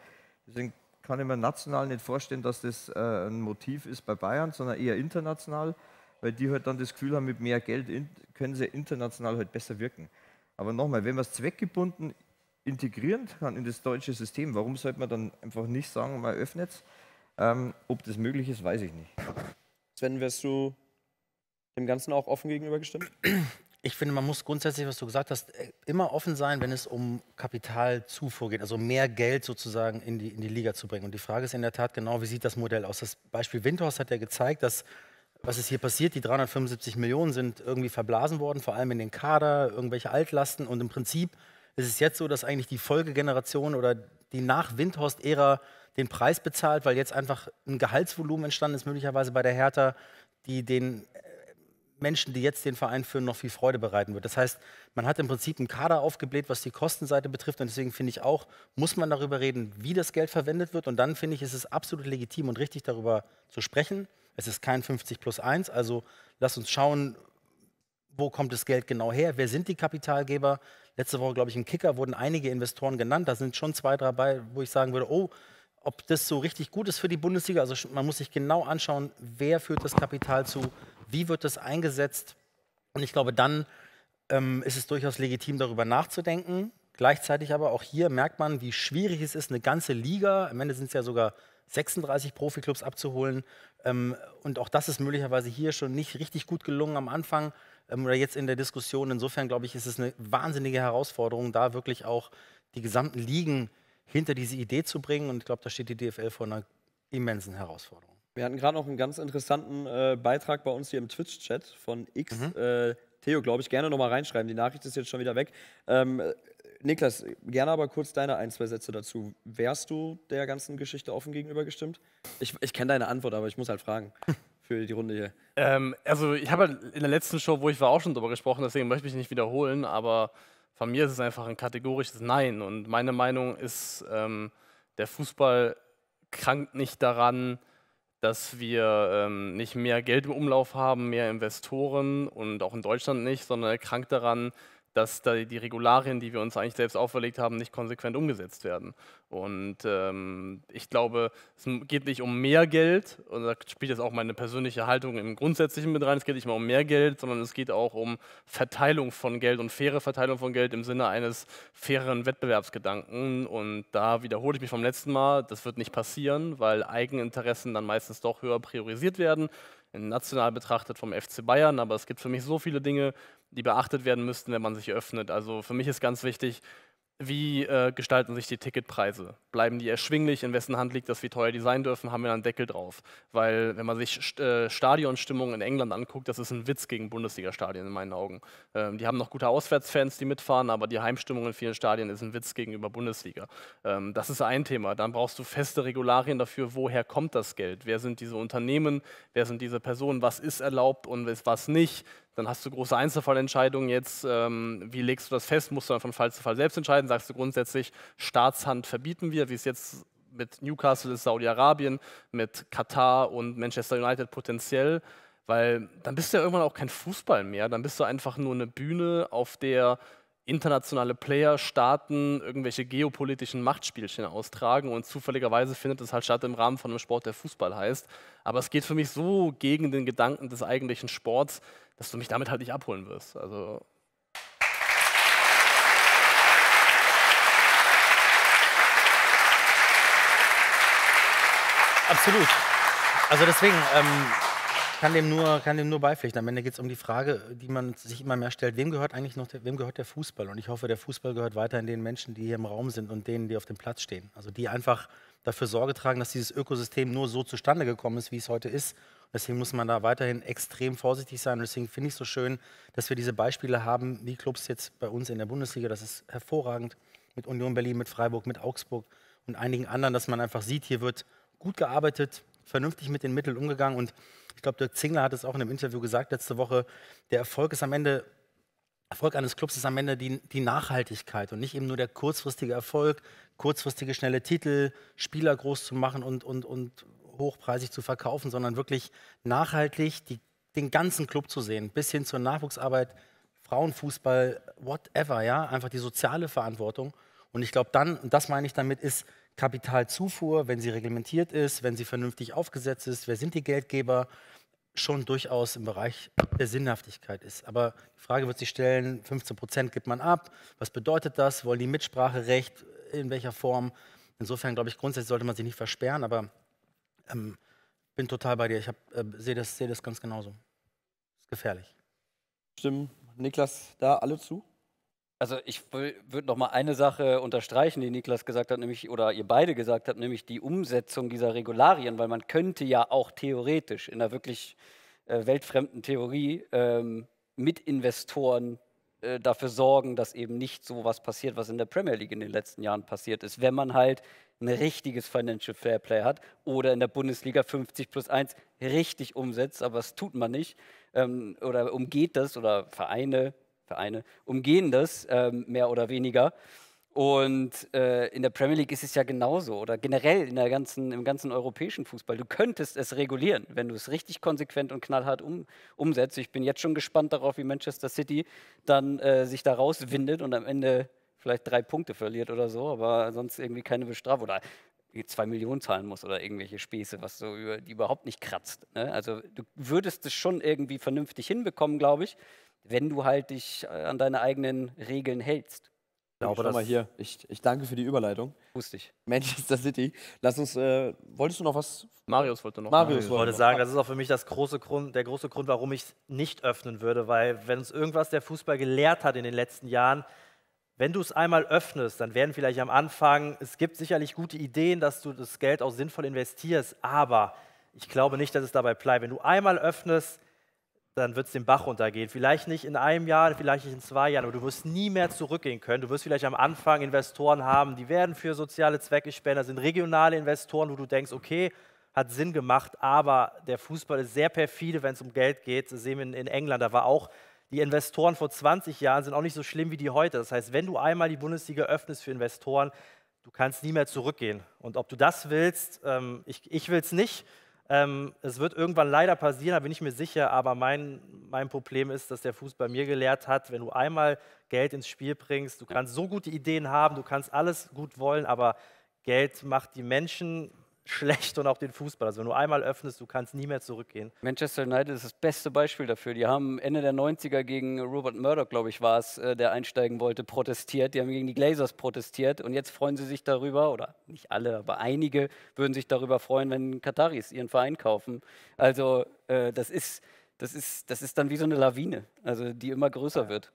Speaker 4: Deswegen kann ich mir national nicht vorstellen, dass das äh, ein Motiv ist bei Bayern, sondern eher international, weil die halt dann das Gefühl haben, mit mehr Geld können sie international halt besser wirken. Aber nochmal, wenn man es zweckgebunden integrieren kann in das deutsche System, warum sollte man dann einfach nicht sagen, man öffnet es? Ähm, ob das möglich ist, weiß ich nicht. Sven, wirst du dem Ganzen
Speaker 6: auch offen gegenüber gestimmt? Ich finde, man muss grundsätzlich, was du gesagt hast, äh, immer offen sein, wenn es um Kapitalzufuhr geht, also mehr Geld sozusagen in die, in die Liga zu bringen. Und die Frage ist in der Tat genau, wie sieht das Modell aus? Das Beispiel Windhorst hat ja gezeigt, dass was ist hier passiert? Die 375 Millionen sind irgendwie verblasen worden, vor allem in den Kader, irgendwelche Altlasten. Und im Prinzip ist es jetzt so, dass eigentlich die Folgegeneration oder die nach Windhorst-Ära den Preis bezahlt, weil jetzt einfach ein Gehaltsvolumen entstanden ist, möglicherweise bei der Hertha, die den Menschen, die jetzt den Verein führen, noch viel Freude bereiten wird. Das heißt, man hat im Prinzip einen Kader aufgebläht, was die Kostenseite betrifft. Und deswegen finde ich auch, muss man darüber reden, wie das Geld verwendet wird. Und dann finde ich, ist es absolut legitim und richtig, darüber zu sprechen. Es ist kein 50 plus 1. Also lass uns schauen, wo kommt das Geld genau her? Wer sind die Kapitalgeber? Letzte Woche, glaube ich, im Kicker wurden einige Investoren genannt. Da sind schon zwei, drei bei, wo ich sagen würde, oh, ob das so richtig gut ist für die Bundesliga. Also man muss sich genau anschauen, wer führt das Kapital zu, wie wird das eingesetzt. Und ich glaube, dann ähm, ist es durchaus legitim, darüber nachzudenken. Gleichzeitig aber auch hier merkt man, wie schwierig es ist, eine ganze Liga, am Ende sind es ja sogar 36 Profiklubs abzuholen. Ähm, und auch das ist möglicherweise hier schon nicht richtig gut gelungen am Anfang ähm, oder jetzt in der Diskussion. Insofern glaube ich, ist es eine wahnsinnige Herausforderung, da wirklich auch die gesamten Ligen zu hinter diese Idee zu bringen. Und ich glaube, da steht die DFL vor einer immensen Herausforderung.
Speaker 1: Wir hatten gerade noch einen ganz interessanten äh, Beitrag bei uns hier im Twitch-Chat von X. Mhm. Äh, Theo, glaube ich, gerne nochmal reinschreiben. Die Nachricht ist jetzt schon wieder weg. Ähm, äh, Niklas, gerne aber kurz deine ein, zwei Sätze dazu. Wärst du der ganzen Geschichte offen gegenübergestimmt?
Speaker 3: Ich, ich kenne deine Antwort, aber ich muss halt fragen
Speaker 1: für die Runde hier.
Speaker 3: Ähm, also ich habe halt in der letzten Show, wo ich war, auch schon darüber gesprochen, deswegen möchte ich mich nicht wiederholen, aber von mir ist es einfach ein kategorisches Nein. Und meine Meinung ist, ähm, der Fußball krankt nicht daran, dass wir ähm, nicht mehr Geld im Umlauf haben, mehr Investoren und auch in Deutschland nicht, sondern er krankt daran, dass da die Regularien, die wir uns eigentlich selbst auferlegt haben, nicht konsequent umgesetzt werden. Und ähm, ich glaube, es geht nicht um mehr Geld, und da spielt jetzt auch meine persönliche Haltung im Grundsätzlichen mit rein, es geht nicht mal um mehr Geld, sondern es geht auch um Verteilung von Geld und faire Verteilung von Geld im Sinne eines fairen Wettbewerbsgedanken. Und da wiederhole ich mich vom letzten Mal, das wird nicht passieren, weil Eigeninteressen dann meistens doch höher priorisiert werden national betrachtet vom FC Bayern, aber es gibt für mich so viele Dinge, die beachtet werden müssten, wenn man sich öffnet. Also für mich ist ganz wichtig, wie äh, gestalten sich die Ticketpreise? Bleiben die erschwinglich? In wessen Hand liegt das, wie teuer die sein dürfen? Haben wir da einen Deckel drauf? Weil, wenn man sich St äh, Stadionstimmung in England anguckt, das ist ein Witz gegen Bundesliga-Stadien in meinen Augen. Ähm, die haben noch gute Auswärtsfans, die mitfahren, aber die Heimstimmung in vielen Stadien ist ein Witz gegenüber Bundesliga. Ähm, das ist ein Thema. Dann brauchst du feste Regularien dafür, woher kommt das Geld? Wer sind diese Unternehmen? Wer sind diese Personen? Was ist erlaubt und was nicht? Dann hast du große Einzelfallentscheidungen jetzt. Ähm, wie legst du das fest? Musst du dann von Fall zu Fall selbst entscheiden? Sagst du grundsätzlich, Staatshand verbieten wir, wie es jetzt mit Newcastle ist, Saudi-Arabien, mit Katar und Manchester United potenziell? Weil dann bist du ja irgendwann auch kein Fußball mehr. Dann bist du einfach nur eine Bühne, auf der internationale Player, Staaten irgendwelche geopolitischen Machtspielchen austragen und zufälligerweise findet es halt statt im Rahmen von einem Sport, der Fußball heißt. Aber es geht für mich so gegen den Gedanken des eigentlichen Sports, dass du mich damit halt nicht abholen wirst. Also
Speaker 6: Absolut. Also deswegen, ähm kann dem nur, kann dem nur beipflichten. Am Ende geht es um die Frage, die man sich immer mehr stellt: Wem gehört eigentlich noch, der, wem gehört der Fußball? Und ich hoffe, der Fußball gehört weiterhin den Menschen, die hier im Raum sind und denen, die auf dem Platz stehen. Also die einfach dafür Sorge tragen, dass dieses Ökosystem nur so zustande gekommen ist, wie es heute ist. Deswegen muss man da weiterhin extrem vorsichtig sein. Und deswegen finde ich es so schön, dass wir diese Beispiele haben, wie Clubs jetzt bei uns in der Bundesliga. Das ist hervorragend mit Union Berlin, mit Freiburg, mit Augsburg und einigen anderen, dass man einfach sieht, hier wird gut gearbeitet, vernünftig mit den Mitteln umgegangen und ich glaube, der Zingler hat es auch in einem Interview gesagt letzte Woche. Der Erfolg ist am Ende Erfolg eines Clubs ist am Ende die, die, Nachhaltigkeit und nicht eben nur der kurzfristige Erfolg, kurzfristige schnelle Titel, Spieler groß zu machen und, und, und hochpreisig zu verkaufen, sondern wirklich nachhaltig die, den ganzen Club zu sehen, bis hin zur Nachwuchsarbeit, Frauenfußball, whatever, ja, einfach die soziale Verantwortung. Und ich glaube dann, und das meine ich damit, ist Kapitalzufuhr, wenn sie reglementiert ist, wenn sie vernünftig aufgesetzt ist, wer sind die Geldgeber, schon durchaus im Bereich der Sinnhaftigkeit ist. Aber die Frage wird sich stellen, 15 Prozent gibt man ab, was bedeutet das, wollen die Mitspracherecht, in welcher Form? Insofern glaube ich, grundsätzlich sollte man sich nicht versperren, aber ähm, bin total bei dir, ich äh, sehe das, seh das ganz genauso. Ist gefährlich. Stimmen Niklas da alle zu?
Speaker 2: Also ich würde noch mal eine Sache unterstreichen, die Niklas gesagt hat, nämlich oder ihr beide gesagt habt, nämlich die Umsetzung dieser Regularien, weil man könnte ja auch theoretisch in einer wirklich äh, weltfremden Theorie ähm, mit Investoren äh, dafür sorgen, dass eben nicht so was passiert, was in der Premier League in den letzten Jahren passiert ist, wenn man halt ein richtiges Financial Fair Play hat oder in der Bundesliga 50 plus 1 richtig umsetzt, aber das tut man nicht ähm, oder umgeht das oder Vereine Vereine umgehen das ähm, mehr oder weniger. Und äh, in der Premier League ist es ja genauso oder generell in der ganzen, im ganzen europäischen Fußball. Du könntest es regulieren, wenn du es richtig konsequent und knallhart um, umsetzt. Ich bin jetzt schon gespannt darauf, wie Manchester City dann äh, sich da rauswindet und am Ende vielleicht drei Punkte verliert oder so, aber sonst irgendwie keine Bestrafung oder zwei Millionen zahlen muss oder irgendwelche Späße, was so über, die überhaupt nicht kratzt. Ne? Also du würdest es schon irgendwie vernünftig hinbekommen, glaube ich wenn du halt dich äh, an deine eigenen Regeln hältst. Genau, aber mal hier.
Speaker 1: Ich, ich danke für die Überleitung. Wusste ich. Manchester City. Lass uns, äh, wolltest du noch was?
Speaker 5: Marius wollte noch. Marius, Marius wollte, wollte sagen, das ist auch für mich das große Grund, der große Grund, warum ich es nicht öffnen würde, weil wenn es irgendwas der Fußball gelehrt hat in den letzten Jahren, wenn du es einmal öffnest, dann werden vielleicht am Anfang, es gibt sicherlich gute Ideen, dass du das Geld auch sinnvoll investierst, aber ich glaube nicht, dass es dabei bleibt. Wenn du einmal öffnest, dann wird es den Bach runtergehen. Vielleicht nicht in einem Jahr, vielleicht nicht in zwei Jahren, aber du wirst nie mehr zurückgehen können. Du wirst vielleicht am Anfang Investoren haben, die werden für soziale Zwecke spenden. Das sind regionale Investoren, wo du denkst, okay, hat Sinn gemacht, aber der Fußball ist sehr perfide, wenn es um Geld geht. Das sehen wir in England, da war auch die Investoren vor 20 Jahren sind auch nicht so schlimm wie die heute. Das heißt, wenn du einmal die Bundesliga öffnest für Investoren, du kannst nie mehr zurückgehen. Und ob du das willst, ähm, ich, ich will es nicht. Ähm, es wird irgendwann leider passieren, da bin ich mir sicher, aber mein, mein Problem ist, dass der Fußball mir gelehrt hat, wenn du einmal Geld ins Spiel bringst, du kannst so gute Ideen haben, du kannst alles gut wollen, aber Geld macht die Menschen schlecht und auch den Fußball. Also wenn du einmal öffnest, du kannst nie mehr zurückgehen. Manchester United ist das beste Beispiel dafür. Die haben Ende der
Speaker 2: 90er gegen Robert Murdoch, glaube ich, war es, äh, der einsteigen wollte, protestiert. Die haben gegen die Glazers protestiert und jetzt freuen sie sich darüber, oder nicht alle, aber einige würden sich darüber freuen, wenn Kataris ihren Verein kaufen. Also äh, das, ist, das, ist, das ist dann wie so eine Lawine, also die immer größer ja. wird.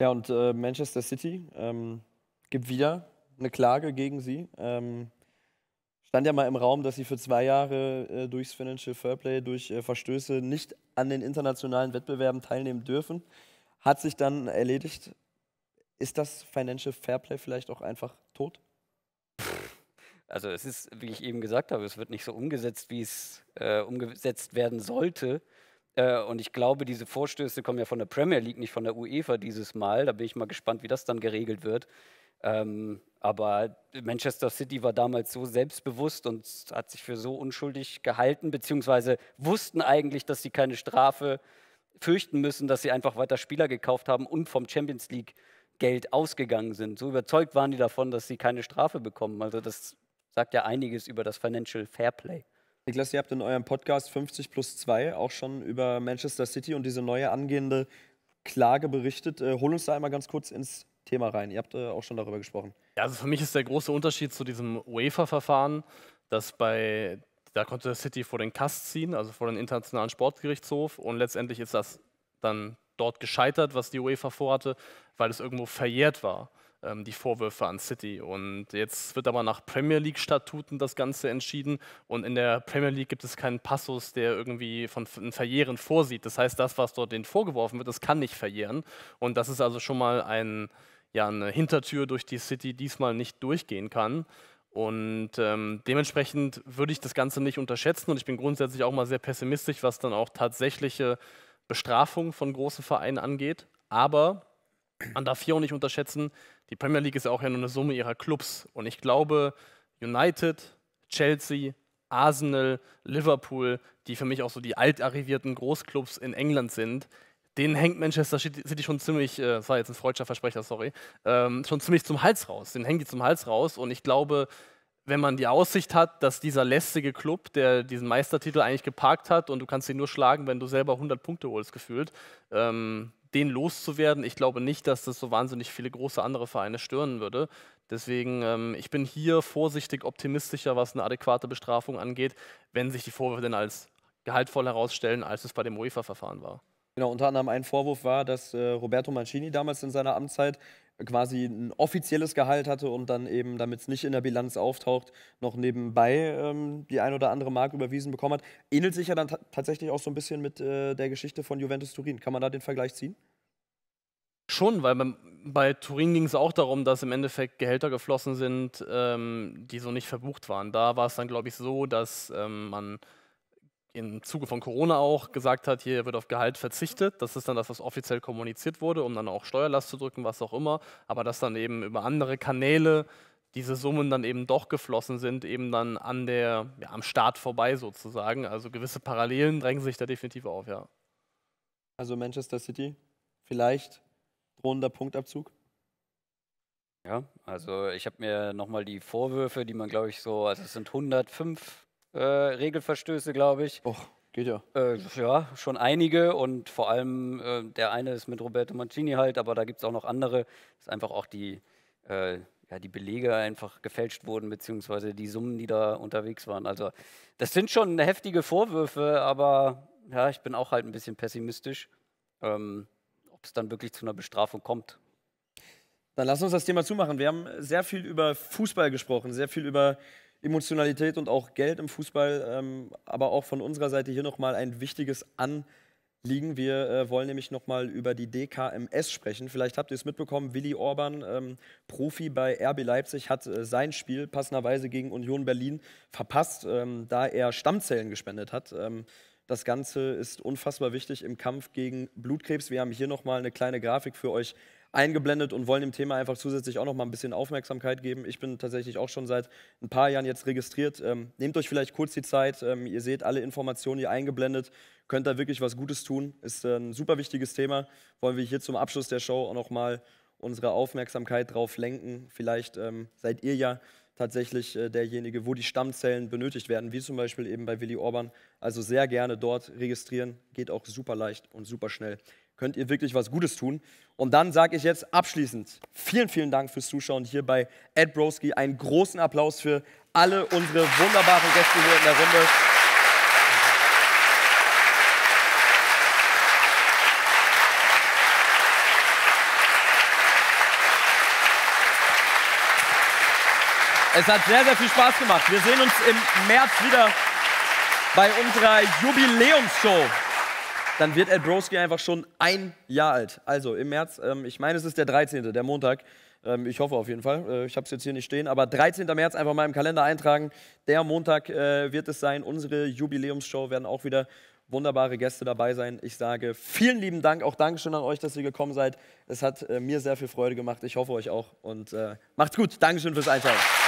Speaker 1: Ja, und äh, Manchester City ähm, gibt wieder eine Klage gegen sie. Ähm, stand ja mal im Raum, dass sie für zwei Jahre äh, durchs Financial Fairplay, durch äh, Verstöße nicht an den internationalen Wettbewerben teilnehmen dürfen. Hat sich dann erledigt. Ist das Financial Fairplay vielleicht auch einfach tot?
Speaker 2: Also es ist, wie ich eben gesagt habe, es wird nicht so umgesetzt, wie es äh, umgesetzt werden sollte. Äh, und ich glaube, diese Vorstöße kommen ja von der Premier League, nicht von der UEFA dieses Mal. Da bin ich mal gespannt, wie das dann geregelt wird. Ähm, aber Manchester City war damals so selbstbewusst und hat sich für so unschuldig gehalten, beziehungsweise wussten eigentlich, dass sie keine Strafe fürchten müssen, dass sie einfach weiter Spieler gekauft haben und vom Champions League Geld ausgegangen sind. So überzeugt waren die davon, dass sie keine Strafe bekommen. Also das sagt ja einiges über das Financial
Speaker 1: Fairplay. Niklas, ihr habt in eurem Podcast 50 plus 2 auch schon über Manchester City und diese neue angehende Klage berichtet. Äh, hol uns da einmal ganz kurz ins Thema rein. Ihr habt äh, auch schon
Speaker 3: darüber gesprochen. Ja, also für mich ist der große Unterschied zu diesem Wafer-Verfahren, dass bei da konnte City vor den Kast ziehen, also vor den Internationalen Sportgerichtshof und letztendlich ist das dann dort gescheitert, was die UEFA vorhatte, weil es irgendwo verjährt war, ähm, die Vorwürfe an City. Und jetzt wird aber nach Premier League-Statuten das Ganze entschieden und in der Premier League gibt es keinen Passus, der irgendwie von ein Verjähren vorsieht. Das heißt, das, was dort denen vorgeworfen wird, das kann nicht verjähren. Und das ist also schon mal ein ja eine Hintertür durch die City diesmal nicht durchgehen kann. Und ähm, dementsprechend würde ich das Ganze nicht unterschätzen und ich bin grundsätzlich auch mal sehr pessimistisch, was dann auch tatsächliche Bestrafung von großen Vereinen angeht. Aber man darf hier auch nicht unterschätzen, die Premier League ist ja auch ja nur eine Summe ihrer Clubs. Und ich glaube, United, Chelsea, Arsenal, Liverpool, die für mich auch so die altarrivierten Großclubs in England sind, den hängt Manchester City schon ziemlich, äh, das war jetzt ein freudscher Versprecher, sorry, ähm, schon ziemlich zum Hals raus. Den hängen die zum Hals raus. Und ich glaube, wenn man die Aussicht hat, dass dieser lästige Club, der diesen Meistertitel eigentlich geparkt hat und du kannst ihn nur schlagen, wenn du selber 100 Punkte holst, gefühlt, ähm, den loszuwerden, ich glaube nicht, dass das so wahnsinnig viele große andere Vereine stören würde. Deswegen, ähm, ich bin hier vorsichtig optimistischer, was eine adäquate Bestrafung angeht, wenn sich die Vorwürfe denn als gehaltvoll herausstellen, als es bei dem UEFA-Verfahren war.
Speaker 1: Genau, unter anderem ein Vorwurf war, dass äh, Roberto Mancini damals in seiner Amtszeit quasi ein offizielles Gehalt hatte und dann eben, damit es nicht in der Bilanz auftaucht, noch nebenbei ähm, die ein oder andere Mark überwiesen bekommen hat. Ähnelt sich ja dann tatsächlich auch so ein bisschen mit äh, der Geschichte von Juventus Turin.
Speaker 3: Kann man da den Vergleich ziehen? Schon, weil beim, bei Turin ging es auch darum, dass im Endeffekt Gehälter geflossen sind, ähm, die so nicht verbucht waren. Da war es dann, glaube ich, so, dass ähm, man im Zuge von Corona auch gesagt hat, hier wird auf Gehalt verzichtet. Das ist dann das, was offiziell kommuniziert wurde, um dann auch Steuerlast zu drücken, was auch immer. Aber dass dann eben über andere Kanäle diese Summen dann eben doch geflossen sind, eben dann an der, ja, am Start vorbei sozusagen. Also gewisse Parallelen drängen sich da definitiv auf, ja. Also Manchester City, vielleicht drohender Punktabzug?
Speaker 2: Ja, also ich habe mir nochmal die Vorwürfe, die man glaube ich so, also es sind 105 äh, Regelverstöße, glaube ich. Och, geht ja. Äh, ja, schon einige und vor allem äh, der eine ist mit Roberto Mancini halt, aber da gibt es auch noch andere. dass einfach auch die, äh, ja, die Belege einfach gefälscht wurden, beziehungsweise die Summen, die da unterwegs waren. Also, das sind schon heftige Vorwürfe, aber ja, ich bin auch halt ein bisschen pessimistisch, ähm, ob es dann wirklich zu einer Bestrafung kommt. Dann lass uns das Thema zumachen.
Speaker 1: Wir haben sehr viel über Fußball gesprochen, sehr viel über Emotionalität und auch Geld im Fußball, ähm, aber auch von unserer Seite hier nochmal ein wichtiges Anliegen. Wir äh, wollen nämlich nochmal über die DKMS sprechen. Vielleicht habt ihr es mitbekommen, Willi Orban, ähm, Profi bei RB Leipzig, hat äh, sein Spiel passenderweise gegen Union Berlin verpasst, ähm, da er Stammzellen gespendet hat. Ähm, das Ganze ist unfassbar wichtig im Kampf gegen Blutkrebs. Wir haben hier nochmal eine kleine Grafik für euch eingeblendet und wollen dem Thema einfach zusätzlich auch noch mal ein bisschen Aufmerksamkeit geben. Ich bin tatsächlich auch schon seit ein paar Jahren jetzt registriert. Ähm, nehmt euch vielleicht kurz die Zeit. Ähm, ihr seht alle Informationen hier eingeblendet. Könnt da wirklich was Gutes tun. Ist äh, ein super wichtiges Thema. Wollen wir hier zum Abschluss der Show auch noch mal unsere Aufmerksamkeit drauf lenken. Vielleicht ähm, seid ihr ja tatsächlich äh, derjenige, wo die Stammzellen benötigt werden, wie zum Beispiel eben bei Willy Orban. Also sehr gerne dort registrieren. Geht auch super leicht und super schnell könnt ihr wirklich was Gutes tun. Und dann sage ich jetzt abschließend vielen, vielen Dank fürs Zuschauen hier bei Ed Broski. Einen großen Applaus für alle unsere wunderbaren Gäste hier in der Runde. Es hat sehr, sehr viel Spaß gemacht. Wir sehen uns im März wieder bei unserer Jubiläumsshow dann wird Ed Broski einfach schon ein Jahr alt. Also im März, ähm, ich meine, es ist der 13., der Montag. Ähm, ich hoffe auf jeden Fall. Äh, ich habe es jetzt hier nicht stehen, aber 13. März einfach mal im Kalender eintragen. Der Montag äh, wird es sein. Unsere Jubiläumsshow werden auch wieder wunderbare Gäste dabei sein. Ich sage vielen lieben Dank, auch Dankeschön an euch, dass ihr gekommen seid. Es hat äh, mir sehr viel Freude gemacht. Ich hoffe euch auch und äh, macht's gut. Dankeschön fürs Einschalten.